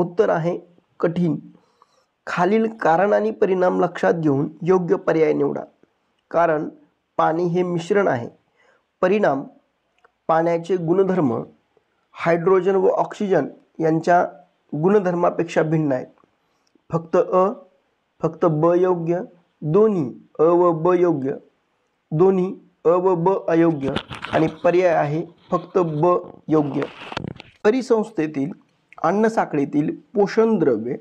उत्तर आहे कठीण खालील कारण आणि परिणाम लक्षात घेऊन योग्य पर्याय निवडा कारण पाणी हे मिश्रण आहे परिणाम पाण्याचे गुणधर्म हायड्रोजन व ऑक्सिजन यांच्या गुणधर्मापेक्षा भिन्न आहेत फक्त अ फक्त ब योग्य दोन्ही अ व ब योग्य दोन्ही अ व ब अयोग्य आणि पर्याय आहे फक्त ब योग्य परिसंस्थेतील अन्नसाखळीतील पोषणद्रव्ये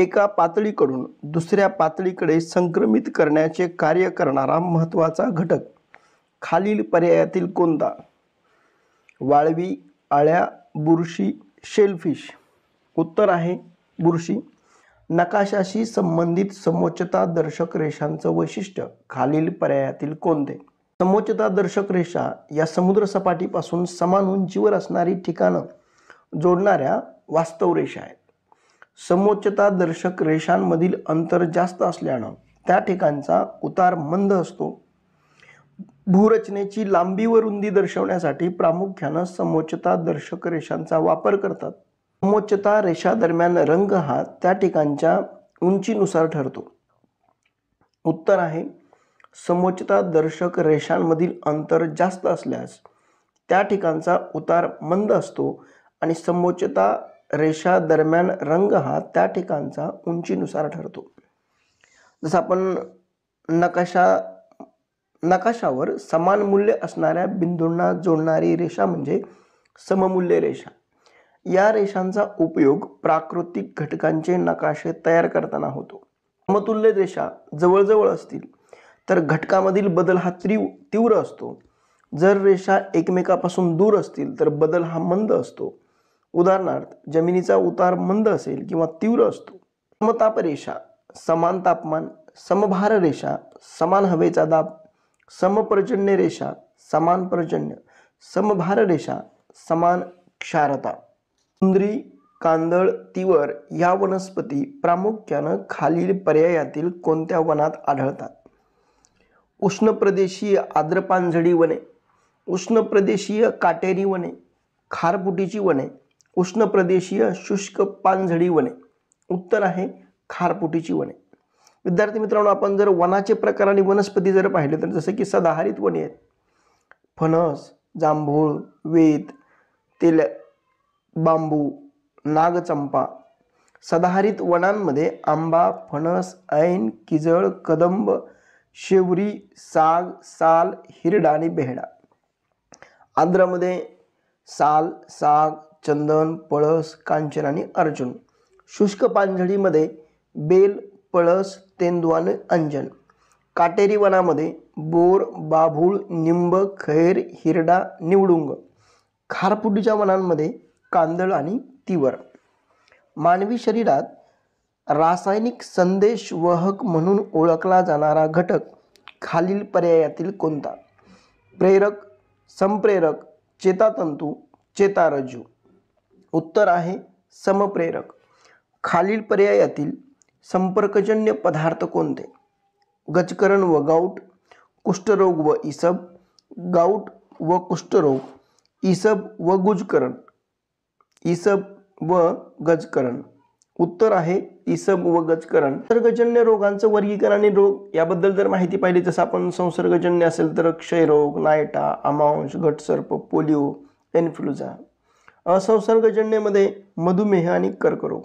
एका पातळीकडून दुसऱ्या पातळीकडे संक्रमित करण्याचे कार्य करणारा महत्त्वाचा घटक खालील पर्यायातील कोणता वाळवी आळ्या बुरशी शेलफिश उत्तर आहे बुरशी नकाशाशी संबंधित समोच्चता दर्शक रेषांचं वैशिष्ट्य खालील पर्यायातील कोणते समोच्चता दर्शक रेषा या समुद्रसपाटीपासून समान उंचीवर असणारी ठिकाणं जोडणाऱ्या वास्तव रेषा आहेत समोच्चता दर्शक रेषांमधील अंतर जास्त असल्यानं त्या ठिकाणचा उतार मंद असतो भूरचनेची लांबी व रुंदी दर्शवण्यासाठी प्रामुख्यानं समोच्चता दर्शक रेषांचा वापर करतात समोच्चता रेषा दरम्यान रंग हा त्या ठिकाणच्या उंचीनुसार ठरतो उत्तर आहे समोच्चता दर्शक रेषांमधील अंतर जास्त असल्यास त्या ठिकाणचा उतार मंद असतो आणि समोच्चता रेषा दरम्यान रंग हा त्या ठिकाणचा उंचीनुसार ठरतो जसं आपण नकाशा नकाशावर समान मूल्य असणाऱ्या बिंदूंना जोडणारी रेषा म्हणजे सममूल्य रेषा या रेषांचा उपयोग प्राकृतिक घटकांचे नकाशे तयार करताना होतो समतुल्य रेषा जवळजवळ असतील तर घटकामधील बदल हा त्रिव तीव्र असतो जर रेषा एकमेकापासून दूर असतील तर बदल हा मंद असतो उदाहरणार्थ जमिनीचा उतार मंद असेल किंवा तीव्र असतो समताप रेषा समान तापमान समभार रेषा समान हवेचा दाब समपर्जन्य रेषा समान पर्जन्य समभार रेषा समान क्षारता सुंदरी कांदळ तिवर या वनस्पती प्रामुख्यानं खालील पर्यायातील कोणत्या वनात आढळतात उष्ण प्रदेशीय वने उष्ण प्रदेशीय काटेरी वने खारपुटीची वने उष्ण प्रदेशीय शुष्क पानझडी वने उत्तर आहे खारपुटीची वने विद्यार्थी मित्रांनो आपण जर वनाचे प्रकार आणि वनस्पती जर पाहिले तर जसं की सदाहरित वने आहेत फणस जांभूळ वेत तेल बांबू नागचंपा सदाहरित वनांमध्ये आंबा फणस ऐन किजळ कदंब शेवरी साग साल हिरडा आणि बेहडा आंध्रामध्ये साल साग चंदन पळस कांचन आणि अर्जुन शुष्क पानझडीमध्ये बेल पळस तेंदू आणि अंजन काटेरी वनामध्ये बोर बाभूळ निंब खैर हिरडा निवडुंग खारपुटीच्या वनांमध्ये कांदळ आणि तीवर मानवी शरीरात रासायनिक संदेश वहक म्हणून ओळखला जाणारा घटक खालील पर्यायातील कोणता प्रेरक संप्रेरक चेतातंतू चेतारज्जू उत्तर आहे समप्रेरक खालील पर्यायातील संपर्कजन्य पदार्थ कोणते गजकरण व गाऊट कुष्ठरोग व इसब गाऊट व कुष्ठरोग इसब व गुजकरण इसब व गजकरण उत्तर आहे इसब व गजकरण संसर्गजन्य रोगांचं वर्गीकरण आणि रोग याबद्दल जर माहिती पाहिली जसं आपण संसर्गजन्य असेल तर क्षयरोग नायटा अमांश घटसर्प पोलिओ इन्फ्लुझा असंसर्गजन्यमध्ये मधुमेह आणि कर्करोग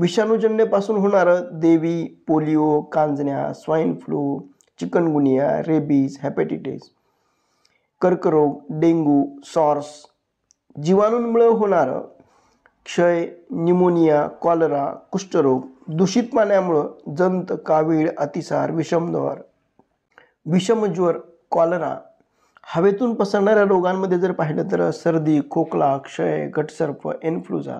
विषाणूजन्यपासून होणारं देवी पोलिओ कांजण्या swine flu chikungunya rabies hepatitis कर्करोग डेंगू सॉर्स जीवाणूंमुळे होणारं क्षय निमोनिया कॉलरा कुष्ठरोग दूषित पाण्यामुळं जंत कावीळ अतिसार विषम विषमज्वर कॉलरा हवेतून पसरणाऱ्या रोगांमध्ये जर पाहिलं तर सर्दी खोकला क्षय घटसर्फ इन्फ्लुझा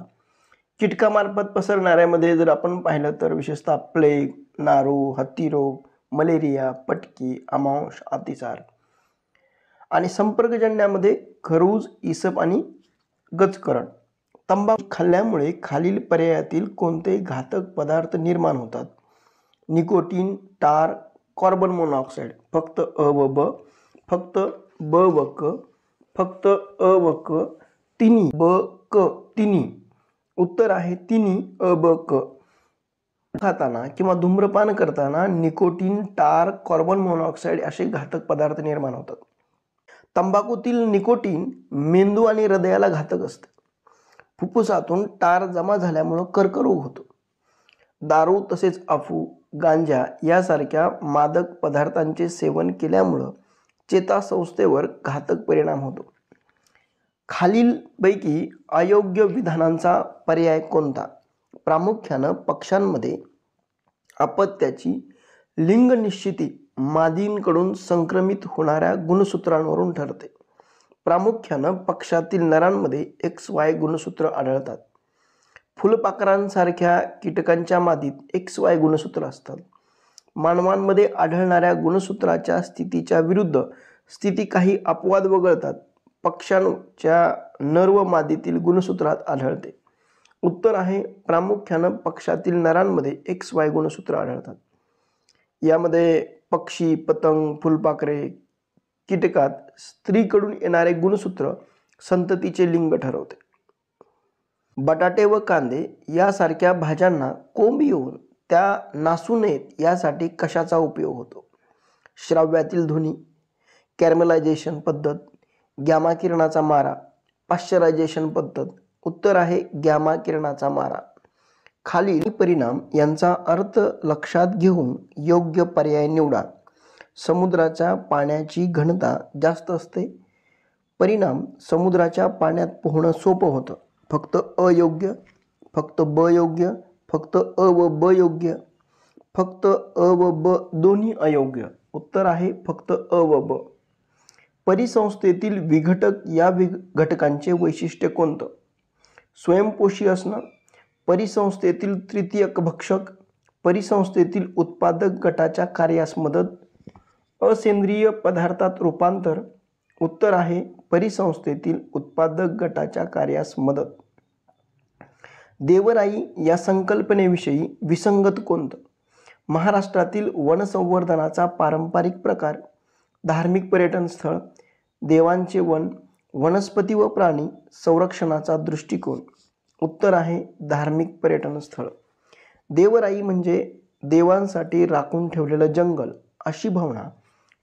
किटकामार्फत पसरणाऱ्यामध्ये जर आपण पाहिलं तर विशेषतः प्लेग नारू रोग मलेरिया पटकी अमांश अतिसार आणि संपर्कजन्यामध्ये खरूज इसप आणि गचकरण तंबाखू खाल्ल्यामुळे खालील पर्यायातील कोणते घातक पदार्थ निर्माण होतात निकोटीन टार कार्बन मोनॉक्साईड फक्त अ व ब फक्त ब व क फक्त अ व क तिन्ही ब क तिन्ही उत्तर आहे तिन्ही अ ब क खाताना किंवा धूम्रपान करताना निकोटीन टार कार्बन मोनॉक्साईड असे घातक पदार्थ निर्माण होतात तंबाखूतील निकोटीन मेंदू आणि हृदयाला घातक असते फुफ्फुसातून टार जमा झाल्यामुळं कर्करोग होतो दारू तसेच अफू गांजा यासारख्या मादक पदार्थांचे सेवन केल्यामुळं चेतासंस्थेवर घातक परिणाम होतो खालीलपैकी अयोग्य विधानांचा पर्याय कोणता प्रामुख्यानं पक्षांमध्ये अपत्याची लिंग निश्चिती मादींकडून संक्रमित होणाऱ्या गुणसूत्रांवरून ठरते प्रामुख्यानं पक्षातील नरांमध्ये एक्स वाय गुणसूत्र आढळतात फुलपाखरांसारख्या कीटकांच्या मादीत एक्स वाय गुणसूत्र असतात मानवांमध्ये आढळणाऱ्या गुणसूत्राच्या स्थितीच्या विरुद्ध स्थिती काही अपवाद वगळतात पक्ष्यांच्या नर व मादीतील गुणसूत्रात आढळते उत्तर आहे प्रामुख्यानं पक्षातील नरांमध्ये एक्स वाय गुणसूत्र आढळतात यामध्ये पक्षी पतंग फुलपाखरे कीटकात स्त्रीकडून येणारे गुणसूत्र संततीचे लिंग ठरवते बटाटे व कांदे यासारख्या भाज्यांना कोंब येऊन त्या नासू नयेत यासाठी कशाचा उपयोग होतो श्राव्यातील ध्वनी कॅरमलायझेशन पद्धत गॅमा किरणाचा मारा पाश्चरायझेशन पद्धत उत्तर आहे गॅमा किरणाचा मारा खालील परिणाम यांचा अर्थ लक्षात घेऊन योग्य पर्याय निवडा समुद्राच्या पाण्याची घनता जास्त असते परिणाम समुद्राच्या पाण्यात पोहणं सोपं होतं फक्त अयोग्य फक्त ब योग्य फक्त अ व ब योग्य फक्त अ व ब दोन्ही अयोग्य उत्तर आहे फक्त अ व ब परिसंस्थेतील विघटक या विघ घटकांचे वैशिष्ट्य कोणतं स्वयंपोषी असणं परिसंस्थेतील तृतीयक भक्षक परिसंस्थेतील उत्पादक गटाच्या कार्यास मदत असेंद्रिय पदार्थात रूपांतर उत्तर आहे परिसंस्थेतील उत्पादक गटाच्या कार्यास मदत देवराई या संकल्पनेविषयी विसंगत कोणतं महाराष्ट्रातील वनसंवर्धनाचा पारंपरिक प्रकार धार्मिक पर्यटन स्थळ देवांचे वन वनस्पती व प्राणी संरक्षणाचा दृष्टिकोन उत्तर आहे धार्मिक पर्यटन स्थळ देवराई म्हणजे देवांसाठी राखून ठेवलेलं जंगल अशी भावना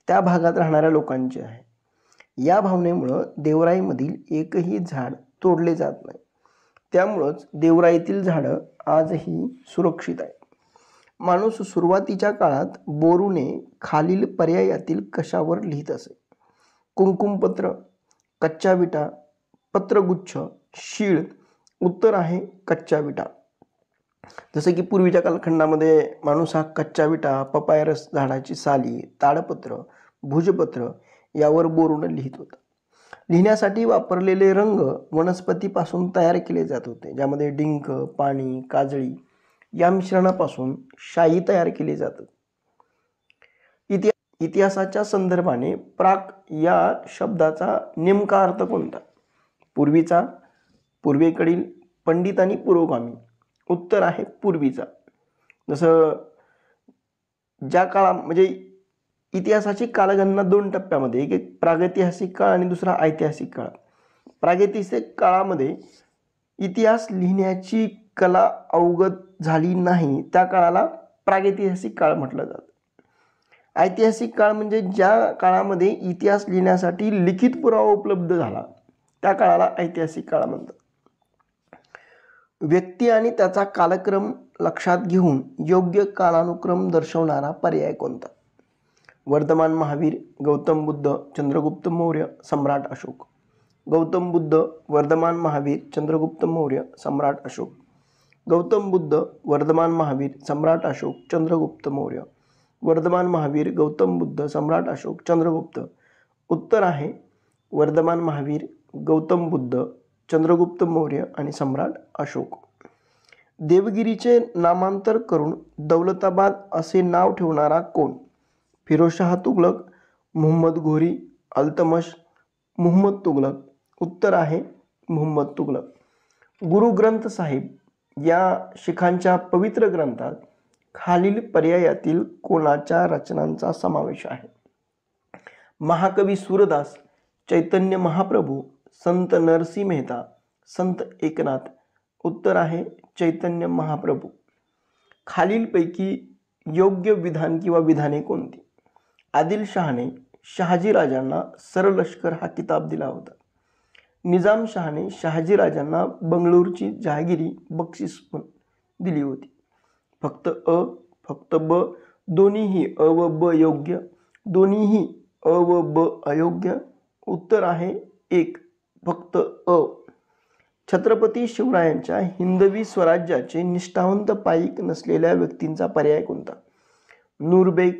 त्या भागात राहणाऱ्या लोकांचे आहे या भावनेमुळं देवराईमधील एकही झाड तोडले जात नाही त्यामुळंच देवराईतील झाडं आजही सुरक्षित आहे माणूस सुरुवातीच्या काळात बोरूने खालील पर्यायातील कशावर लिहित असे कुंकुमपत्र कच्च्या विटा पत्रगुच्छ शीळ उत्तर आहे कच्च्या विटा जसं की पूर्वीच्या कालखंडामध्ये माणूस हा कच्च्या विटा पपायरस झाडाची साली ताडपत्र भुजपत्र यावर बोरून लिहित होता लिहिण्यासाठी वापरलेले रंग वनस्पतीपासून तयार केले जात होते ज्यामध्ये डिंक पाणी काजळी या मिश्रणापासून शाई तयार केली जात इतिहा इतिहासाच्या संदर्भाने प्राक या शब्दाचा नेमका अर्थ कोणता पूर्वीचा पूर्वेकडील पंडित आणि पुरोगामी उत्तर आहे पूर्वीचा जसं ज्या काळा म्हणजे इतिहासाची कालगणना दोन टप्प्यामध्ये एक एक प्रागैतिहासिक काळ आणि दुसरा ऐतिहासिक काळ प्रागैतिहासिक काळामध्ये इतिहास लिहिण्याची कला अवगत झाली नाही त्या काळाला प्रागैतिहासिक काळ म्हटलं जातं ऐतिहासिक काळ म्हणजे ज्या काळामध्ये इतिहास लिहिण्यासाठी लिखित पुरावा उपलब्ध झाला त्या काळाला ऐतिहासिक काळ म्हणतात व्यक्ती आणि त्याचा कालक्रम लक्षात घेऊन योग्य कालानुक्रम दर्शवणारा पर्याय कोणता वर्धमान महावीर गौतम बुद्ध चंद्रगुप्त मौर्य सम्राट अशोक गौतम बुद्ध वर्धमान महावीर चंद्रगुप्त मौर्य सम्राट अशोक गौतम बुद्ध वर्धमान महावीर सम्राट अशोक चंद्रगुप्त मौर्य वर्धमान महावीर गौतम बुद्ध सम्राट अशोक चंद्रगुप्त उत्तर आहे वर्धमान महावीर गौतम बुद्ध चंद्रगुप्त मौर्य आणि सम्राट अशोक देवगिरीचे नामांतर करून दौलताबाद असे नाव ठेवणारा कोण फिरोजशाह तुघलक मोहम्मद घोरी अल्तमश मोहम्मद तुघलक उत्तर आहे मोहम्मद तुगलक गुरु ग्रंथ साहिब या शिखांच्या पवित्र ग्रंथात खालील पर्यायातील कोणाच्या रचनांचा समावेश आहे महाकवी सूरदास चैतन्य महाप्रभू संत नरसी मेहता संत एकनाथ उत्तर आहे चैतन्य महाप्रभू खालीलपैकी योग्य विधान किंवा विधाने कोणती आदिलशहाने शहाजीराजांना सरलष्कर हा किताब दिला होता निजामशहाने शहाजीराजांना बंगळूरची जहागिरी बक्षीस पण दिली होती फक्त अ फक्त ब दोन्हीही अ व ब योग्य दोन्हीही अ व ब अयोग्य उत्तर आहे एक फक्त अ छत्रपती शिवरायांच्या हिंदवी स्वराज्याचे निष्ठावंत पायिक नसलेल्या व्यक्तींचा पर्याय कोणता नूरबेग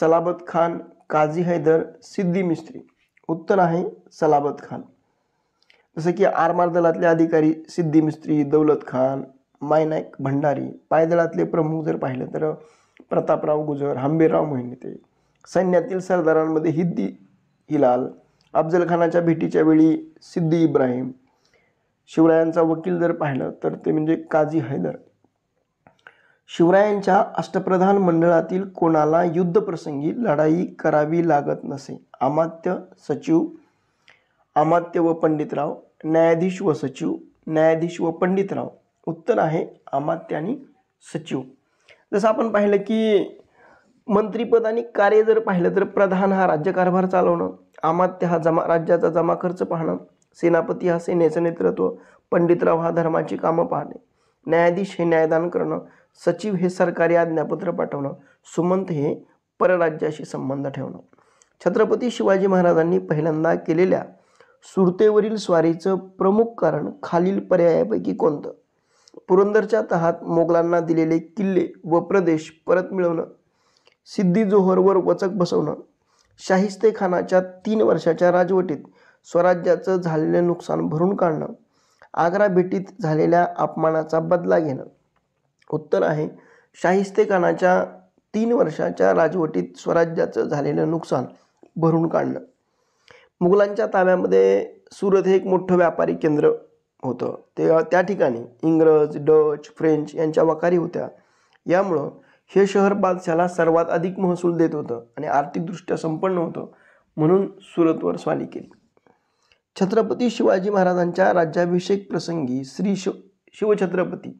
सलाबत खान काझी हैदर सिद्धी मिस्त्री उत्तर आहे सलाबत खान जसं की आरमार दलातले अधिकारी सिद्धी मिस्त्री दौलत खान मायनायक भंडारी पायदळातले प्रमुख जर पाहिलं तर प्रतापराव गुजर हंबीरराव मोहिनीते सैन्यातील सरदारांमध्ये हिद्दी हिलाल अफजल खानाच्या भेटीच्या वेळी सिद्दी इब्राहिम शिवरायांचा वकील जर पाहिलं तर ते म्हणजे काझी हैदर शिवरायांच्या अष्टप्रधान मंडळातील कोणाला युद्धप्रसंगी लढाई करावी लागत नसे अमात्य सचिव अमात्य व पंडितराव न्यायाधीश व सचिव न्यायाधीश व पंडितराव उत्तर आहे अमात्य आणि सचिव जसं आपण पाहिलं की मंत्रीपद आणि कार्य जर पाहिलं तर प्रधान हा राज्यकारभार चालवणं आमात्य हा जमा राज्याचा जमा खर्च पाहणं सेनापती हा सेनेचं नेतृत्व पंडितराव हा धर्माची कामं पाहणे न्यायाधीश हे न्यायदान करणं सचिव हे सरकारी आज्ञापत्र पाठवणं सुमंत हे परराज्याशी संबंध ठेवणं छत्रपती शिवाजी महाराजांनी पहिल्यांदा केलेल्या सुरतेवरील स्वारीचं प्रमुख कारण खालील पर्यायापैकी कोणतं पुरंदरच्या तहात मोगलांना दिलेले किल्ले व प्रदेश परत मिळवणं सिद्दी जोहरवर वचक बसवणं शाहिस्ते खानाच्या तीन वर्षाच्या राजवटीत स्वराज्याचं झालेलं नुकसान भरून काढणं आग्रा भेटीत झालेल्या अपमानाचा बदला घेणं उत्तर आहे शाहिस्ते खानाच्या तीन वर्षाच्या राजवटीत स्वराज्याचं झालेलं नुकसान भरून काढणं मुघलांच्या ताब्यामध्ये सुरत हे एक मोठं व्यापारी केंद्र होतं ते त्या ठिकाणी इंग्रज डच फ्रेंच यांच्या वकारी होत्या यामुळं हे शहर बादशाला सर्वात अधिक महसूल देत होतं आणि आर्थिकदृष्ट्या संपन्न होतं म्हणून सुरतवर स्वाली केली छत्रपती शिवाजी महाराजांच्या राज्याभिषेक प्रसंगी श्री शिव शिवछत्रपती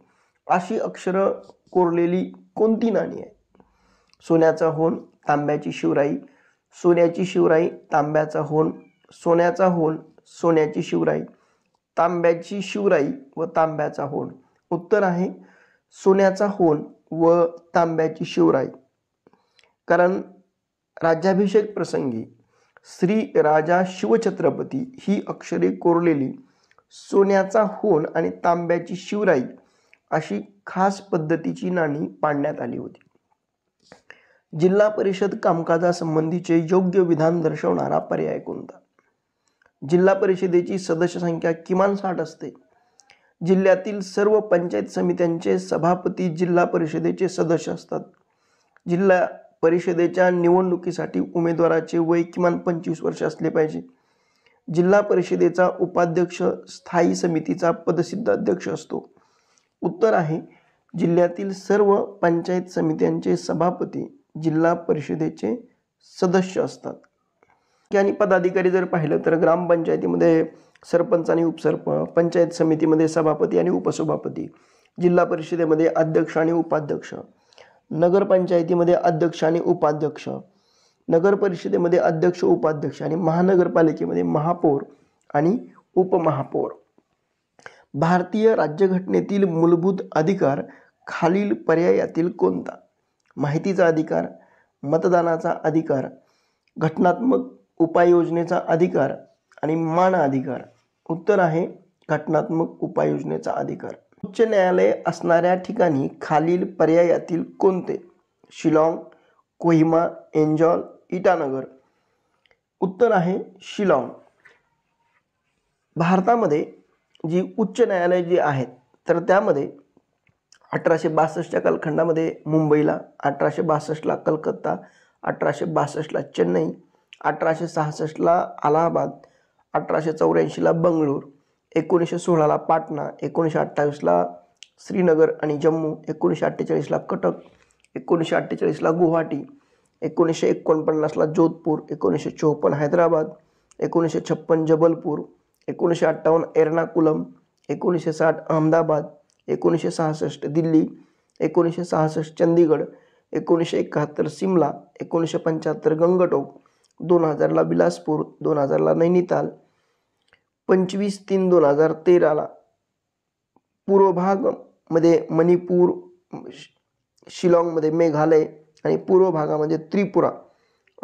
अशी अक्षरं कोरलेली कोणती नाणी आहे सोन्याचा होण तांब्याची शिवराई सोन्याची शिवराई तांब्याचा होण सोन्याचा होण सोन्याची शिवराई तांब्याची शिवराई व तांब्याचा होण उत्तर आहे सोन्याचा होन व तांब्याची शिवराई कारण राज्याभिषेक प्रसंगी श्री राजा शिवछत्रपती ही अक्षरे कोरलेली सोन्याचा होण आणि तांब्याची शिवराई अशी खास पद्धतीची नाणी पाडण्यात आली होती जिल्हा परिषद कामकाजासंबंधीचे योग्य विधान दर्शवणारा पर्याय कोणता जिल्हा परिषदेची सदस्य संख्या किमान साठ असते जिल्ह्यातील सर्व पंचायत समित्यांचे सभापती जिल्हा परिषदेचे सदस्य असतात जिल्हा परिषदेच्या निवडणुकीसाठी उमेदवाराचे वय किमान पंचवीस वर्ष असले पाहिजे जिल्हा परिषदेचा उपाध्यक्ष स्थायी समितीचा पदसिद्ध अध्यक्ष असतो उत्तर आहे जिल्ह्यातील सर्व पंचायत समित्यांचे सभापती जिल्हा परिषदेचे सदस्य असतात आणि पदाधिकारी जर पाहिलं तर ग्रामपंचायतीमध्ये सरपंच आणि उपसरप पंचायत समितीमध्ये सभापती आणि उपसभापती जिल्हा परिषदेमध्ये अध्यक्ष आणि उपाध्यक्ष नगरपंचायतीमध्ये अध्यक्ष आणि उपाध्यक्ष नगर परिषदेमध्ये अध्यक्ष उपाध्यक्ष आणि महानगरपालिकेमध्ये महापौर आणि उपमहापौर भारतीय राज्यघटनेतील मूलभूत अधिकार खालील पर्यायातील कोणता माहितीचा अधिकार मतदानाचा अधिकार घटनात्मक उपाययोजनेचा अधिकार आणि मान अधिकार उत्तर आहे घटनात्मक उपाययोजनेचा अधिकार उच्च न्यायालय असणाऱ्या ठिकाणी खालील पर्यायातील कोणते शिलाँग कोहिमा एंजॉल इटानगर उत्तर आहे शिलाँग भारतामध्ये जी उच्च न्यायालय जी आहेत तर त्यामध्ये अठराशे बासष्टच्या कालखंडामध्ये मुंबईला अठराशे बासष्टला कलकत्ता अठराशे बासष्टला चेन्नई अठराशे सहासष्टला अलाहाबाद अठराशे चौऱ्याऐंशीला बंगळूर एकोणीसशे सोळाला पाटणा एकोणीसशे अठ्ठावीसला श्रीनगर आणि जम्मू एकोणीसशे अठ्ठेचाळीसला कटक एकोणीसशे अठ्ठेचाळीसला गुवाहाटी एकोणीसशे एकोणपन्नासला जोधपूर एकोणीसशे चोपन्न हैदराबाद एकोणीसशे छप्पन जबलपूर एकोणीसशे अठ्ठावन्न एर्नाकुलम एकोणीसशे साठ अहमदाबाद एकोणीसशे सहासष्ट दिल्ली एकोणीसशे सहासष्ट चंदीगड एकोणीसशे एकाहत्तर सिमला एकोणीसशे पंच्याहत्तर गंगटोक दोन हजारला बिलासपूर दोन हजारला नैनिताल पंचवीस तीन दोन हजार तेराला पूर्व मध्ये मणिपूर शिलाँगमध्ये मेघालय आणि पूर्व भागामध्ये त्रिपुरा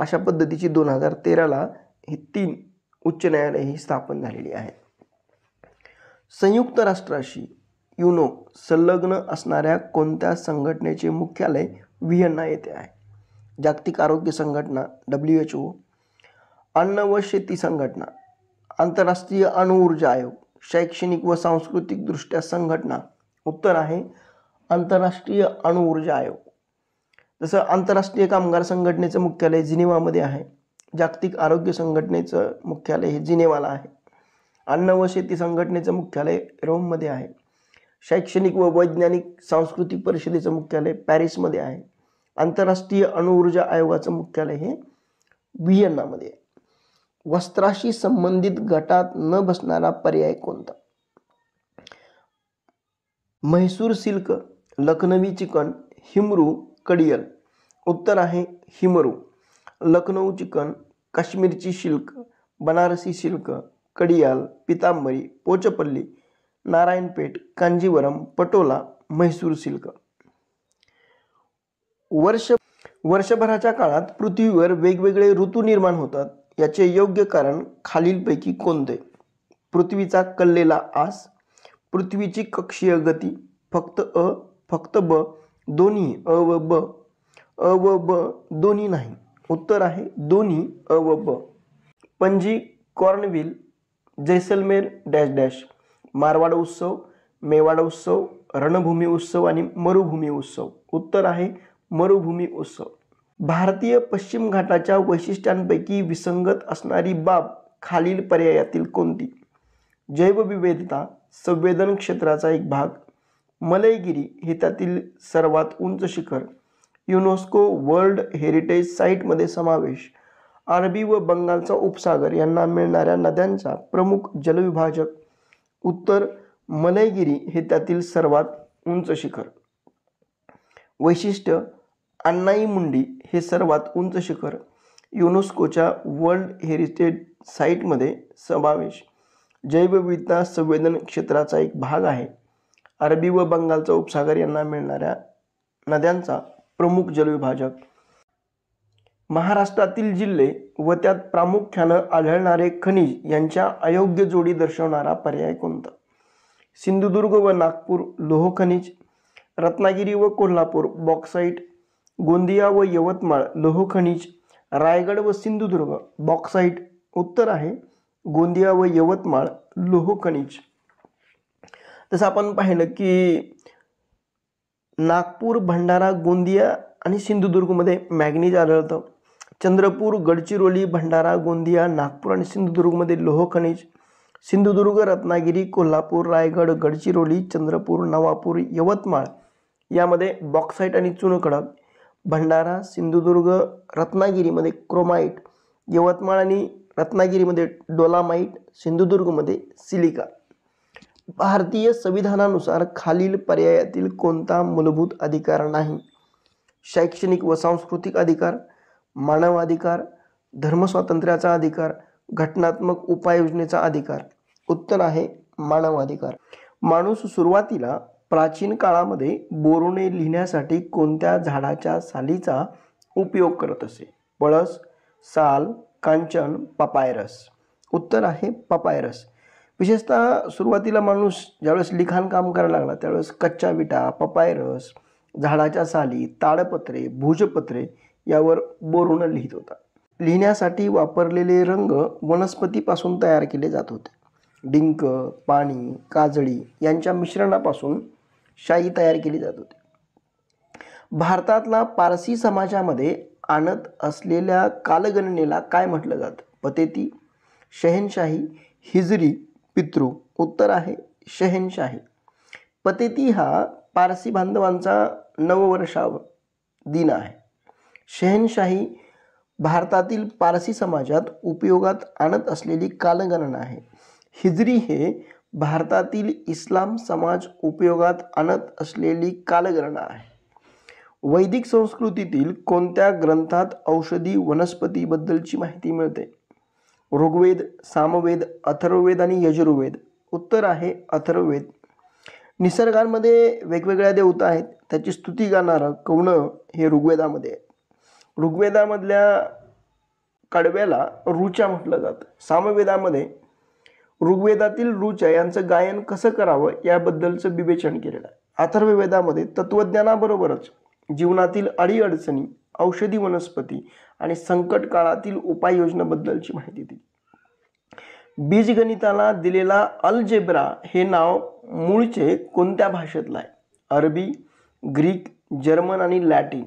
अशा पद्धतीची दोन हजार तेराला ही तीन उच्च न्यायालय ही स्थापन झालेली आहेत संयुक्त राष्ट्राशी युनो संलग्न असणाऱ्या कोणत्या संघटनेचे मुख्यालय व्हिएन्ना येथे आहे जागतिक आरोग्य संघटना डब्ल्यू एच ओ अन्न व शेती संघटना आंतरराष्ट्रीय अणुऊर्जा आयोग शैक्षणिक व सांस्कृतिकदृष्ट्या संघटना उत्तर आहे आंतरराष्ट्रीय अणुऊर्जा आयोग जसं आंतरराष्ट्रीय कामगार संघटनेचं मुख्यालय जिनेवामध्ये आहे जागतिक आरोग्य संघटनेचं मुख्यालय हे जिनेवाला आहे अन्न व शेती संघटनेचं मुख्यालय रोममध्ये आहे शैक्षणिक व वैज्ञानिक सांस्कृतिक परिषदेचं मुख्यालय पॅरिसमध्ये आहे आंतरराष्ट्रीय अणुऊर्जा आयोगाचं मुख्यालय हे व्हिएन्नामध्ये आहे वस्त्राशी संबंधित गटात न बसणारा पर्याय कोणता म्हैसूर सिल्क लखनवी चिकन हिमरू कडियल उत्तर आहे हिमरू लखनऊ चिकन काश्मीरची silk Banarasi silk Kadiyal Pitambari Pochampally Narayanpet Kanjeevaram Patola Mysore silk वर्ष वर्षभराच्या काळात पृथ्वीवर वेगवेगळे ऋतू निर्माण होतात याचे योग्य कारण खालीलपैकी कोणते पृथ्वीचा कल्लेला आस पृथ्वीची कक्षीय गती फक्त अ फक्त ब दोन्ही अ व ब अ व ब दोन्ही नाही उत्तर आहे दोन्ही अ व ब Panaji carnival Jaisalmer dash dash Marwar उत्सव मेवाड उत्सव रणभूमी उत्सव आणि मरुभूमी उत्सव उत्तर आहे मरुभूमी उत्सव भारतीय पश्चिम घाटाच्या वैशिष्ट्यांपैकी विसंगत असणारी बाब खालील पर्यायातील कोणती जैवविविधता संवेदन क्षेत्राचा एक भाग मलयगिरी हे त्यातील सर्वात उंच शिखर युनेस्को वर्ल्ड हेरिटेज साईटमध्ये समावेश अरबी व बंगालचा उपसागर यांना मिळणाऱ्या नद्यांचा प्रमुख जलविभाजक उत्तर मलयगिरी हे त्यातील सर्वात उंच शिखर वैशिष्ट्य अण्णाई मुंडी हे सर्वात उंच शिखर युनेस्कोच्या वर्ल्ड हेरिटेज साईटमध्ये समावेश जैवविविधता संवेदन क्षेत्राचा एक भाग आहे अरबी व बंगालचा उपसागर यांना मिळणाऱ्या नद्यांचा प्रमुख जलविभाजक महाराष्ट्रातील जिल्हे व त्यात प्रामुख्यानं आढळणारे खनिज यांच्या अयोग्य जोडी दर्शवणारा पर्याय कोणता सिंधुदुर्ग व नागपूर लोहखनिज रत्नागिरी व कोल्हापूर बॉक्साईट गोंदिया व यवतमाळ लोहखनिज रायगड व सिंधुदुर्ग बॉक्साईट उत्तर आहे गोंदिया व यवतमाळ लोहखनिज तसं आपण पाहिलं की नागपूर भंडारा गोंदिया आणि सिंधुदुर्गमध्ये मॅग्नीज आढळतं चंद्रपूर गडचिरोली भंडारा गोंदिया नागपूर आणि सिंधुदुर्गमध्ये लोहखनिज सिंधुदुर्ग रत्नागिरी कोल्हापूर रायगड गडचिरोली चंद्रपूर नवापूर यवतमाळ यामध्ये बॉक्साईट आणि चुनखडक भंडारा सिंधुदुर्ग रत्नागिरीमध्ये क्रोमाईट यवतमाळ आणि रत्नागिरीमध्ये डोलामाईट सिंधुदुर्गमध्ये सिलिका भारतीय संविधानानुसार खालील पर्यायातील कोणता मूलभूत अधिकार नाही शैक्षणिक व सांस्कृतिक अधिकार मानवाधिकार धर्मस्वातंत्र्याचा अधिकार घटनात्मक उपाययोजनेचा अधिकार उत्तर आहे मानवाधिकार माणूस सुरुवातीला प्राचीन काळामध्ये बोरुणे लिहिण्यासाठी कोणत्या झाडाच्या सालीचा उपयोग करत असे पळस साल कांचन पपायरस उत्तर आहे पपायरस विशेषतः सुरुवातीला माणूस ज्यावेळेस लिखाण काम करायला लागला त्यावेळेस कच्चा विटा पपायरस झाडाच्या साली ताडपत्रे भुजपत्रे यावर बोरुणं लिहित होता लिहिण्यासाठी वापरलेले रंग वनस्पतीपासून तयार केले जात होते डिंक पाणी काजळी यांच्या मिश्रणापासून शाही तयार केली जात होती भारतातला पारसी समाजामध्ये आणत असलेल्या कालगणनेला काय म्हटलं जातं पतेती शहनशाही हिजरी पितृ उत्तर आहे शहनशाही पतेती हा पारसी बांधवांचा नववर्षाव दिन आहे शहनशाही भारतातील पारसी समाजात उपयोगात आणत असलेली कालगणना आहे हिजरी हे भारतातील इस्लाम समाज उपयोगात आणत असलेली कालगणना आहे वैदिक संस्कृतीतील कोणत्या ग्रंथात औषधी वनस्पतीबद्दलची माहिती मिळते ऋग्वेद सामवेद अथर्ववेद आणि यजुर्वेद उत्तर आहे अथर्ववेद निसर्गांमध्ये वेगवेगळ्या देवता आहेत त्याची स्तुती गाणारं कवणं हे ऋग्वेदामध्ये ऋग्वेदामधल्या कडव्याला रुचा म्हटलं जातं सामवेदामध्ये ऋग्वेदातील रुच यांचं गायन कसं करावं याबद्दलचं विवेचन केलेलं आहे अथर्ववेदामध्ये तत्वज्ञानाबरोबरच जीवनातील अडीअडचणी औषधी वनस्पती आणि संकट काळातील उपाययोजनाबद्दलची माहिती दिली बीजगणिताला दिलेला जेब्रा हे नाव मूळचे कोणत्या भाषेतलं आहे अरबी ग्रीक जर्मन आणि लॅटिन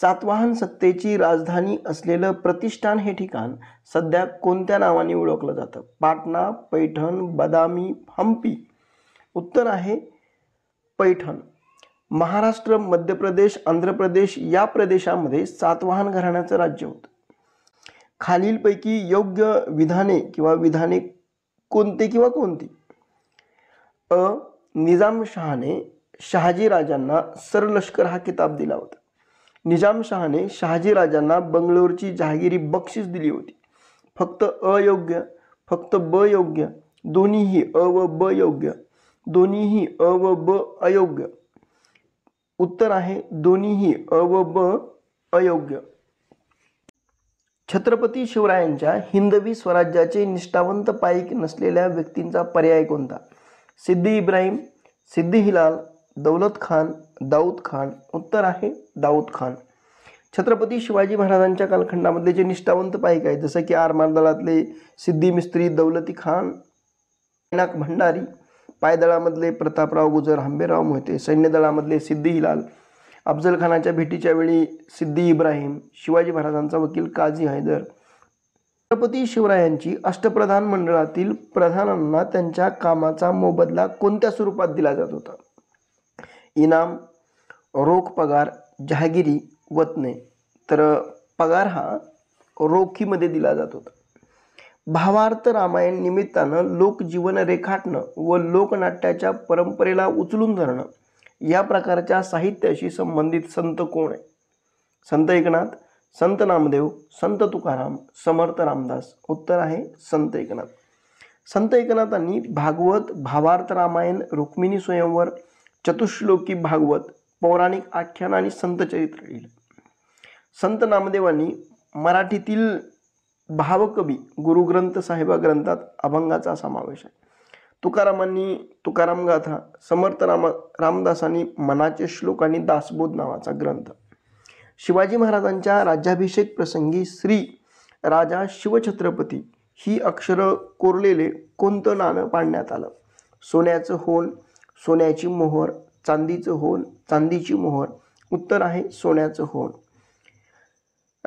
सातवाहन सत्तेची राजधानी असलेलं प्रतिष्ठान हे ठिकाण सध्या कोणत्या नावाने ओळखलं जातं पाटणा पैठण बदामी हंपी उत्तर आहे पैठण महाराष्ट्र मध्य प्रदेश आंध्र प्रदेश या प्रदेशामध्ये सातवाहन घराण्याचं राज्य होतं खालीलपैकी योग्य विधाने किंवा विधाने कोणते किंवा कोणती अ निजामशहाने शहाजी राजांना सरलष्कर हा किताब दिला होता निजामशहाने राजांना बंगलोरची जहागिरी बक्षीस दिली होती फक्त अयोग्य फक्त ब योग्य दोन्हीही अ व ब योग्य दोन्हीही अ व ब अयोग्य उत्तर आहे दोन्हीही अ व ब अयोग्य छत्रपती शिवरायांच्या हिंदवी स्वराज्याचे निष्ठावंत पायिक नसलेल्या व्यक्तींचा पर्याय कोणता सिद्धी इब्राहिम सिद्धी हिलाल दौलत खान दाऊद खान उत्तर आहे दाऊद खान छत्रपती शिवाजी महाराजांच्या कालखंडामधले जे निष्ठावंत पाईक आहेत जसं की आरमार दलातले सिद्धी मिस्त्री दौलती खान नाक भंडारी पायदळामधले प्रतापराव गुजर हंबेराव मोहिते सैन्यदळामधले सिद्धी हिलाल अफजल खानाच्या भेटीच्या वेळी सिद्धी इब्राहिम शिवाजी महाराजांचा वकील काझी हैदर छत्रपती शिवरायांची अष्टप्रधान मंडळातील प्रधानांना त्यांच्या कामाचा मोबदला कोणत्या स्वरूपात दिला जात होता इनाम रोख पगार जहागिरी वतने तर पगार हा रोखीमध्ये दिला जात होता भावार्थ रामायण निमित्तानं लोकजीवन रेखाटणं व लोकनाट्याच्या परंपरेला उचलून धरणं या प्रकारच्या साहित्याशी संबंधित संत कोण आहे संत एकनाथ संत नामदेव संत तुकाराम समर्थ रामदास उत्तर आहे संत एकनाथ संत एकनाथांनी भागवत भावार्थ रामायण रुक्मिणी स्वयंवर चतुश्लोकी भागवत पौराणिक आख्यान आणि संतचरित्र लिहिलं संत नामदेवांनी मराठीतील भावकवी गुरुग्रंथ साहेबा ग्रंथात अभंगाचा समावेश आहे तुकारामांनी तुकाराम गाथा समर्थ राम रामदासांनी मनाचे श्लोक आणि दासबोध नावाचा ग्रंथ शिवाजी महाराजांच्या राज्याभिषेक प्रसंगी श्री राजा शिवछत्रपती ही अक्षरं कोरलेले कोणतं नाणं पाडण्यात आलं सोन्याचं होल सोन्याची मोहर चांदीचं होण चांदीची मोहर उत्तर आहे सोन्याचं होण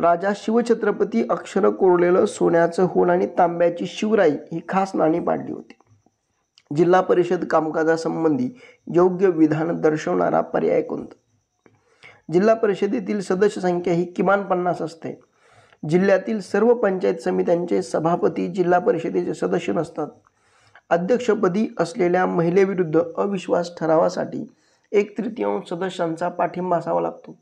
राजा शिवछत्रपती अक्षर कोरलेलं सोन्याचं होण आणि तांब्याची शिवराई ही खास नाणी पाडली होती जिल्हा परिषद कामकाजासंबंधी योग्य विधान दर्शवणारा पर्याय कोणता जिल्हा परिषदेतील सदस्य संख्या ही किमान पन्नास असते जिल्ह्यातील सर्व पंचायत समित्यांचे सभापती जिल्हा परिषदेचे सदस्य नसतात अध्यक्षपदी असलेल्या महिलेविरुद्ध अविश्वास ठरावासाठी एक तृतीयांश सदस्यांचा पाठिंबा असावा लागतो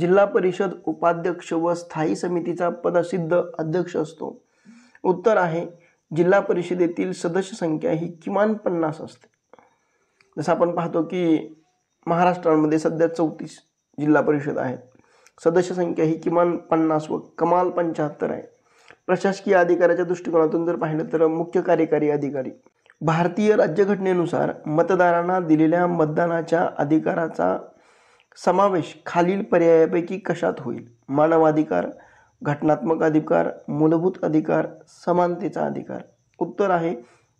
जिल्हा परिषद उपाध्यक्ष व स्थायी समितीचा पदसिद्ध अध्यक्ष असतो उत्तर आहे जिल्हा परिषदेतील सदस्य संख्या ही किमान पन्नास असते जसं आपण पाहतो की महाराष्ट्रामध्ये सध्या चौतीस जिल्हा परिषद आहेत सदस्य संख्या ही किमान पन्नास व कमाल पंच्याहत्तर आहे प्रशासकीय अधिकाराच्या दृष्टिकोनातून जर पाहिलं तर मुख्य कार्यकारी अधिकारी भारतीय राज्यघटनेनुसार मतदारांना दिलेल्या मतदानाच्या अधिकाराचा समावेश खालील पर्यायापैकी कशात होईल मानवाधिकार घटनात्मक अधिकार मूलभूत अधिकार समानतेचा अधिकार उत्तर आहे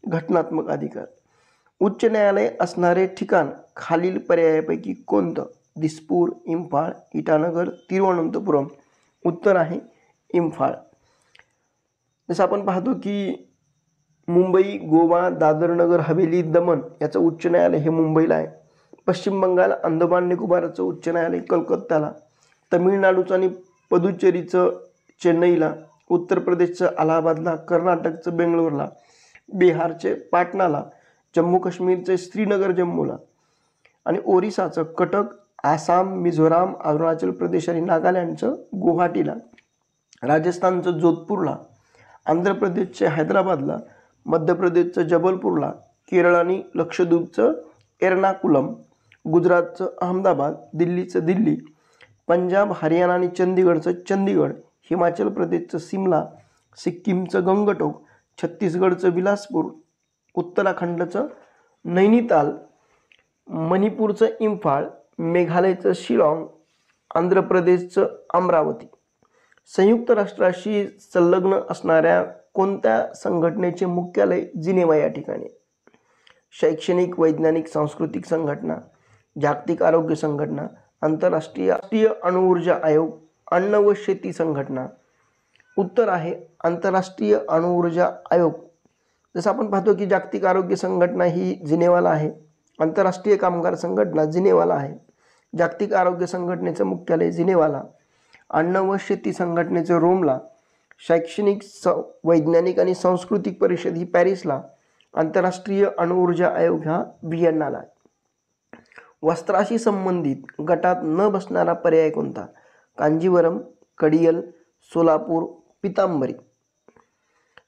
घटनात्मक अधिकार उच्च न्यायालय असणारे ठिकाण खालील पर्यायापैकी कोणतं दिसपूर इम्फाळ इटानगर तिरुवनंतपुरम उत्तर आहे इम्फाळ जसं आपण पाहतो की मुंबई गोवा दादर नगर हवेली दमन याचं उच्च न्यायालय हे मुंबईला आहे पश्चिम बंगाल अंदमान निकोबाराचं उच्च न्यायालय कलकत्ताला तमिळनाडूचं आणि पुदुचेरीचं चेन्नईला उत्तर प्रदेशचं अलाहाबादला कर्नाटकचं बेंगलोरला बिहारचे पाटणाला जम्मू काश्मीरचे श्रीनगर जम्मूला आणि ओरिसाचं कटक आसाम मिझोराम अरुणाचल प्रदेश आणि नागालँडचं गुवाहाटीला राजस्थानचं जोधपूरला आंध्र प्रदेशचे हैदराबादला मध्य प्रदेशचं जबलपूरला केरळ आणि लक्षद्वीपचं एर्नाकुलम गुजरातचं अहमदाबाद दिल्लीचं दिल्ली पंजाब हरियाणा आणि चंदीगडचं चंदीगड हिमाचल प्रदेशचं सिमला सिक्कीमचं गंगटोक छत्तीसगडचं विलासपूर उत्तराखंडचं नैनिताल मणिपूरचं इम्फाळ मेघालयचं शिलाँग आंध्र प्रदेशचं अमरावती संयुक्त राष्ट्राशी संलग्न असणाऱ्या कोणत्या संघटनेचे मुख्यालय जिनेवा या ठिकाणी शैक्षणिक वैज्ञानिक सांस्कृतिक संघटना जागतिक आरोग्य संघटना आंतरराष्ट्रीय राष्ट्रीय अणुऊर्जा आयोग अन्न व शेती संघटना उत्तर आहे आंतरराष्ट्रीय अणुऊर्जा आयोग जसं आपण पाहतो की जागतिक आरोग्य संघटना ही जिनेवाला आहे आंतरराष्ट्रीय कामगार संघटना जिनेवाला आहे जागतिक आरोग्य संघटनेचं मुख्यालय जिनेवाला अन्न व शेती संघटनेचं रोमला शैक्षणिक स वैज्ञानिक आणि सांस्कृतिक परिषद ही पॅरिसला आंतरराष्ट्रीय अणुऊर्जा आयोग हा व्हिएन्नाला वस्त्राशी संबंधित गटात न बसणारा पर्याय कोणता कांजीवरम कडियल सोलापूर पितांबरी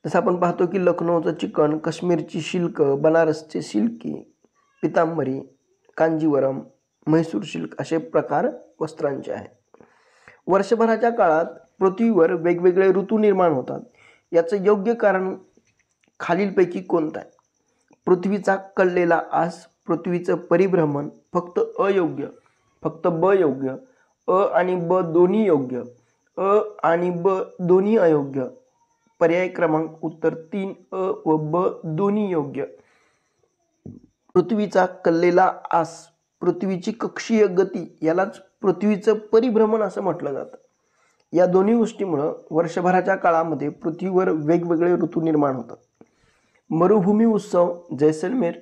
जसं आपण पाहतो की लखनौचं चिकन काश्मीरची शिल्क बनारसचे शिल्की पितांबरी कांजीवरम म्हैसूर शिल्क असे प्रकार वस्त्रांचे आहेत वर्षभराच्या काळात पृथ्वीवर वेगवेगळे ऋतू निर्माण होतात याचं योग्य कारण खालीलपैकी कोणतं आहे पृथ्वीचा कळलेला आस पृथ्वीचं परिभ्रमण फक्त अयोग्य फक्त ब योग्य अ आणि ब दोन्ही योग्य अ आणि ब दोन्ही अयोग्य पर्याय क्रमांक उत्तर तीन अ व ब दोन्ही योग्य पृथ्वीचा कळलेला आस पृथ्वीची कक्षीय गती यालाच पृथ्वीचं परिभ्रमण असं म्हटलं जातं या दोन्ही गोष्टीमुळं वर्षभराच्या काळामध्ये पृथ्वीवर वेगवेगळे ऋतू निर्माण होतात मरुभूमी उत्सव Jaisalmer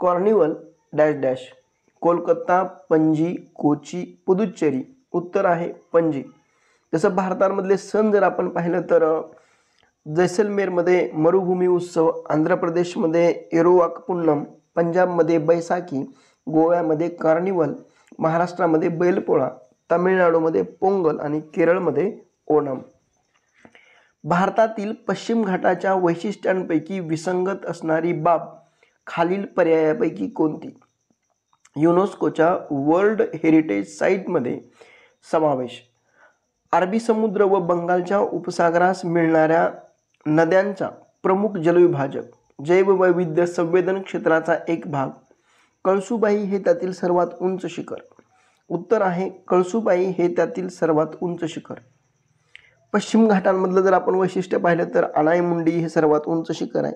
carnival dash dash Kolkata Panaji Kochi Puducherry उत्तर आहे पणजी जसं भारतामधले सण जर आपण पाहिलं तर जैसलमेरमध्ये मरुभूमी उत्सव आंध्र प्रदेशमध्ये एरोवाकपुन्नम पंजाबमध्ये बैसाखी गोव्यामध्ये कार्निवल महाराष्ट्रामध्ये बैलपोळा तामिळनाडूमध्ये पोंगल आणि केरळमध्ये ओणम भारतातील पश्चिम घाटाच्या वैशिष्ट्यांपैकी विसंगत असणारी बाब खालील पर्यायापैकी कोणती युनेस्कोच्या वर्ल्ड हेरिटेज साईटमध्ये समावेश अरबी समुद्र व बंगालच्या उपसागरास मिळणाऱ्या नद्यांचा प्रमुख जलविभाजक जैववैविध्य संवेदन क्षेत्राचा एक भाग कळसुबाई हे त्यातील सर्वात उंच शिखर उत्तर आहे कळसुबाई हे त्यातील सर्वात उंच शिखर पश्चिम घाटांमधलं जर आपण वैशिष्ट्य पाहिलं तर अनायमुंडी हे सर्वात उंच शिखर आहे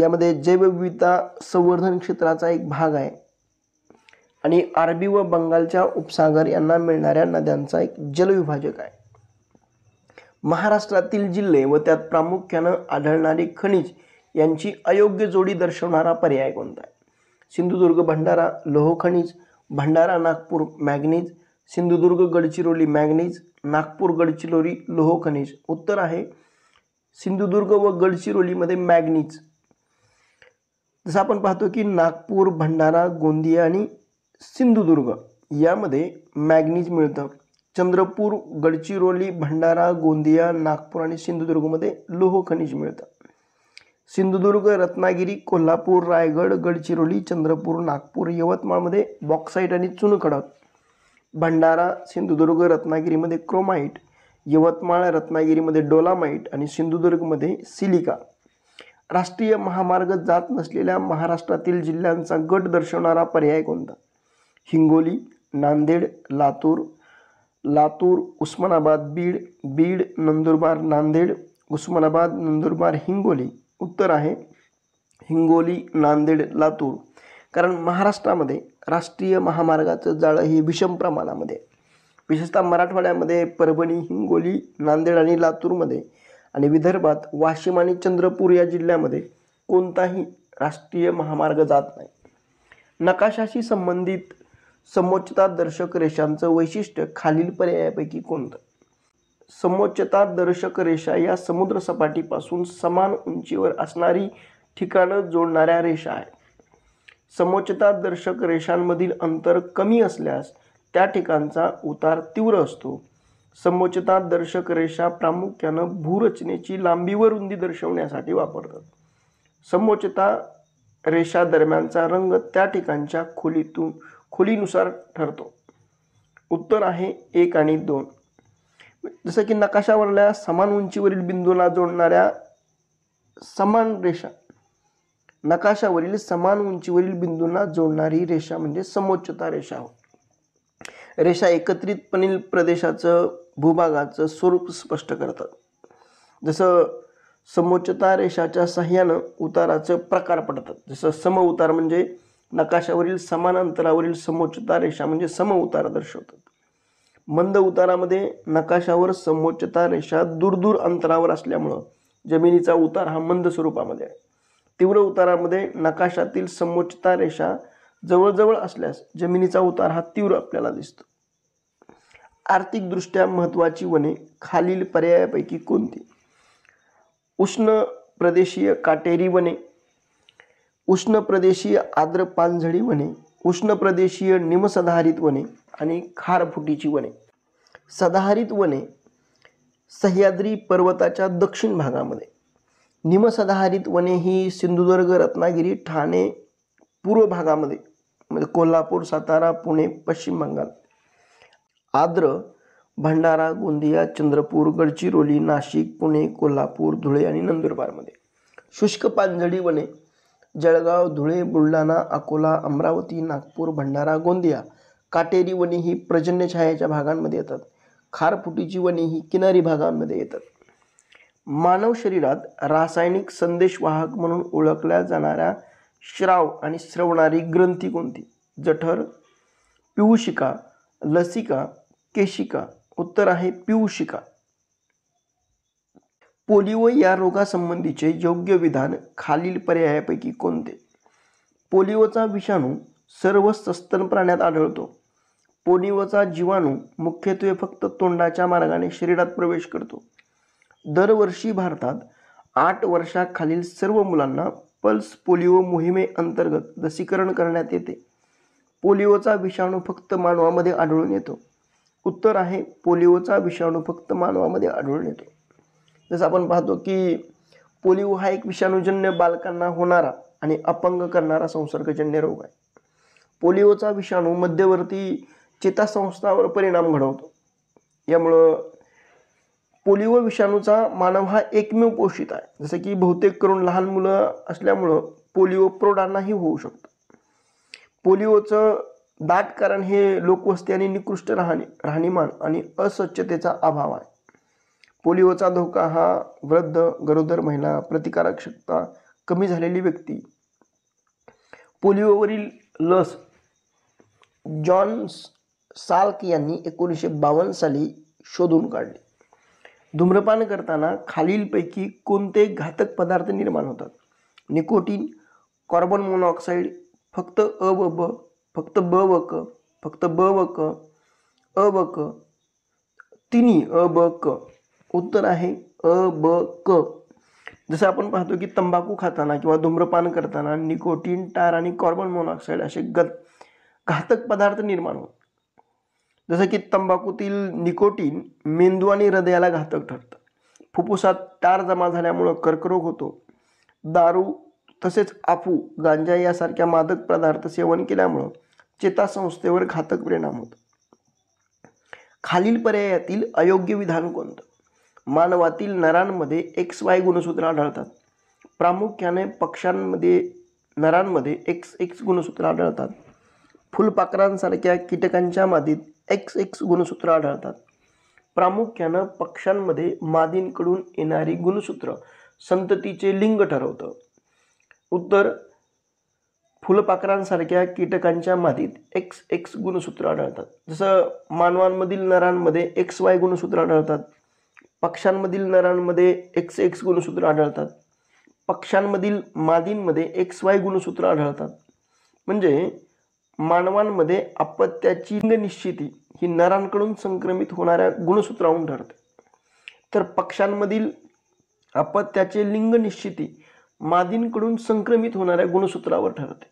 यामध्ये जैवविविधता संवर्धन क्षेत्राचा एक भाग आहे आणि अरबी व बंगालच्या उपसागर यांना मिळणाऱ्या नद्यांचा एक जलविभाजक आहे महाराष्ट्रातील जिल्हे व त्यात प्रामुख्यानं आढळणारी खनिज यांची अयोग्य जोडी दर्शवणारा पर्याय कोणता आहे सिंधुदुर्ग भंडारा लोहखनिज भंडारा नागपूर मॅग्नीज सिंधुदुर्ग गडचिरोली मॅग्नीज नागपूर गडचिरोली लोहखनिज उत्तर आहे सिंधुदुर्ग व गडचिरोलीमध्ये मॅग्नीज जसं आपण पाहतो की नागपूर भंडारा गोंदिया आणि सिंधुदुर्ग यामध्ये मॅग्नीज मिळतं चंद्रपूर गडचिरोली भंडारा गोंदिया नागपूर आणि सिंधुदुर्गमध्ये लोहखनिज मिळतं सिंधुदुर्ग रत्नागिरी कोल्हापूर रायगड गडचिरोली चंद्रपूर नागपूर यवतमाळमध्ये बॉक्साईट आणि चुनखडक भंडारा सिंधुदुर्ग रत्नागिरीमध्ये क्रोमाईट यवतमाळ रत्नागिरीमध्ये डोलामाईट आणि सिंधुदुर्गमध्ये सिलिका राष्ट्रीय महामार्ग जात नसलेल्या महाराष्ट्रातील जिल्ह्यांचा गट दर्शवणारा पर्याय कोणता हिंगोली नांदेड लातूर लातूर उस्मानाबाद बीड बीड नंदुरबार नांदेड उस्मानाबाद नंदुरबार हिंगोली उत्तर आहे हिंगोली नांदेड लातूर कारण महाराष्ट्रामध्ये राष्ट्रीय महामार्गाचं जाळं हे विषम प्रमाणामध्ये विशेषतः मराठवाड्यामध्ये परभणी हिंगोली नांदेड आणि लातूरमध्ये आणि विदर्भात वाशिम आणि चंद्रपूर या जिल्ह्यामध्ये कोणताही राष्ट्रीय महामार्ग जात नाही नकाशाशी संबंधित समोच्चता दर्शक रेषांचं वैशिष्ट्य खालील पर्यायापैकी कोणतं समोच्चता दर्शक रेषा या समुद्रसपाटीपासून समान उंचीवर असणारी ठिकाणं जोडणाऱ्या रेषा आहेत समोच्चता दर्शक रेषांमधील अंतर कमी असल्यास त्या ठिकाणचा उतार तीव्र असतो समोच्चता दर्शक रेषा प्रामुख्यानं भूरचनेची लांबीवर रुंदी दर्शवण्यासाठी वापरतात समोच्चता रेषा दरम्यानचा रंग त्या ठिकाणच्या खोलीतून खोलीनुसार ठरतो उत्तर आहे एक आणि दोन जसं की नकाशावरल्या समान उंचीवरील बिंदूला जोडणाऱ्या समान रेषा नकाशावरील समान उंचीवरील बिंदूंना जोडणारी रेषा म्हणजे समोच्चता रेषा रेषा एकत्रितपणे प्रदेशाचं भूभागाचं स्वरूप स्पष्ट करतात जसं समोच्चता रेषाच्या सहाय्यानं उताराचं प्रकार पडतात जसं सम उतार म्हणजे नकाशावरील समान अंतरावरील समोच्चता रेषा म्हणजे सम उतार दर्शवतात मंद उतारामध्ये नकाशावर समोच्चता रेषा दूरदूर अंतरावर असल्यामुळं जमिनीचा उतार हा मंद स्वरूपामध्ये आहे तीव्र उतारामध्ये नकाशातील समोच्चता रेषा जवळजवळ असल्यास जमिनीचा उतार हा तीव्र आपल्याला दिसतो आर्थिकदृष्ट्या महत्त्वाची वने खालील पर्यायापैकी कोणती उष्ण प्रदेशीय काटेरी वने उष्ण प्रदेशीय आद्र पानझडी वने उष्ण प्रदेशीय निमसधारित वने आणि खारफुटीची वने सदाहरित वने सह्याद्री पर्वताच्या दक्षिण भागामध्ये निमसदाहरित वने ही सिंधुदुर्ग रत्नागिरी ठाणे पूर्व भागामध्ये म्हणजे कोल्हापूर सातारा पुणे पश्चिम बंगाल आद्र भंडारा गोंदिया चंद्रपूर गडचिरोली नाशिक पुणे कोल्हापूर धुळे आणि नंदुरबारमध्ये शुष्क पानझडी वने जळगाव धुळे बुलढाणा अकोला अमरावती नागपूर भंडारा गोंदिया काटेरी वने ही पर्जन्य छायाच्या भागांमध्ये येतात खारफुटीची वने ही किनारी भागांमध्ये येतात मानव शरीरात रासायनिक संदेशवाहक म्हणून ओळखल्या जाणाऱ्या श्राव आणि श्रवणारी ग्रंथी कोणती जठर पिऊशिका लसिका केशिका उत्तर आहे पिऊशिका पोलिओ या रोगासंबंधीचे योग्य विधान खालील पर्यायापैकी कोणते पोलिओचा विषाणू सर्व सस्तन प्राण्यात आढळतो पोलिओचा जीवाणू मुख्यत्वे फक्त तोंडाच्या मार्गाने शरीरात प्रवेश करतो दरवर्षी भारतात आठ वर्षाखालील सर्व मुलांना पल्स पोलिओ मोहिमेअंतर्गत लसीकरण करण्यात येते पोलिओचा विषाणू फक्त मानवामध्ये आढळून येतो उत्तर आहे पोलिओचा विषाणू फक्त मानवामध्ये आढळून येतो जसं आपण पाहतो की पोलिओ हा एक विषाणूजन्य बालकांना होणारा आणि अपंग करणारा संसर्गजन्य रोग आहे पोलिओचा विषाणू मध्यवर्ती संस्थावर परिणाम घडवतो यामुळं पोलिओ विषाणूचा मानव हा एकमेव पोषित आहे जसं की बहुतेक करून लहान मुलं असल्यामुळं पोलिओ प्रौढांनाही होऊ शकतो पोलिओचं दाट कारण हे लोकवस्ती आणि निकृष्ट राहणी राहणीमान आणि अस्वच्छतेचा अभाव आहे पोलिओचा धोका हा वृद्ध गरोदर महिला प्रतिकारक शकता कमी झालेली व्यक्ती पोलिओवरील लस जॉन्स साल्क यांनी एकोणीसशे बावन्न साली शोधून काढले धूम्रपान करताना खालीलपैकी कोणते घातक पदार्थ निर्माण होतात निकोटीन कार्बन मोनॉक्साईड फक्त अ व ब फक्त ब व क फक्त ब व क अ व क तिन्ही अ ब क उत्तर आहे अ ब क जसं आपण पाहतो की तंबाखू खाताना किंवा धूम्रपान करताना निकोटीन टार आणि कार्बन मोनॉक्साईड असे गत घातक पदार्थ निर्माण होतात जसं की तंबाखूतील निकोटीन मेंदू आणि हृदयाला घातक ठरतं फुफ्फुसात टार जमा झाल्यामुळं कर्करोग होतो दारू तसेच आफू गांजा यासारख्या मादक पदार्थ सेवन केल्यामुळं चेतासंस्थेवर घातक परिणाम होतो खालील पर्यायातील अयोग्य विधान कोणतं मानवातील नरांमध्ये एक्स वाय गुणसूत्र आढळतात प्रामुख्याने पक्ष्यांमध्ये नरांमध्ये एक्स एक्स गुणसूत्र आढळतात फुलपाखरांसारख्या कीटकांच्या मादीत एक्स एक्स गुणसूत्र आढळतात प्रामुख्यानं पक्षांमध्ये मादींकडून येणारी गुणसूत्र संततीचे लिंग ठरवतं उत्तर फुलपाखरांसारख्या कीटकांच्या मादीत एक्स एक्स गुणसूत्र आढळतात जसं मानवांमधील नरांमध्ये एक्स वाय गुणसूत्र आढळतात पक्षांमधील नरांमध्ये एक्स एक्स गुणसूत्र आढळतात पक्ष्यांमधील मादींमध्ये एक्स वाय गुणसूत्र आढळतात म्हणजे मानवांमध्ये अपत्याची लिंग निश्चिती ही नरांकडून संक्रमित होणाऱ्या गुणसूत्राहून ठरते तर पक्ष्यांमधील अपत्याचे लिंग निश्चिती मादींकडून संक्रमित होणाऱ्या गुणसूत्रावर ठरते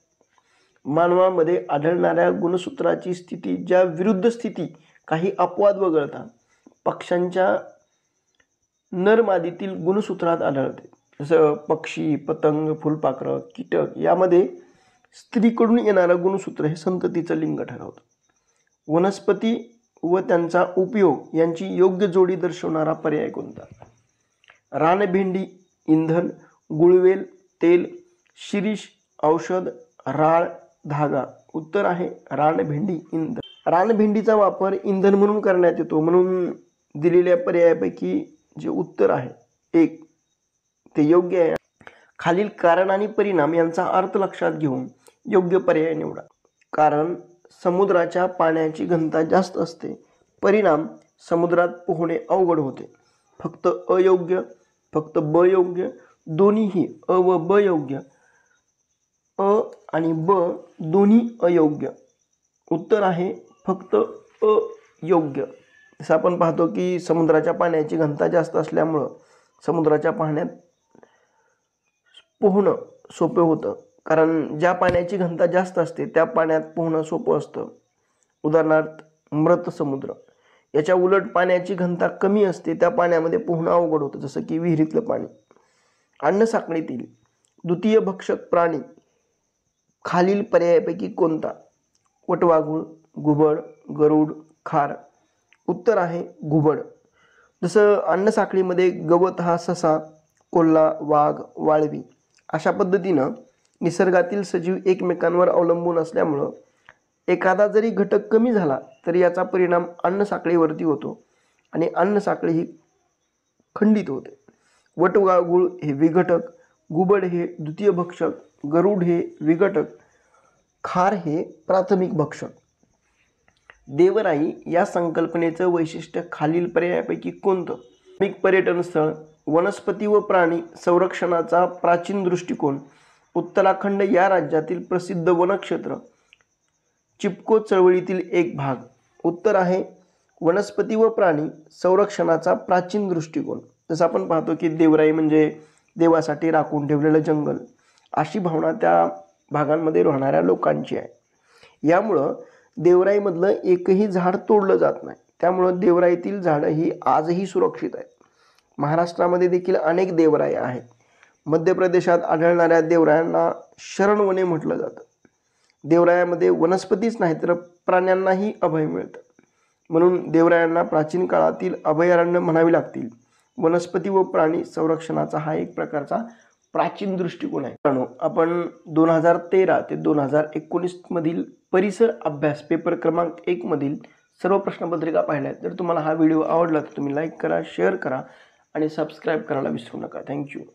मानवामध्ये आढळणाऱ्या गुणसूत्राची स्थिती ज्या विरुद्ध स्थिती काही अपवाद वगळता पक्ष्यांच्या नरमादीतील गुणसूत्रात आढळते जसं पक्षी पतंग फुलपाखरं कीटक यामध्ये स्त्रीकडून येणारं गुणसूत्र हे संततीचं लिंग ठरवतं वनस्पती व त्यांचा उपयोग यांची योग्य जोडी दर्शवणारा पर्याय कोणता रानभेंडी इंधन गुळवेल तेल शिरीष औषध राळ धागा उत्तर आहे रानभेंडी इंधन रानभेंडीचा वापर इंधन म्हणून करण्यात येतो म्हणून दिलेल्या पर्यायापैकी जे उत्तर आहे एक ते योग्य आहे खालील कारण आणि परिणाम यांचा अर्थ लक्षात घेऊन योग्य पर्याय निवडा कारण समुद्राच्या पाण्याची घनता जास्त असते परिणाम समुद्रात पोहणे अवघड होते फक्त अयोग्य फक्त ब योग्य दोन्हीही अ व ब योग्य अ आणि ब दोन्ही अयोग्य उत्तर आहे फक्त अ योग्य जसं आपण पाहतो की समुद्राच्या पाण्याची घनता जास्त असल्यामुळं समुद्राच्या पाण्यात पोहणं सोपे होतं कारण ज्या पाण्याची घनता जास्त असते त्या पाण्यात पोहणं सोपं असतं उदाहरणार्थ मृत समुद्र याच्या उलट पाण्याची घनता कमी असते त्या पाण्यामध्ये पोहणं अवघड होतं जसं की विहिरीतलं पाणी अन्नसाखळीतील द्वितीय भक्षक प्राणी खालील पर्यायापैकी कोणता वटवाघूळ घुबड गरुड खार उत्तर आहे घुबड जसं अन्नसाखळीमध्ये गवत हा ससा कोल्हा वाघ वाळवी अशा पद्धतीनं निसर्गातील सजीव एकमेकांवर अवलंबून असल्यामुळं एखादा जरी घटक कमी झाला तरी याचा परिणाम अन्नसाखळीवरती होतो आणि अन्नसाखळी ही खंडित होते वटगाळगुळ हे विघटक गुबड हे द्वितीय भक्षक गरुड हे विघटक खार हे प्राथमिक भक्षक देवराई या संकल्पनेचं वैशिष्ट्य खालील पर्यायापैकी कोणतं पर्यटन स्थळ वनस्पती व प्राणी संरक्षणाचा प्राचीन दृष्टिकोन उत्तराखंड या राज्यातील प्रसिद्ध वनक्षेत्र चिपको चळवळीतील एक भाग उत्तर आहे वनस्पती व प्राणी संरक्षणाचा प्राचीन दृष्टिकोन जसं आपण पाहतो की देवराई म्हणजे देवासाठी राखून ठेवलेलं जंगल अशी भावना त्या भागांमध्ये राहणाऱ्या लोकांची आहे यामुळं देवराईमधलं एकही झाड तोडलं जात नाही त्यामुळं देवराईतील झाडं ही आजही सुरक्षित आहेत महाराष्ट्रामध्ये देखील अनेक देवराया आहेत मध्य प्रदेशात आढळणाऱ्या देवरायांना शरणवने म्हटलं जातं देवरायामध्ये वनस्पतीच नाही तर प्राण्यांनाही अभय मिळतं म्हणून देवरायांना प्राचीन काळातील अभयारण्य म्हणावी लागतील वनस्पती व प्राणी संरक्षणाचा हा एक प्रकारचा प्राचीन दृष्टिकोन आहे कारण आपण दोन हजार तेरा ते दोन हजार एकोणीसमधील परिसर अभ्यास पेपर क्रमांक एकमधील सर्व प्रश्नपत्रिका पाहिल्या जर तुम्हाला हा व्हिडिओ आवडला तर तुम्ही लाईक करा शेअर करा आणि सबस्क्राईब करायला विसरू नका थँक्यू